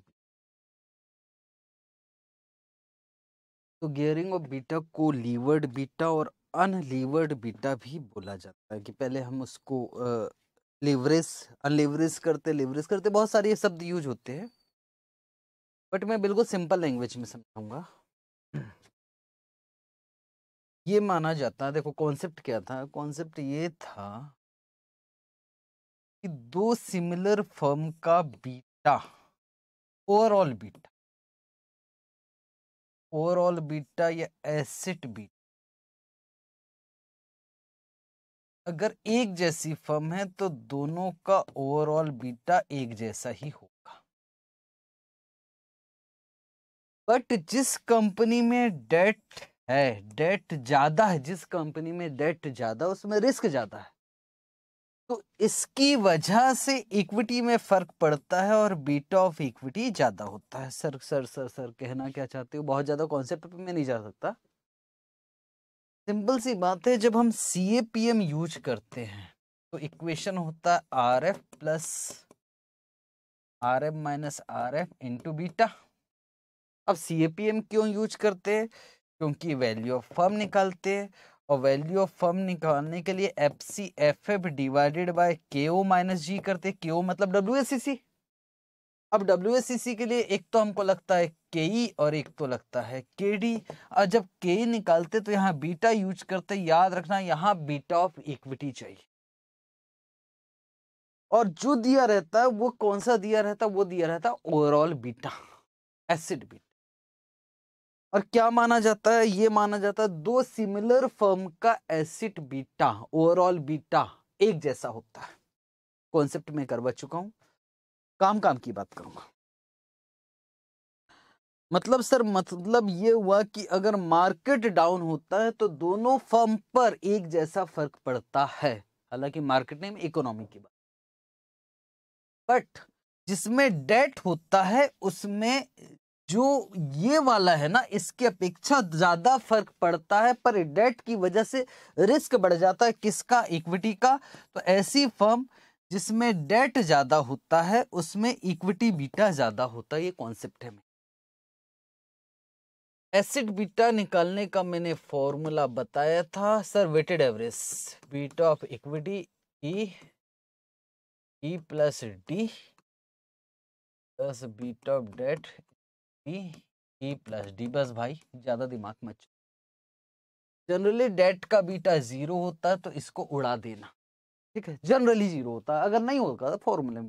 तो गियरिंग ऑफ बीटा को लीवर्ड बीटा और अनलीवर्ड बीटा भी बोला जाता है कि पहले हम उसको लिवरेज अनलिवरेज करते लिवरेज करते बहुत सारे शब्द यूज होते हैं बट मैं बिल्कुल सिंपल लैंग्वेज में समझाऊंगा ये माना जाता है देखो कॉन्सेप्ट क्या था कॉन्सेप्ट ये था कि दो सिमिलर फर्म का beta overall beta overall beta या एसिट बीटा अगर एक जैसी फर्म है तो दोनों का ओवरऑल बीटा एक जैसा ही होगा बट जिस कंपनी में डेट है डेट ज़्यादा है जिस कंपनी में डेट ज़्यादा उसमें रिस्क ज़्यादा है तो इसकी वजह से इक्विटी में फ़र्क पड़ता है और बीट ऑफ इक्विटी ज़्यादा होता है सर सर सर सर कहना क्या चाहते हो बहुत ज़्यादा कॉन्सेप्ट में नहीं जा सकता सिंपल सी बात है जब हम C A P M use करते हैं तो इक्वेशन होता है R F plus R F minus R F into beta अब सी ए पी एम क्यों यूज करते हैं क्योंकि वैल्यू ऑफ फर्म निकालते हैं और वैल्यू ऑफ फर्म निकालने के लिए F C F F divided by K O minus जी करते के ओ मतलब डब्ल्यू एस सी सी अब डब्ल्यू एस सी सी के लिए एक तो हमको लगता है के ई e और एक तो लगता है के डी और जब के ई e निकालते तो यहाँ बीटा यूज करते याद रखना यहाँ बीटा ऑफ इक्विटी चाहिए और जो दिया रहता है वो कौन सा दिया रहता है वो दिया रहता है ओवरऑल बीटा एसिड बीटा और क्या माना जाता है ये माना जाता है दो सिमिलर फर्म का एसिड बीटा ओवरऑल बीटा एक जैसा होता है कॉन्सेप्ट में करवा चुका हूं काम काम की बात करूंगा मतलब सर मतलब ये हुआ कि अगर मार्केट डाउन होता है तो दोनों फर्म पर एक जैसा फर्क पड़ता है हालांकि मार्केट नेम इकोनॉमी की बात बट जिसमें डेट होता है उसमें जो ये वाला है ना इसके अपेक्षा ज़्यादा फर्क पड़ता है पर डेट की वजह से रिस्क बढ़ जाता है किसका इक्विटी का तो ऐसी फर्म जिसमें डेट ज़्यादा होता है उसमें इक्विटी बीटा ज़्यादा होता है ये कॉन्सेप्ट है एसिड बीटा निकालने का मैंने फॉर्मूला बताया था sir weighted average beta of equity E e, E e plus D plus beta of debt B E plus D बस भाई ज़्यादा दिमाग मत जनरली डेट का बीटा ज़ीरो होता है तो इसको उड़ा देना ठीक है जनरली ज़ीरो होता है अगर नहीं होगा तो फॉर्मूले में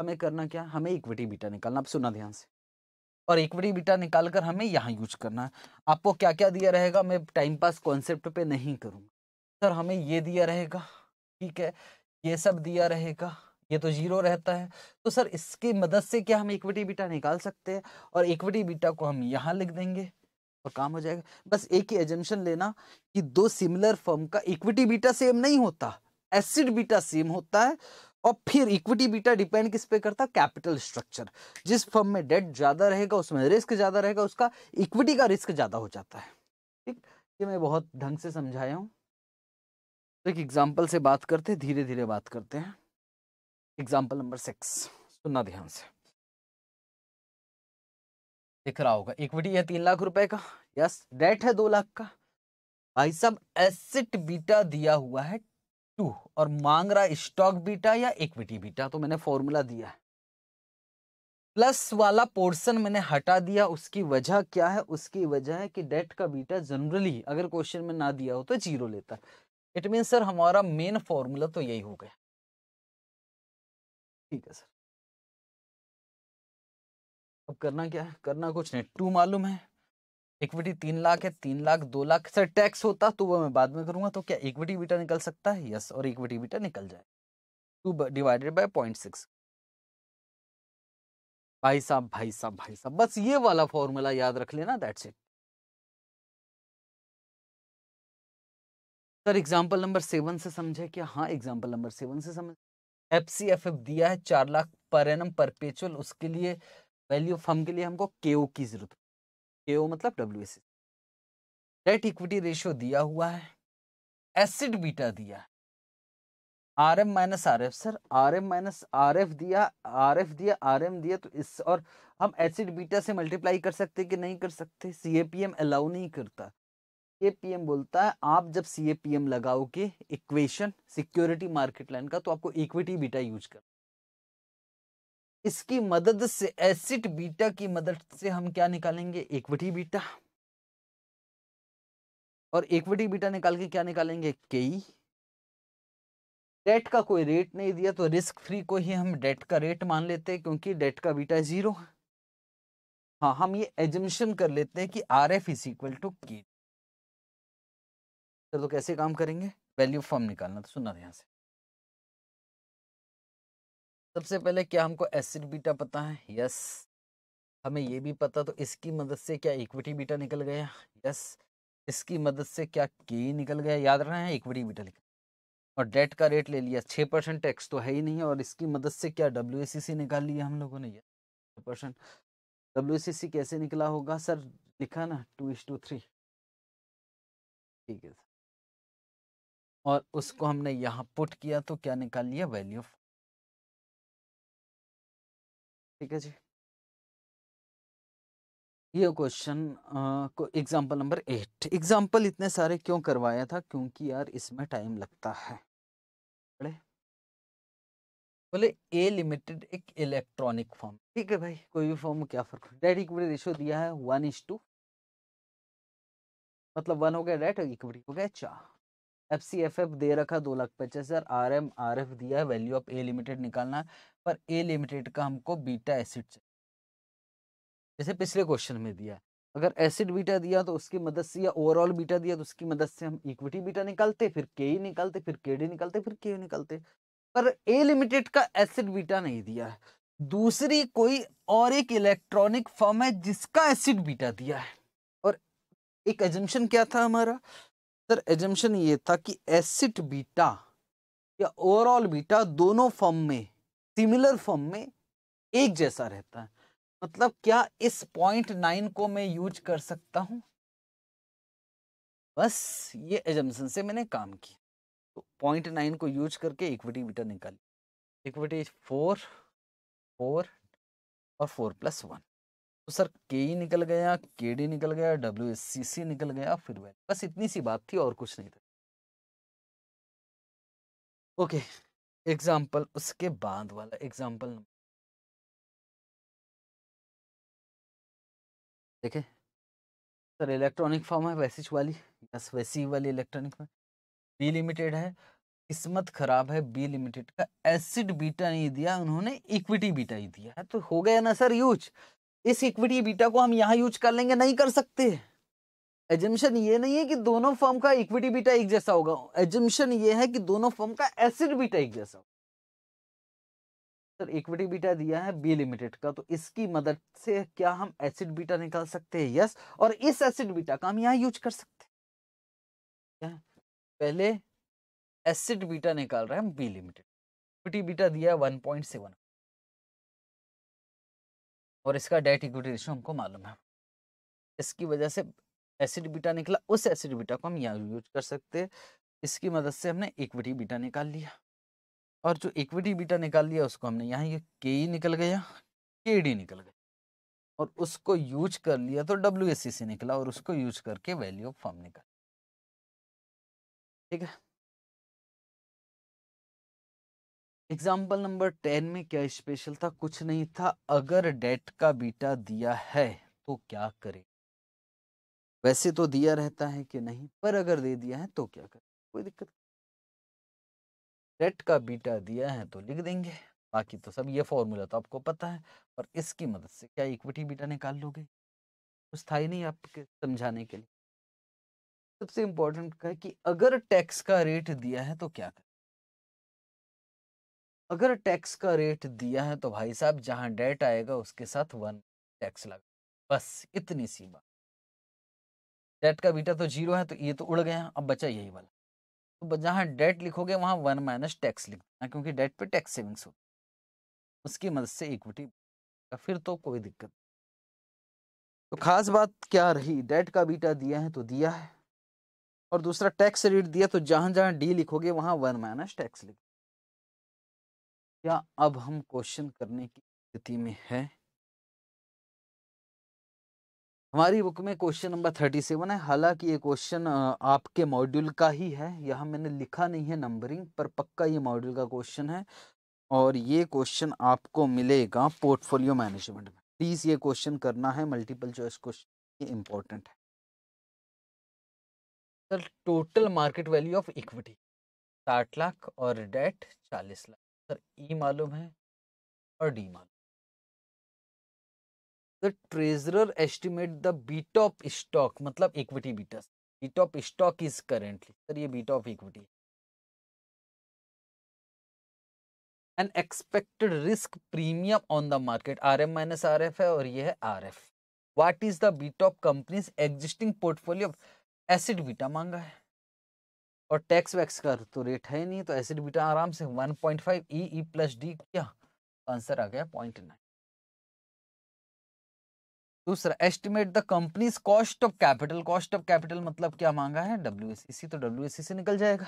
हमें करना क्या हमें इक्विटी बीटा निकालना आप सुना ध्यान से और इक्विटी बीटा निकाल कर हमें यहाँ यूज करना है आपको क्या क्या दिया रहेगा मैं टाइम पास कॉन्सेप्ट पे नहीं करूँगा सर हमें ये दिया रहेगा ठीक है ये सब दिया रहेगा ये तो जीरो रहता है तो सर इसकी मदद से क्या हम इक्विटी बीटा निकाल सकते हैं और इक्विटी बीटा को हम यहाँ लिख देंगे और काम हो जाएगा बस एक ही एजेंशन लेना कि दो सिमिलर फर्म का इक्विटी बीटा सेम नहीं होता एसिड बीटा सेम होता है और फिर इक्विटी बीटा डिपेंड किस पे करता है कैपिटल स्ट्रक्चर जिस फर्म में डेट ज़्यादा रहेगा उसमें रिस्क ज़्यादा रहेगा उसका इक्विटी का रिस्क ज़्यादा हो जाता है ठीक ये मैं बहुत ढंग से समझाया हूँ तो एक एग्जाम्पल से बात करते धीरे धीरे बात करते हैं एग्जाम्पल नंबर सिक्स सुनना ध्यान से दिख रहा होगा इक्विटी है तीन लाख रुपए का यस डेट है दो लाख का भाई साहब एसिट बीटा दिया हुआ है टू और मांग रहा स्टॉक बीटा या इक्विटी बीटा तो मैंने फॉर्मूला दिया है प्लस वाला पोर्शन मैंने हटा दिया उसकी वजह क्या है उसकी वजह है कि डेट का बीटा जनरली अगर क्वेश्चन में ना दिया हो तो जीरो लेता इट मीन सर हमारा मेन फॉर्मूला तो यही हो गया ठीक है सर अब करना क्या है करना कुछ नहीं टू मालूम है इक्विटी तीन लाख है तीन लाख दो लाख सर टैक्स होता तो वो मैं बाद में करूंगा तो क्या इक्विटी बीटा निकल सकता है यस और इक्विटी बीटा निकल जाए two divided by point six भाई साहब भाई साहब भाई साहब बस ये वाला फॉर्मूला याद रख लेना that's it sir example number seven से समझे क्या हाँ एग्जाम्पल नंबर सेवन से समझ एफ सी एफ एफ दिया है चार लाख पर एनम परपेचुअल उसके लिए वैल्यू फर्म के लिए हमको के ओ की जरूरत के ओ मतलब W S debt equity ratio दिया हुआ है एसिड बीटा दिया है R M minus R F sir R M minus R F दिया आर एफ दिया आर एम दिया तो इस और हम एसिड बीटा से मल्टीप्लाई कर सकते कि नहीं कर सकते C A P M allow नहीं करता सीएपीएम बोलता है आप जब सीएपीएम लगाओगे इक्वेशन सिक्योरिटी मार्केट लाइन का तो आपको इक्विटी बीटा यूज कर इसकी मदद से एसिड बीटा की मदद से हम क्या निकालेंगे इक्विटी बीटा और इक्विटी बीटा निकाल के क्या निकालेंगे केई डेट का कोई रेट नहीं दिया तो रिस्क फ्री को ही हम डेट का रेट मान लेते हैं क्योंकि डेट का बीटा जीरो हाँ हम ये एजम्पन कर लेते हैं कि R F is equal to K sir तो कैसे काम करेंगे वैल्यू फॉर्म निकालना तो सुनना यहाँ से सबसे पहले क्या हमको एसिड बीटा पता है यस हमें ये भी पता तो इसकी मदद से क्या इक्विटी बीटा निकल गया यस इसकी मदद से क्या के निकल गया याद रहे हैं इक्विटी बीटा निकल और डेट का रेट ले लिया छः परसेंट टैक्स तो है ही नहीं और इसकी मदद से क्या डब्ल्यू निकाल लिया हम लोगों ने यस छः परसेंट डब्ल्यू कैसे निकला होगा सर लिखा ना टू इस टू थ्री ठीक है सर और उसको हमने यहाँ पुट किया तो क्या निकाल लिया वैल्यू ठीक है जी ये क्वेश्चन को एग्जाम्पल नंबर एट एग्जाम्पल इतने सारे क्यों करवाया था क्योंकि यार इसमें टाइम लगता है बड़े बोले ए लिमिटेड एक इलेक्ट्रॉनिक फॉर्म ठीक है भाई कोई भी फॉर्म क्या फर्क डेट इक्विटी रेशो दिया है वन इज टू मतलब वन हो गया डेट इक्विटी हो गया चार एफ सी एफ एफ दे रखा दो लाख पचास हज़ार आर एम आर एफ दिया है वैल्यू ऑफ ए लिमिटेड निकालना है पर ए लिमिटेड का हमको बीटा एसिड चाहिए जैसे पिछले क्वेश्चन में दिया अगर एसिड बीटा दिया तो उसकी मदद से या ओवरऑल बीटा दिया तो उसकी मदद से हम इक्विटी बीटा निकालते फिर के ही निकालते फिर के डी निकालते फिर के निकालते पर ए लिमिटेड का एसिड बीटा नहीं दिया है दूसरी कोई और एक इलेक्ट्रॉनिक फॉर्म है जिसका एसिड बीटा दिया है और एक एजम्पन क्या था हमारा सर एजम्पन ये था कि एसिड बीटा या ओवरऑल बीटा दोनों फॉर्म में सिमिलर फॉर्म में एक जैसा रहता है मतलब क्या इस पॉइंट नाइन को मैं यूज कर सकता हूं बस ये एजम्पन से मैंने काम किया तो पॉइंट नाइन को यूज करके इक्विटी बीटा निकाली इक्विटी फोर फोर और फोर प्लस वन तो सर के ई निकल गया के डी निकल गया डब्ल्यू एस सी सी निकल गया फिर वैल्यू बस इतनी सी बात थी और कुछ नहीं था ओके एग्जाम्पल उसके बाद वाला एग्जाम्पल देखे सर इलेक्ट्रॉनिक फॉर्म है वैसी वाली यस वैसी वाली इलेक्ट्रॉनिक में बी लिमिटेड है किस्मत खराब है बी लिमिटेड का एसिड बीटा नहीं दिया उन्होंने इक्विटी बीटा ही दिया है तो हो गया ना सर यूज इस इक्विटी बीटा को हम यहाँ यूज कर लेंगे नहीं कर सकते एजम्पन ये नहीं है कि दोनों फर्म का इक्विटी बीटा एक जैसा होगा एजम्पन ये है कि दोनों फर्म का एसिड बीटा एक जैसा होगा इक्विटी बीटा दिया है बी लिमिटेड का तो इसकी मदद से क्या हम एसिड बीटा निकाल सकते हैं यस और इस एसिड बीटा का हम यहाँ यूज कर सकते हैं पहले एसिड बीटा निकाल रहे हैं हम बी लिमिटेड इक्विटी बीटा दिया है वन पॉइंट सेवन और इसका डेट इक्विटी रेशियो हमको मालूम है इसकी वजह से एसिड बीटा निकला उस एसिड बीटा को हम यहाँ यूज कर सकते इसकी मदद से हमने इक्विटी बीटा निकाल लिया और जो इक्विटी बीटा निकाल लिया उसको हमने यहाँ ये के ई e निकल गया के डी निकल गया और उसको यूज कर लिया तो डब्ल्यू से निकला और उसको यूज करके वैल्यू ऑफ फॉर्म निकल ठीक है एग्जाम्पल नंबर टेन में क्या स्पेशल था कुछ नहीं था अगर डेट का बीटा दिया है तो क्या करें वैसे तो दिया रहता है कि नहीं पर अगर दे दिया है तो क्या करें कोई दिक्कत डेट का बीटा दिया है तो लिख देंगे बाकी तो सब ये फॉर्मूला तो आपको पता है और इसकी मदद से क्या इक्विटी बीटा निकाल लोगे कुछ था ही नहीं आपके समझाने के लिए सबसे इम्पोर्टेंट है कि अगर टैक्स का रेट दिया है तो क्या करें अगर टैक्स का रेट दिया है तो भाई साहब जहाँ डेट आएगा उसके साथ वन टैक्स लगा बस इतनी सी बात डेट का बीटा तो जीरो है तो ये तो उड़ गया अब बचा यही वाला तो जहाँ डेट लिखोगे वहाँ वन माइनस टैक्स लिख देना क्योंकि डेट पे टैक्स सेविंग्स होती उसकी मदद से इक्विटी फिर तो कोई दिक्कत तो खास बात क्या रही डेट का बीटा दिया है तो दिया है और दूसरा टैक्स रेट दिया तो जहाँ जहाँ डी लिखोगे वहाँ वन माइनस टैक्स लिख क्या अब हम क्वेश्चन करने की स्थिति में है हमारी बुक में क्वेश्चन नंबर थर्टी सेवन है हालांकि ये क्वेश्चन आपके मॉड्यूल का ही है यहाँ मैंने लिखा नहीं है नंबरिंग पर पक्का ये मॉड्यूल का क्वेश्चन है और ये क्वेश्चन आपको मिलेगा पोर्टफोलियो मैनेजमेंट में प्लीज़ ये क्वेश्चन करना है मल्टीपल चॉइस क्वेश्चन ये इम्पोर्टेंट है sir total market value of equity साठ लाख और डेट चालीस लाख सर ई मालूम है और डी मालूम the treasurer estimate the beta of stock मतलब equity betas beta of stock is currently sir ये beta of equity an expected risk premium on the market R M minus R F है और ये है R F what is the beta of company's existing portfolio asset beta मांगा है और tax wax कर तो रेट है नहीं तो एसिड बीटा आराम से 1.5 point five E E plus D क्या आंसर आ गया पॉइंट नाइन दूसरा estimate the company's cost of capital cost of capital मतलब क्या मांगा है डब्ल्यू इसी e तो डब्ल्यू e से निकल जाएगा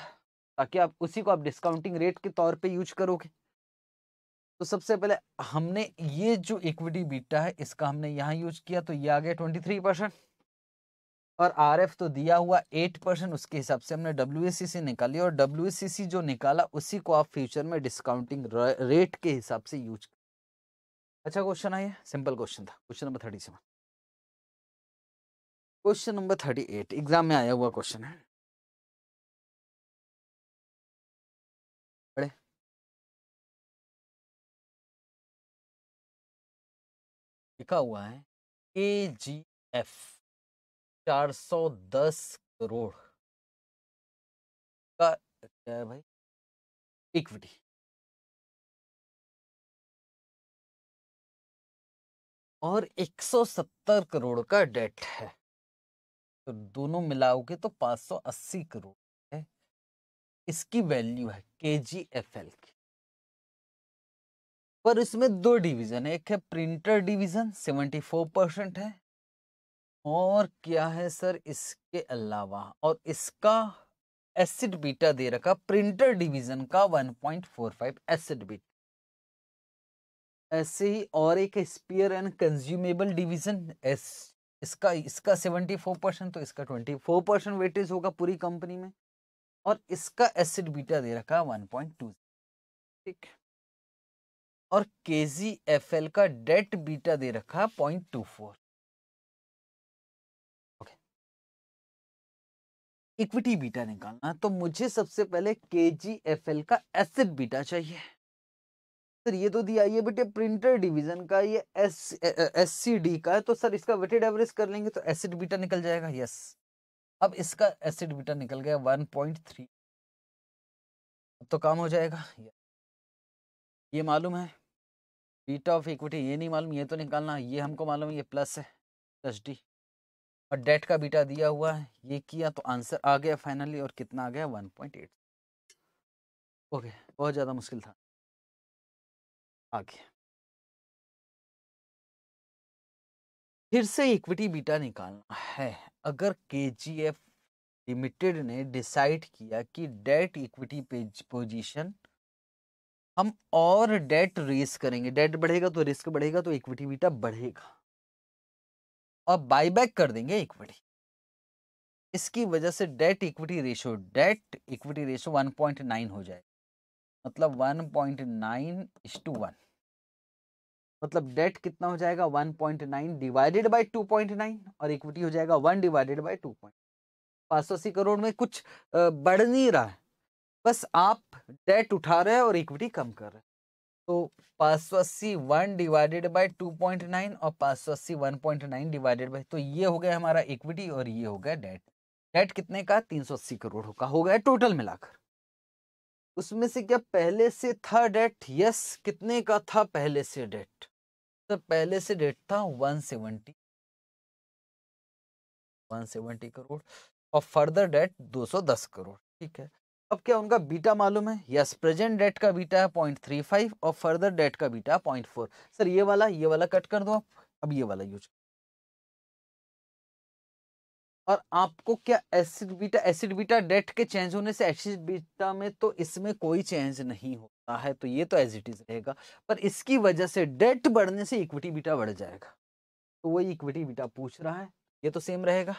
ताकि आप उसी को आप डिस्काउंटिंग रेट के तौर पे यूज करोगे तो सबसे पहले हमने ये जो इक्विटी बीटा है इसका हमने यहाँ यूज किया तो ये आ गया ट्वेंटी थ्री परसेंट और एफ तो दिया हुआ एट परसेंट उसके हिसाब से हमने डब्ल्यू सी निकाली और डब्ल्यू जो निकाला उसी को आप फ्यूचर में डिस्काउंटिंग रेट के हिसाब से यूज अच्छा क्वेश्चन आइए सिंपल क्वेश्चन था question number thirty seven question number thirty eight exam में आया हुआ क्वेश्चन है लिखा हुआ है ए जी एफ 410 करोड़ का क्या है भाई इक्विटी और 170 करोड़ का डेट है तो दोनों मिलाओगे तो 580 करोड़ है इसकी वैल्यू है के जी एफ एल की पर इसमें दो डिवीजन है एक है प्रिंटर डिवीजन 74 परसेंट है और क्या है सर इसके अलावा और इसका एसिड बीटा दे रखा प्रिंटर डिवीजन का 1.45 एसिड बीटा ऐसे ही और एक स्पीयर एंड कंज्यूमेबल डिवीजन एस इसका इसका 74 परसेंट तो इसका 24 परसेंट वेटेज होगा पूरी कंपनी में और इसका एसिड बीटा दे रखा 1.2 ठीक और के का डेट बीटा दे रखा फोर इक्विटी बीटा निकालना तो मुझे सबसे पहले के जी एफ एल का एसेट बीटा चाहिए सर ये तो दिया ये बेटे प्रिंटर डिवीजन का ये एस एस सी डी का है तो सर इसका वेटेड एवरेज कर लेंगे तो एसिड बीटा निकल जाएगा यस अब इसका एसिड बीटा निकल गया वन पॉइंट थ्री अब तो काम हो जाएगा ये मालूम है बीटा ऑफ इक्विटी ये नहीं मालूम ये तो निकालना ये हमको मालूम है ये प्लस है प्लस डी और डेट का बीटा दिया हुआ है ये किया तो आंसर आ गया फाइनली और कितना आ गया एट ओके बहुत ज़्यादा मुश्किल था आगे फिर से इक्विटी बीटा निकालना है अगर के जी एफ लिमिटेड ने डिसाइड किया कि डेट इक्विटी पोजीशन हम और डेट रेस करेंगे डेट बढ़ेगा तो रिस्क बढ़ेगा तो इक्विटी बीटा बढ़ेगा और बाईबैक कर देंगे इक्विटी इसकी वजह से debt equity ratio debt equity ratio 1.9 हो जाए मतलब 1.9 पॉइंट नाइन टू वन मतलब डेट कितना हो जाएगा 1.9 डिवाइडेड बाय 2.9 और इक्विटी हो जाएगा 1 डिवाइडेड बाय 2. पॉइंट सौ अस्सी करोड़ में कुछ बढ़ नहीं रहा है बस आप डेट उठा रहे हैं और इक्विटी कम कर रहे हैं तो पाँच सौ अस्सी one divided by two point nine और पाँच सौ अस्सी one point nine divided by तो ये हो गया हमारा इक्विटी और ये हो गया डेट डेट कितने का तीन सौ अस्सी करोड़ का हो गया टोटल मिलाकर उसमें से क्या पहले से था डेट यस कितने का था पहले से डेट तो पहले से डेट था one seventy one seventy crore और फर्दर डेट दो सौ दस करोड़ ठीक है अब क्या उनका बीटा मालूम है यस प्रेजेंट डेट का बीटा है पॉइंट थ्री फाइव और फर्दर डेट का बीटा है पॉइंट फोर सर ये वाला ये वाला कट कर दो आप अब ये वाला यूज और आपको क्या asset beta asset beta debt के चेंज होने से एसिड बीटा में तो इसमें कोई चेंज नहीं होता है तो ये तो एज इट इज रहेगा पर इसकी वजह से डेट बढ़ने से इक्विटी बीटा बढ़ जाएगा तो वही इक्विटी बीटा पूछ रहा है ये तो सेम रहेगा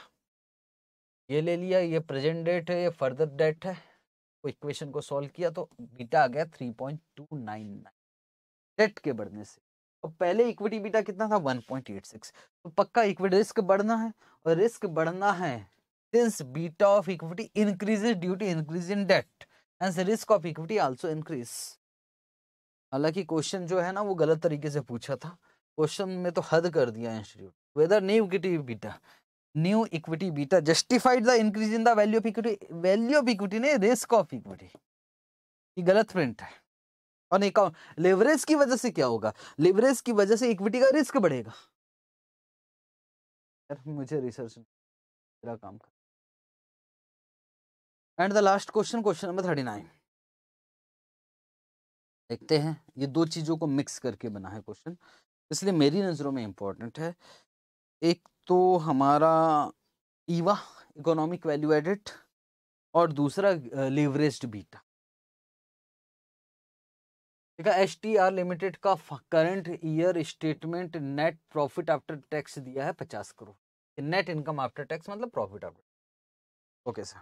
ये ले लिया ये प्रेजेंट डेट है ये फर्दर डेट है इक्वेशन को सॉल्व किया तो बीटा आ गया three point two nine nine debt के बढ़ने से तो पहले इक्विटी बीटा कितना था वन पॉइंट एट सिक्स तो पक्का इक्विटी रिस्क बढ़ना है और रिस्क बढ़ना है since beta of equity increase due to increase in debt and risk of equity also increase हालांकि क्वेश्चन जो है ना वो गलत तरीके से पूछा था क्वेश्चन में तो हद कर दिया institute whether new beta new equity beta justified the increase in the value of equity value of equity ने रिस्क ऑफ इक्विटी ये गलत प्रिंट है और अकाउंट लेवरेज की वजह से क्या होगा लेवरेज की वजह से इक्विटी का रिस्क बढ़ेगा मुझे रिसर्च मेरा काम कर and the last question question number thirty nine देखते हैं ये दो चीजों को मिक्स करके बना है क्वेश्चन इसलिए मेरी नजरों में इंपॉर्टेंट है एक तो हमारा ईवा इकोनॉमिक वैल्यू एडिट और दूसरा लेवरेज्ड बीटा ठीक है एस टी आर लिमिटेड का current year statement net profit after tax दिया है पचास crore net income after tax मतलब profit after okay sir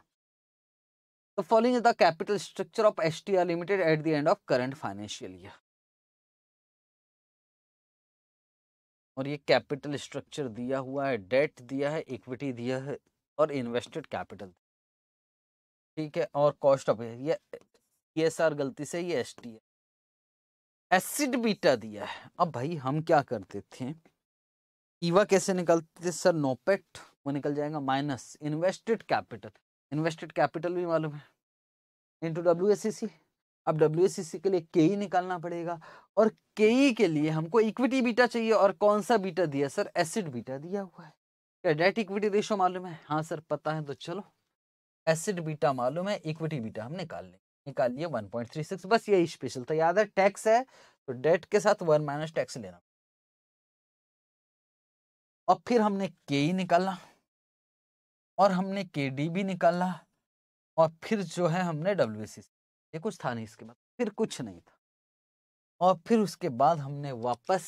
the following the capital structure of S T R limited at the end of current financial year और ये capital structure दिया हुआ है date दिया है इक्विटी दिया है और इन्वेस्टेड कैपिटल ठीक है और कॉस्ट ऑफ ये ये सर गलती से ये एस टी है एसिड बीटा दिया है अब भाई हम क्या करते थे ईवा कैसे निकलते थे सर नोपेट वो निकल जाएगा minus invested capital invested capital भी मालूम है टू डब्ल्यू एस सी सी अब डब्ल्यू के लिए के ही निकालना पड़ेगा और के ई के लिए हमको इक्विटी बीटा चाहिए और कौन सा बीटा दिया सर एसिड बीटा दिया हुआ है क्या डेट इक्विटी रेशो मालूम है हाँ सर पता है तो चलो एसिड बीटा मालूम है इक्विटी बीटा हम निकाल लें निकाल लिए 1.36 बस यही स्पेशल था याद है टैक्स है तो डेट के साथ वन माइनस टैक्स लेना और फिर हमने के ई निकाला और हमने के डी भी निकाला और फिर जो है हमने डब्ल्यू सी ये कुछ था नहीं इसके बाद फिर कुछ नहीं था और फिर उसके बाद हमने वापस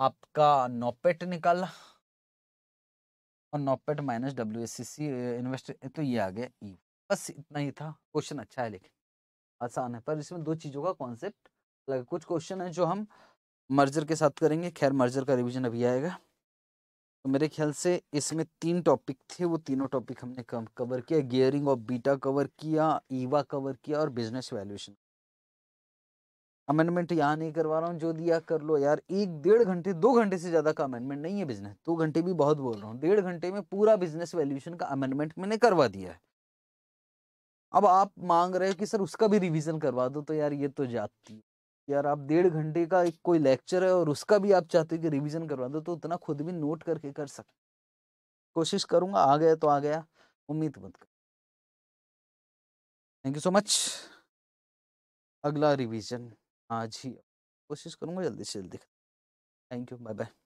आपका नोपेट निकाला और NOPAT minus W S C C invest तो ये आ गया ई बस इतना ही था क्वेश्चन अच्छा है लेकिन आसान है पर इसमें दो चीज़ों का कॉन्सेप्ट अलग कुछ क्वेश्चन है जो हम मर्जर के साथ करेंगे खैर मर्जर का रिवीजन अभी आएगा तो मेरे ख्याल से इसमें तीन टॉपिक थे वो तीनों टॉपिक हमने कम कवर किया गियरिंग ऑफ बीटा कवर किया ईवा कवर किया और बिजनेस वैल्यूएशन अमेंडमेंट यहाँ नहीं करवा रहा हूँ जो दिया कर लो यार एक डेढ़ घंटे दो घंटे से ज़्यादा का अमेंडमेंट नहीं है बिजनेस दो घंटे भी बहुत बोल रहा हूँ डेढ़ घंटे में पूरा बिजनेस वैल्यूएशन का अमेंडमेंट मैंने करवा दिया है अब आप मांग रहे हो कि सर उसका भी रिविजन करवा दो तो यार ये तो जाती है यार आप डेढ़ घंटे का एक कोई लेक्चर है और उसका भी आप चाहते हो कि रिवीजन करवा दो तो उतना खुद भी नोट करके कर सकते कोशिश करूंगा आ गया तो आ गया उम्मीद मत कर थैंक यू सो मच अगला रिवीजन आज ही कोशिश करूंगा जल्दी से जल्दी थैंक यू बाय बाय